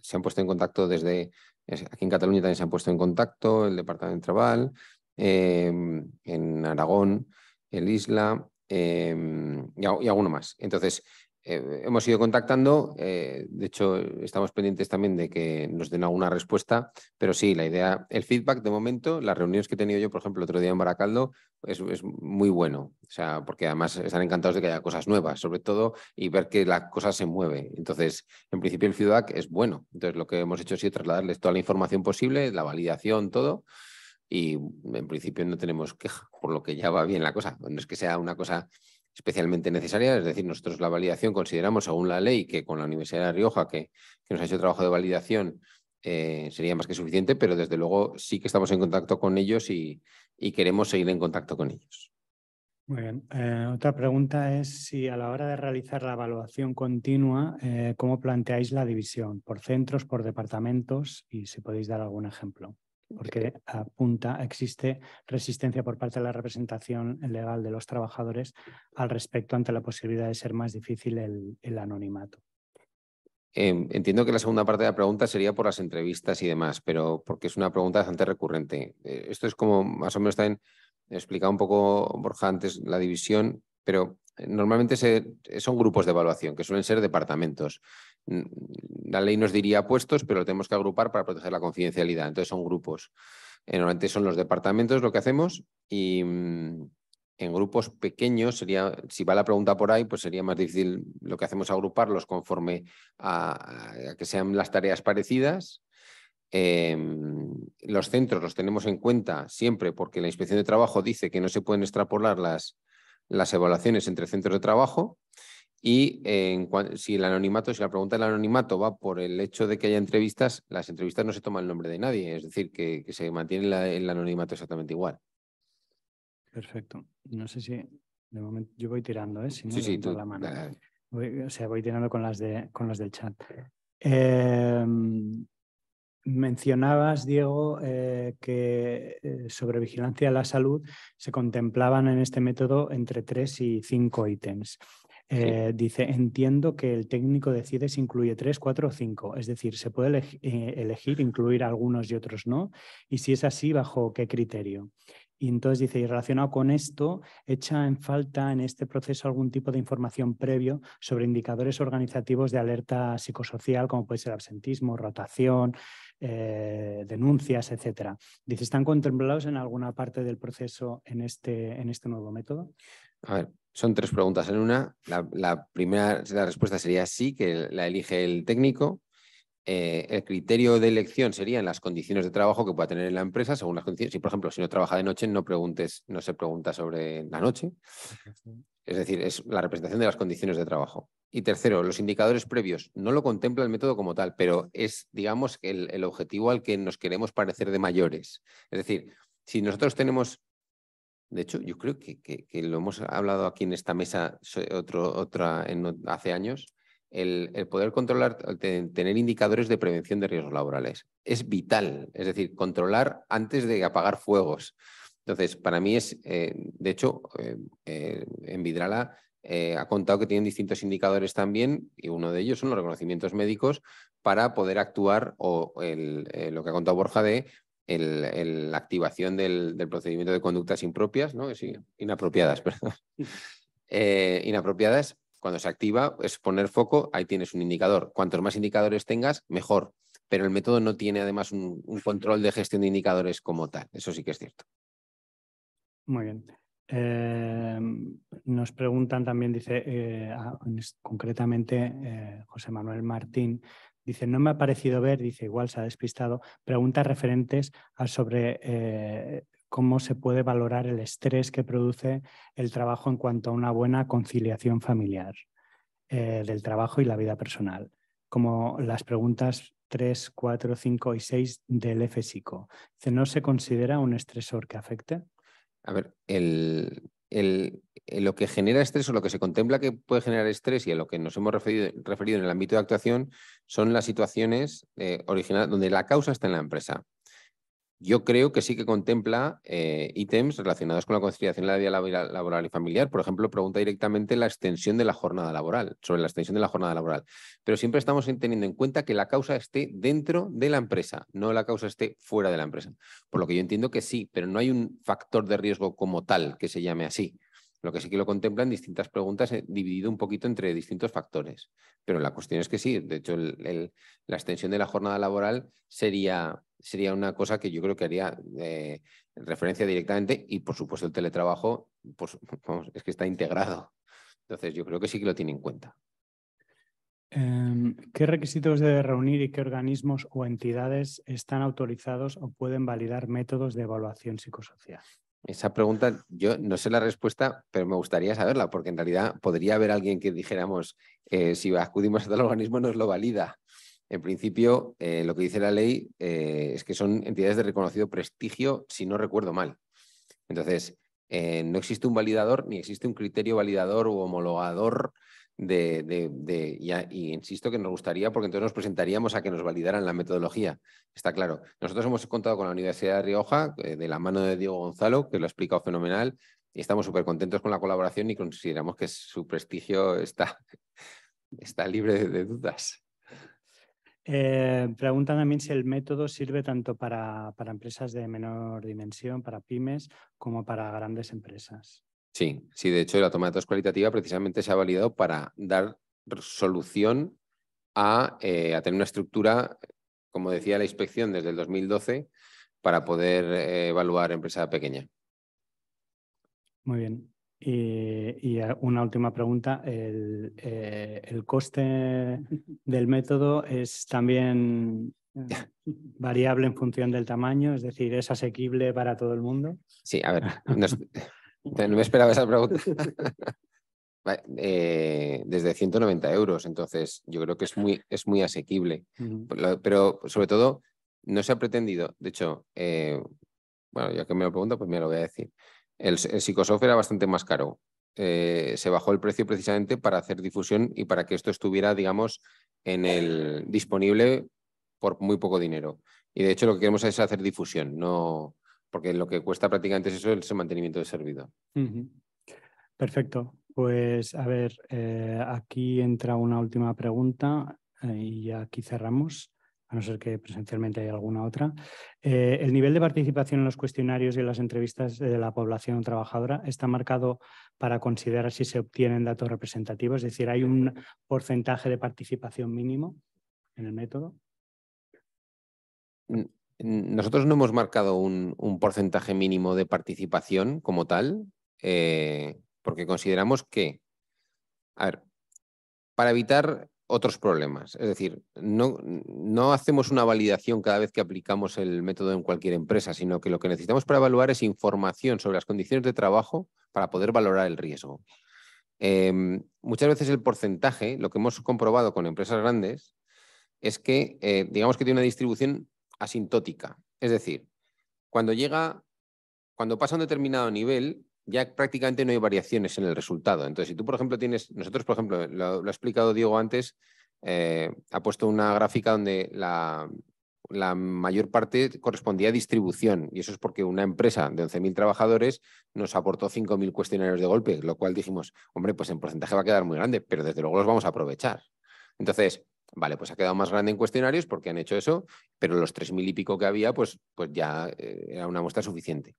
se han puesto en contacto desde. Aquí en Cataluña también se han puesto en contacto el Departamento de Trabal, en Aragón, el Isla y, y alguno más. Entonces, eh, hemos ido contactando, eh, de hecho estamos pendientes también de que nos den alguna respuesta, pero sí, la idea, el feedback de momento, las reuniones que he tenido yo, por ejemplo, el otro día en Baracaldo, es, muy bueno, o sea, porque además están encantados de que haya cosas nuevas, sobre todo, y ver que la cosa se mueve. Entonces, en principio el feedback es bueno, entonces lo que hemos hecho ha sido trasladarles toda la información posible, la validación, todo y en principio no tenemos queja, por lo que ya va bien la cosa. No es que sea una cosa especialmente necesaria, es decir, nosotros la validación consideramos, según la ley, que con la Universidad de Rioja, que, que nos ha hecho trabajo de validación, eh, sería más que suficiente, pero desde luego sí que estamos en contacto con ellos y, queremos seguir en contacto con ellos. Muy bien. Eh, otra pregunta es si a la hora de realizar la evaluación continua, eh, ¿cómo planteáis la división? ¿Por centros, por departamentos? Y si podéis dar algún ejemplo porque apunta, existe resistencia por parte de la representación legal de los trabajadores al respecto ante la posibilidad de ser más difícil el, anonimato. Em, entiendo que la segunda parte de la pregunta sería por las entrevistas y demás, pero porque es una pregunta bastante recurrente. Eh, esto es como más o menos también explicado un poco Borja antes la división, pero eh, normalmente son grupos de evaluación, que suelen ser departamentos. Mm, la ley nos diría puestos, pero lo tenemos que agrupar para proteger la confidencialidad. Entonces son grupos. Eh, normalmente son los departamentos lo que hacemos y mm, en grupos pequeños sería, si va la pregunta por ahí, pues sería más difícil lo que hacemos agruparlos conforme a, que sean las tareas parecidas. Em, los centros los tenemos en cuenta siempre porque la inspección de trabajo dice que no se pueden extrapolar las, las evaluaciones entre centros de trabajo y eh, si el anonimato, si la pregunta del anonimato va por el hecho de que haya entrevistas, las entrevistas no se toman el nombre de nadie, es decir, que, se mantiene el anonimato exactamente igual. Perfecto. No sé si de momento yo voy tirando, ¿eh? Si no, sí, la mano. o sea, voy tirando con las de con las del chat. Eh, Mencionabas, Diego, eh, que eh, sobre vigilancia de la salud se contemplaban en este método entre tres y cinco ítems. Eh, dice, entiendo que el técnico decide si incluye tres, cuatro o cinco. Es decir, se puede elegir incluir algunos y otros no. Y si es así, ¿bajo qué criterio? Y entonces dice, y relacionado con esto, echa en falta en este proceso algún tipo de información previo sobre indicadores organizativos de alerta psicosocial, como puede ser absentismo, rotación, eh, denuncias, etcétera. Dice, ¿están contemplados en alguna parte del proceso en este, en este nuevo método? A ver, son tres preguntas en una. La, la primera, la respuesta sería sí, que la elige el técnico. Eh, el criterio de elección serían las condiciones de trabajo que pueda tener en la empresa según las condiciones. Si, por ejemplo, si no trabaja de noche, no preguntes, no se pregunta sobre la noche. Es decir, es la representación de las condiciones de trabajo. Y tercero, los indicadores previos. No lo contempla el método como tal, pero es, digamos, el, objetivo al que nos queremos parecer de mayores. Es decir, si nosotros tenemos de hecho, yo creo que, lo hemos hablado aquí en esta mesa otro, otra, hace años el, poder controlar, tener indicadores de prevención de riesgos laborales. Es vital, es decir, controlar antes de apagar fuegos. Entonces, para mí es, eh, de hecho, Envidrala eh, eh, en Vidrala ha contado que tienen distintos indicadores también y uno de ellos son los reconocimientos médicos para poder actuar o lo que ha contado Borja de la activación del, procedimiento de conductas impropias, ¿no? Sí, inapropiadas, perdón. inapropiadas cuando se activa es poner foco, ahí tienes un indicador. Cuantos más indicadores tengas, mejor. Pero el método no tiene además un, control de gestión de indicadores como tal. Eso sí que es cierto. Muy bien. Em, nos preguntan también, dice eh, concretamente eh, José Manuel Martín, dice, no me ha parecido ver, dice, igual se ha despistado, preguntas referentes a sobre eh, cómo se puede valorar el estrés que produce el trabajo en cuanto a una buena conciliación familiar eh, del trabajo y la vida personal, como las preguntas 3, 4, 5 y 6 del f ¿No se considera un estresor que afecte? A ver, eh, lo que genera estrés o lo que se contempla que puede generar estrés y a lo que nos hemos referido, en el ámbito de actuación son las situaciones eh, originales donde la causa está en la empresa yo creo que sí que contempla eh, ítems relacionados con la conciliación de la vida laboral y familiar. Por ejemplo, pregunta directamente la extensión de la jornada laboral, sobre la extensión de la jornada laboral. Pero siempre estamos teniendo en cuenta que la causa esté dentro de la empresa, no la causa esté fuera de la empresa. Por lo que yo entiendo que sí, pero no hay un factor de riesgo como tal que se llame así. Lo que sí que lo contemplan distintas preguntas, eh, dividido un poquito entre distintos factores. Pero la cuestión es que sí, de hecho, la extensión de la jornada laboral sería sería una cosa que yo creo que haría eh, referencia directamente y por supuesto el teletrabajo pues, es que está integrado. Entonces yo creo que sí que lo tiene en cuenta. Em, ¿Qué requisitos debe reunir y qué organismos o entidades están autorizados o pueden validar métodos de evaluación psicosocial? Esa pregunta, yo no sé la respuesta, pero me gustaría saberla, porque en realidad podría haber alguien que dijéramos, eh, si acudimos a tal organismo nos lo valida. En principio, eh, lo que dice la ley eh, es que son entidades de reconocido prestigio, si no recuerdo mal. Entonces, eh, no existe un validador ni existe un criterio validador u homologador de, y, insisto que nos gustaría porque entonces nos presentaríamos a que nos validaran la metodología. Está claro. Nosotros hemos contado con la Universidad de Rioja, de la mano de Diego Gonzalo, que lo ha explicado fenomenal, y estamos súper contentos con la colaboración y consideramos que su prestigio está, libre de dudas. Eh, preguntan también si el método sirve tanto para, empresas de menor dimensión, para pymes, como para grandes empresas. Sí, sí, de hecho la toma de datos cualitativa precisamente se ha validado para dar solución eh, a, tener una estructura, como decía la inspección desde el 2012, para poder eh, evaluar empresa pequeña. Muy bien. Eh, y, una última pregunta. El, eh, coste del método es también eh, variable en función del tamaño? Es decir, ¿es asequible para todo el mundo? Sí, a ver, no, me esperaba esa pregunta. desde 190 euros, entonces yo creo que es muy, es muy asequible. Pero sobre todo, no se ha pretendido, de hecho, bueno, ya que me lo pregunto, pues me lo voy a decir. El, psicosoft era bastante más caro. Eh, se bajó el precio precisamente para hacer difusión y para que esto estuviera, digamos, en el disponible por muy poco dinero. Y de hecho lo que queremos es hacer difusión, no porque lo que cuesta prácticamente es eso, el mantenimiento del servidor. Perfecto. Pues a ver, eh, aquí entra una última pregunta eh, y aquí cerramos a no ser que presencialmente hay alguna otra. Eh, el nivel de participación en los cuestionarios y en las entrevistas de la población trabajadora está marcado para considerar si se obtienen datos representativos, es decir, hay un porcentaje de participación mínimo en el método. Nosotros no hemos marcado un, porcentaje mínimo de participación como tal, eh, porque consideramos que, a ver, para evitar otros problemas. Es decir, no, no hacemos una validación cada vez que aplicamos el método en cualquier empresa, sino que lo que necesitamos para evaluar es información sobre las condiciones de trabajo para poder valorar el riesgo. Em, muchas veces el porcentaje, lo que hemos comprobado con empresas grandes, es que eh, digamos que tiene una distribución asintótica. Es decir, cuando llega, cuando pasa un determinado nivel, ya prácticamente no hay variaciones en el resultado. Entonces, si tú, por ejemplo, tienes, nosotros, por ejemplo, lo, ha explicado Diego antes, eh, ha puesto una gráfica donde la, la mayor parte correspondía a distribución y eso es porque una empresa de 11.000 trabajadores nos aportó 5.000 cuestionarios de golpe, lo cual dijimos, hombre, pues en porcentaje va a quedar muy grande, pero desde luego los vamos a aprovechar. Entonces, vale, pues ha quedado más grande en cuestionarios porque han hecho eso, pero los 3.000 y pico que había, pues, pues ya eh, era una muestra suficiente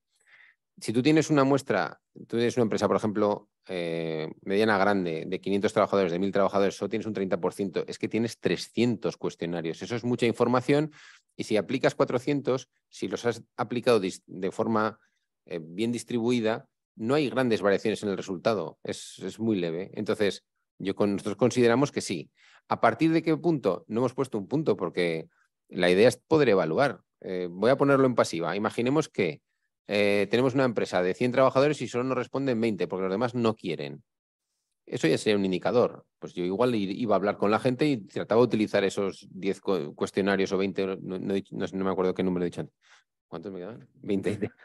si tú tienes una muestra, tú tienes una empresa, por ejemplo, eh, mediana grande, de 500 trabajadores, de 1.000 trabajadores, solo tienes un 30%, es que tienes 300 cuestionarios. Eso es mucha información y si aplicas 400, si los has aplicado de forma eh, bien distribuida, no hay grandes variaciones en el resultado, es, muy leve. Entonces, yo con, nosotros consideramos que sí. ¿A partir de qué punto? No hemos puesto un punto porque la idea es poder evaluar. Eh, voy a ponerlo en pasiva. Imaginemos que eh, tenemos una empresa de 100 trabajadores y solo nos responden 20 porque los demás no quieren. Eso ya sería un indicador. Pues yo igual iba a hablar con la gente y trataba de utilizar esos 10 cuestionarios o 20, no, me acuerdo qué número he dicho antes. ¿Cuántos me quedan? 20.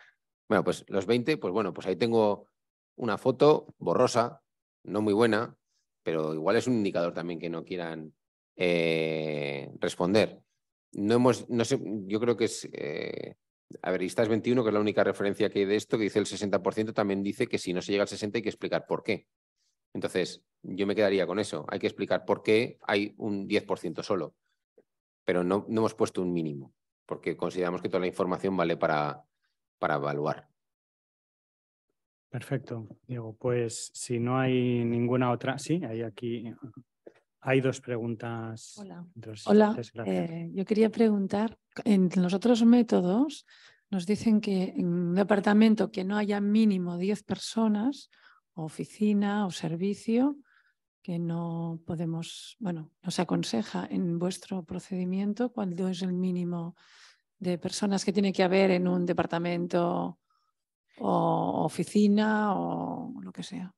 Bueno, pues los 20, pues bueno, pues ahí tengo una foto borrosa, no muy buena, pero igual es un indicador también que no quieran eh, responder. No hemos, no sé, yo creo que es, eh, a ver, es 21, que es la única referencia que hay de esto, que dice el 60%, también dice que si no se llega al 60% hay que explicar por qué. Entonces, yo me quedaría con eso. Hay que explicar por qué hay un 10% solo, pero no, no, hemos puesto un mínimo, porque consideramos que toda la información vale para, para evaluar. Perfecto, Diego. Pues si no hay ninguna otra, sí, hay aquí hay dos preguntas. Hola, eh, yo quería preguntar, en los otros métodos nos dicen que en un departamento que no haya mínimo 10 personas, oficina o servicio, que no podemos, bueno, nos aconseja en vuestro procedimiento cuál es el mínimo de personas que tiene que haber en un departamento o oficina o lo que sea.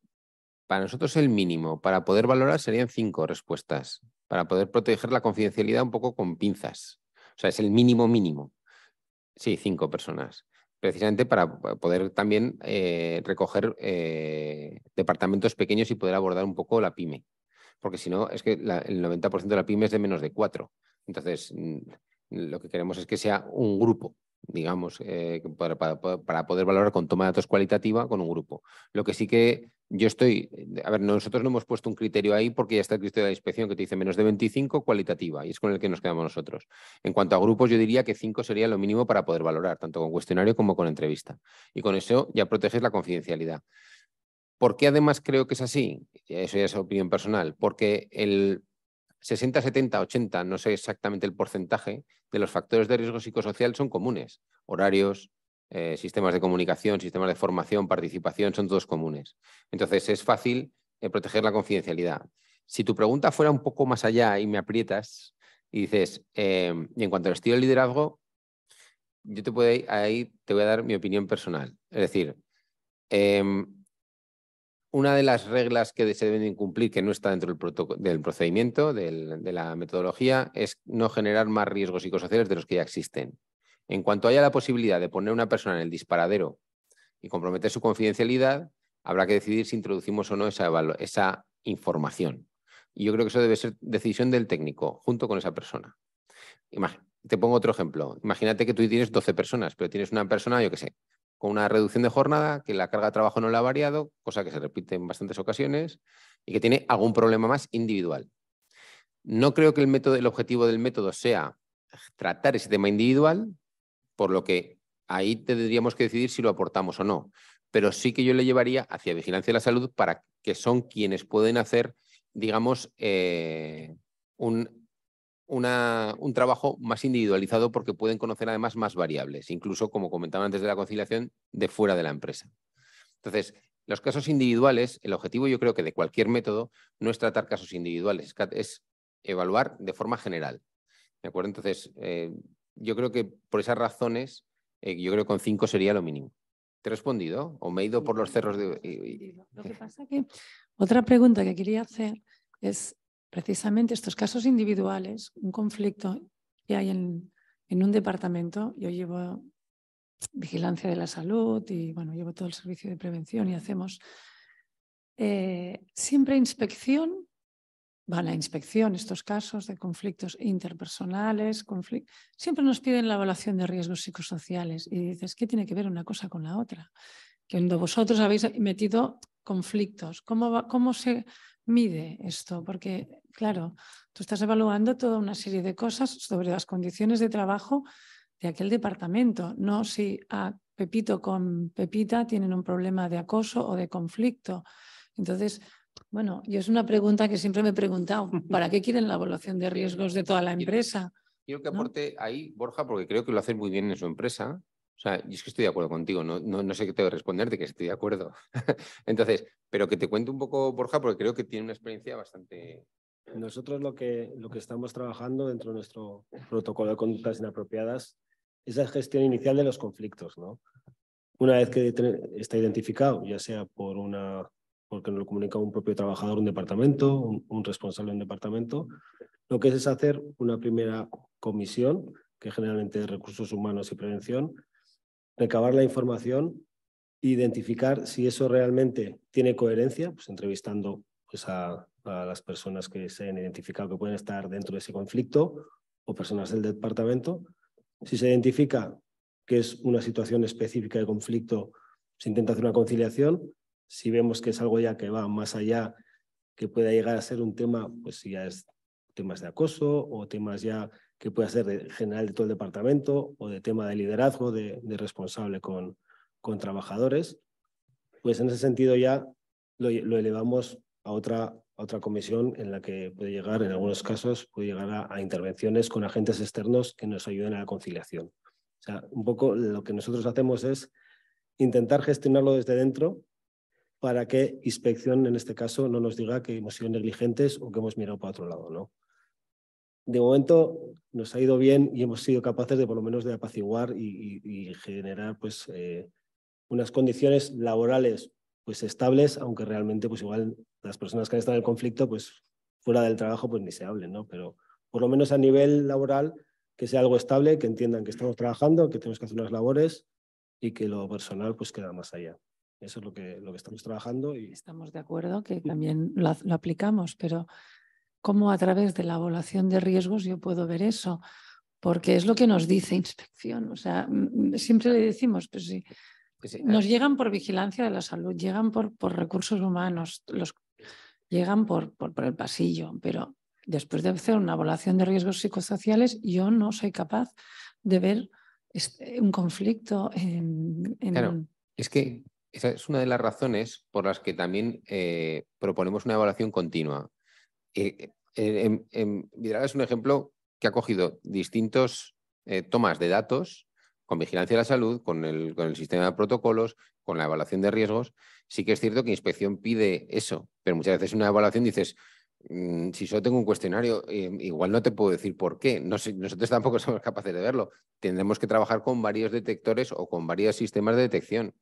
Para nosotros el mínimo para poder valorar serían cinco respuestas, para poder proteger la confidencialidad un poco con pinzas. O sea, es el mínimo mínimo. Sí, cinco personas. Precisamente para poder también eh, recoger eh, departamentos pequeños y poder abordar un poco la pyme. Porque si no, es que el 90% de la pyme es de menos de cuatro. Entonces, mm, lo que queremos es que sea un grupo digamos, eh, para, para, poder valorar con toma de datos cualitativa con un grupo. Lo que sí que yo estoy, eh, a ver, nosotros no hemos puesto un criterio ahí porque ya está el criterio de la inspección que te dice menos de 25 cualitativa y es con el que nos quedamos nosotros. En cuanto a grupos, yo diría que 5 sería lo mínimo para poder valorar, tanto con cuestionario como con entrevista. Y con eso ya proteges la confidencialidad. ¿Por qué además creo que es así? Eso ya es opinión personal, porque el, 60, 70, 80, no sé exactamente el porcentaje, de los factores de riesgo psicosocial son comunes. Horarios, eh, sistemas de comunicación, sistemas de formación, participación, son todos comunes. Entonces es fácil eh, proteger la confidencialidad. Si tu pregunta fuera un poco más allá y me aprietas y dices, em, y en cuanto al estilo de liderazgo, yo te puedo, ahí te voy a dar mi opinión personal. Es decir, em, una de las reglas que se deben incumplir, que no está dentro del, procedimiento, de la metodología, es no generar más riesgos psicosociales de los que ya existen. En cuanto haya la posibilidad de poner a una persona en el disparadero y comprometer su confidencialidad, habrá que decidir si introducimos o no esa, información. Y yo creo que eso debe ser decisión del técnico, junto con esa persona. te pongo otro ejemplo. Imagínate que tú tienes 12 personas, pero tienes una persona, yo qué sé, con una reducción de jornada, que la carga de trabajo no la ha variado, cosa que se repite en bastantes ocasiones, y que tiene algún problema más individual. No creo que el, método, el objetivo del método sea tratar ese tema individual, por lo que ahí tendríamos que decidir si lo aportamos o no. Pero sí que yo le llevaría hacia vigilancia de la salud para que son quienes pueden hacer, digamos, eh, un un trabajo más individualizado porque pueden conocer además más variables, incluso, como comentaba antes de la conciliación, de fuera de la empresa. Entonces, los casos individuales, el objetivo yo creo que de cualquier método no es tratar casos individuales, es evaluar de forma general. ¿De acuerdo? Entonces, eh, yo creo que por esas razones, eh, yo creo que con cinco sería lo mínimo. ¿Te he respondido? ¿O me he ido por los cerros de...? Lo que pasa que otra pregunta que quería hacer es precisamente estos casos individuales, un conflicto que hay en, un departamento, yo llevo vigilancia de la salud y bueno, llevo todo el servicio de prevención y hacemos eh, siempre inspección, va a inspección estos casos de conflictos interpersonales, siempre nos piden la evaluación de riesgos psicosociales y dices, ¿qué tiene que ver una cosa con la otra? Que cuando vosotros habéis metido conflictos, ¿cómo, cómo se mide esto? Porque, claro, tú estás evaluando toda una serie de cosas sobre las condiciones de trabajo de aquel departamento, no si a Pepito con Pepita tienen un problema de acoso o de conflicto. Entonces, bueno, yo es una pregunta que siempre me he preguntado, ¿para qué quieren la evaluación de riesgos de toda la empresa? Quiero que aporte ahí, Borja, porque creo que lo hace muy bien en su empresa, o sea, yo es que estoy de acuerdo contigo, no, no, no sé qué te voy a responderte, que estoy de acuerdo. Entonces, pero que te cuente un poco, Borja, porque creo que tiene una experiencia bastante... Nosotros lo que, lo que estamos trabajando dentro de nuestro protocolo de conductas inapropiadas es la gestión inicial de los conflictos, ¿no? Una vez que está identificado, ya sea por una porque nos lo comunica un propio trabajador, un departamento, un, responsable de un departamento, lo que es, es hacer una primera comisión, que generalmente de recursos humanos y prevención, recabar la información, identificar si eso realmente tiene coherencia, pues entrevistando pues, a, a las personas que se han identificado que pueden estar dentro de ese conflicto o personas del departamento. Si se identifica que es una situación específica de conflicto, se intenta hacer una conciliación. Si vemos que es algo ya que va más allá, que pueda llegar a ser un tema, pues si ya es temas de acoso o temas ya que pueda ser general de todo el departamento o de tema de liderazgo, de, responsable con, con, trabajadores, pues en ese sentido ya lo, elevamos a otra, otra comisión en la que puede llegar, en algunos casos, puede llegar a, intervenciones con agentes externos que nos ayuden a la conciliación. O sea, un poco lo que nosotros hacemos es intentar gestionarlo desde dentro para que inspección, en este caso, no nos diga que hemos sido negligentes o que hemos mirado para otro lado, ¿no? de momento nos ha ido bien y hemos sido capaces de por lo menos de apaciguar y, generar pues, eh, unas condiciones laborales pues, estables, aunque realmente pues, igual las personas que están en el conflicto pues, fuera del trabajo pues, ni se hablen, ¿no? pero por lo menos a nivel laboral que sea algo estable, que entiendan que estamos trabajando, que tenemos que hacer unas labores y que lo personal pues, queda más allá. Eso es lo que, lo que estamos trabajando. Y... Estamos de acuerdo que también lo aplicamos, pero cómo a través de la evaluación de riesgos yo puedo ver eso, porque es lo que nos dice inspección. O sea, mm, siempre le decimos, pues sí, pues nos eh. llegan por vigilancia de la salud, llegan por, recursos humanos, los, llegan por, por, el pasillo, pero después de hacer una evaluación de riesgos psicosociales, yo no soy capaz de ver este, un conflicto en, es que esa es una de las razones por las que también eh, proponemos una evaluación continua. Eh, en, es un ejemplo que ha cogido distintos eh, tomas de datos con vigilancia de la salud, con el, con el sistema de protocolos, con la evaluación de riesgos. Sí que es cierto que inspección pide eso, pero muchas veces una evaluación dices, mm, si solo tengo un cuestionario, eh, igual no te puedo decir por qué. nosotros tampoco somos capaces de verlo. Tendremos que trabajar con varios detectores o con varios sistemas de detección.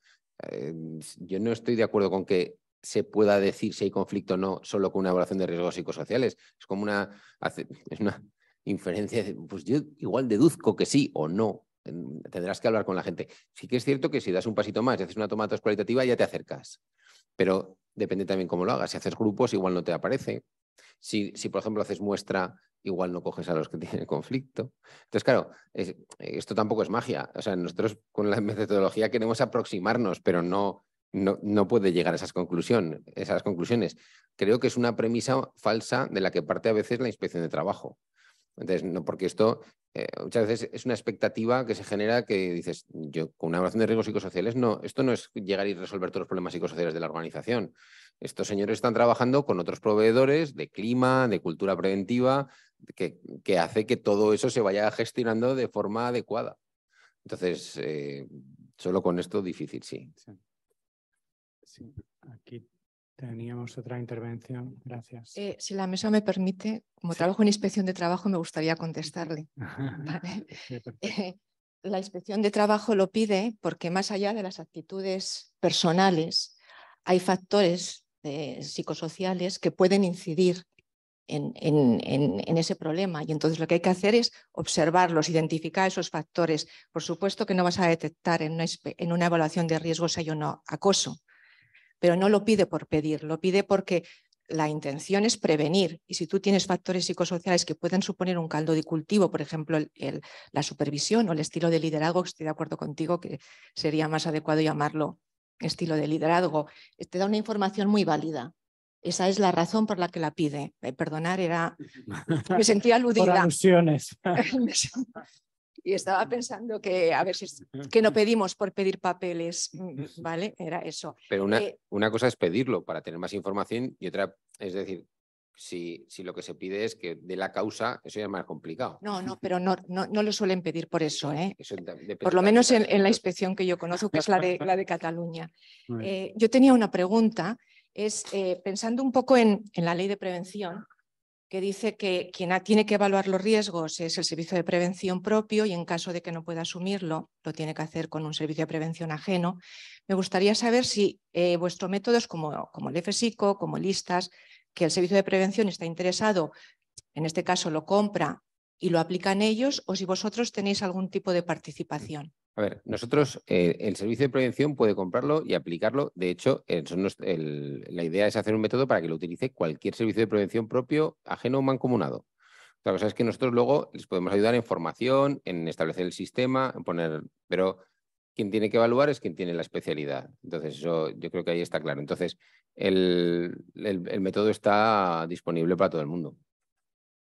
yo no estoy de acuerdo con que se pueda decir si hay conflicto o no solo con una evaluación de riesgos psicosociales. Es como una, es una inferencia, de, pues yo igual deduzco que sí o no. Tendrás que hablar con la gente. Sí que es cierto que si das un pasito más y haces una toma de cualitativa, ya te acercas. Pero depende también cómo lo hagas. Si haces grupos, igual no te aparece. Si, por ejemplo, haces muestra, igual no coges a los que tienen conflicto. Entonces, claro, esto tampoco es magia. O sea, nosotros con la metodología queremos aproximarnos, pero no, no, puede llegar a esas, conclusiones esas conclusiones. Creo que es una premisa falsa de la que parte a veces la inspección de trabajo. Entonces, no, porque esto eh, muchas veces es una expectativa que se genera que dices, yo con una evaluación de riesgos psicosociales, no, esto no es llegar y resolver todos los problemas psicosociales de la organización. Estos señores están trabajando con otros proveedores de clima, de cultura preventiva, que, hace que todo eso se vaya gestionando de forma adecuada. Entonces, eh, solo con esto difícil, sí. Sí, aquí teníamos otra intervención. Gracias. Eh, si la mesa me permite, como trabajo en inspección de trabajo, me gustaría contestarle. Eh, la inspección de trabajo lo pide porque más allá de las actitudes personales, hay factores eh, psicosociales que pueden incidir en, ese problema. Y entonces lo que hay que hacer es observarlos, identificar esos factores. Por supuesto que no vas a detectar en una, evaluación de riesgos si hay o no acoso, pero no lo pide por pedir, lo pide porque la intención es prevenir. Y si tú tienes factores psicosociales que pueden suponer un caldo de cultivo, por ejemplo, el, la supervisión o el estilo de liderazgo, estoy de acuerdo contigo que sería más adecuado llamarlo estilo de liderazgo, eh, te da una información muy válida. Esa es la razón por la que la pide. Eh, perdonar era... Me sentía aludida. por y estaba pensando que a ver que no pedimos por pedir papeles, mm, ¿vale? Era eso. Pero eh, una, cosa es pedirlo para tener más información y otra es decir, si, si, lo que se pide es que de la causa, eso ya es más complicado. No, no, pero no, no, lo suelen pedir por eso. ¿eh? por lo menos en, la inspección que yo conozco, que es la de, la de Cataluña. Eh, yo tenía una pregunta, es eh, pensando un poco en, en, la ley de prevención, que dice que quien tiene que evaluar los riesgos es el servicio de prevención propio y en caso de que no pueda asumirlo, lo tiene que hacer con un servicio de prevención ajeno. Me gustaría saber si eh, vuestro método es como, como el FSICO, como LISTAS, que el servicio de prevención está interesado, en este caso lo compra y lo aplican ellos, o si vosotros tenéis algún tipo de participación. A ver, nosotros eh, el servicio de prevención puede comprarlo y aplicarlo. De hecho, eh, la idea es hacer un método para que lo utilice cualquier servicio de prevención propio, ajeno o mancomunado. La cosa es que nosotros luego les podemos ayudar en formación, en establecer el sistema, en poner, pero quien tiene que evaluar es quien tiene la especialidad. Entonces, eso yo creo que ahí está claro. Entonces, el, método está disponible para todo el mundo.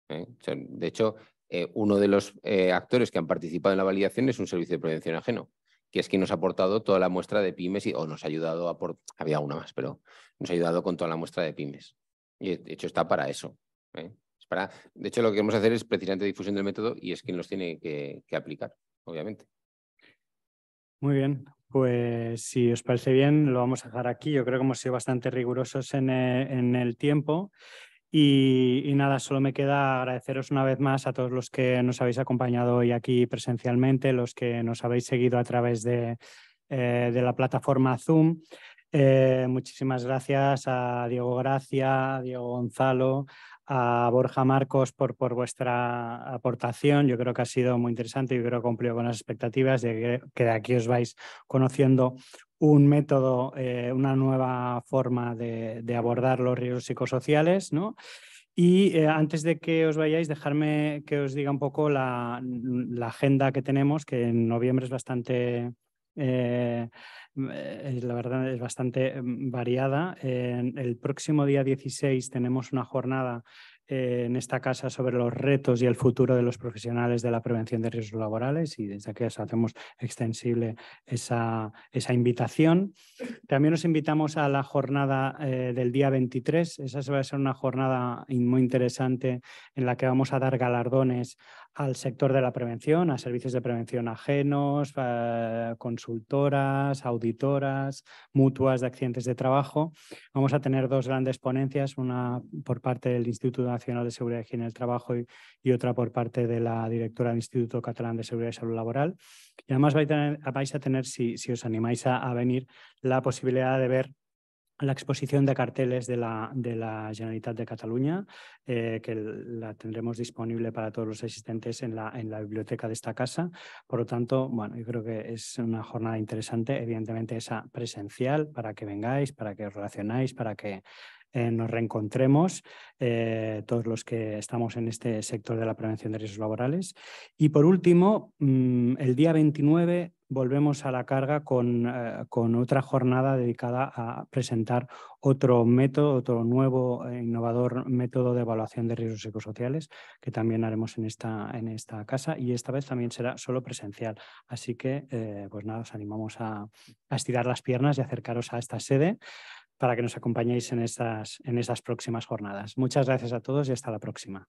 ¿eh? de hecho, eh, uno de los eh, actores que han participado en la validación es un servicio de prevención ajeno, que es quien nos ha aportado toda la muestra de pymes y, o nos ha ayudado a había una más, pero nos ha ayudado con toda la muestra de pymes. Y de hecho está para eso. ¿eh? de hecho, lo que queremos hacer es precisamente difusión del método y es quien los tiene que, aplicar, obviamente. Muy bien, pues si os parece bien, lo vamos a dejar aquí. Yo creo que hemos sido bastante rigurosos en, en el tiempo. Y, nada, solo me queda agradeceros una vez más a todos los que nos habéis acompañado hoy aquí presencialmente, los que nos habéis seguido a través de, eh, la plataforma Zoom. Eh, muchísimas gracias a Diego Gracia, a Diego Gonzalo, a Borja Marcos por, por, vuestra aportación. Yo creo que ha sido muy interesante y creo que cumplió con las expectativas de que de aquí os vais conociendo un método, eh, una nueva forma de, abordar los riesgos psicosociales, ¿no? Y eh, antes de que os vayáis, dejarme que os diga un poco la, mm, agenda que tenemos, que en noviembre es bastante, eh, la verdad es bastante mm, variada. el próximo día 16 tenemos una jornada eh, en esta casa sobre los retos y el futuro de los profesionales de la prevención de riesgos laborales y desde aquí hacemos extensible esa, invitación. También nos invitamos a la jornada eh, del día 23. Esa va a ser una jornada muy interesante en la que vamos a dar galardones al sector de la prevención, a servicios de prevención ajenos, eh, consultoras, auditoras, mutuas de accidentes de trabajo. Vamos a tener dos grandes ponencias, una por parte del Instituto Nacional de Seguridad y Higiene del Trabajo y, otra por parte de la directora del Instituto Catalán de Seguridad y Salud Laboral. Y además vais a tener, si, os animáis a venir, la posibilidad de ver la exposición de carteles de la, de la Generalitat de Cataluña, eh, que la tendremos disponible para todos los asistentes en la, en la, biblioteca de esta casa. Por lo tanto, bueno, yo creo que es una jornada interesante, evidentemente esa presencial, para que vengáis, para que os relacionáis, para que eh, nos reencontremos, eh, todos los que estamos en este sector de la prevención de riesgos laborales. Y por último, mm, el día 29 volvemos a la carga eh, con, otra jornada dedicada a presentar otro método, otro nuevo innovador método de evaluación de riesgos psicosociales que también haremos en esta, en esta casa y esta vez también será solo presencial. Así que, pues nada, os animamos a, a estirar las piernas y acercaros a esta sede para que nos acompañéis en estas, en esas próximas jornadas. Muchas gracias a todos y hasta la próxima.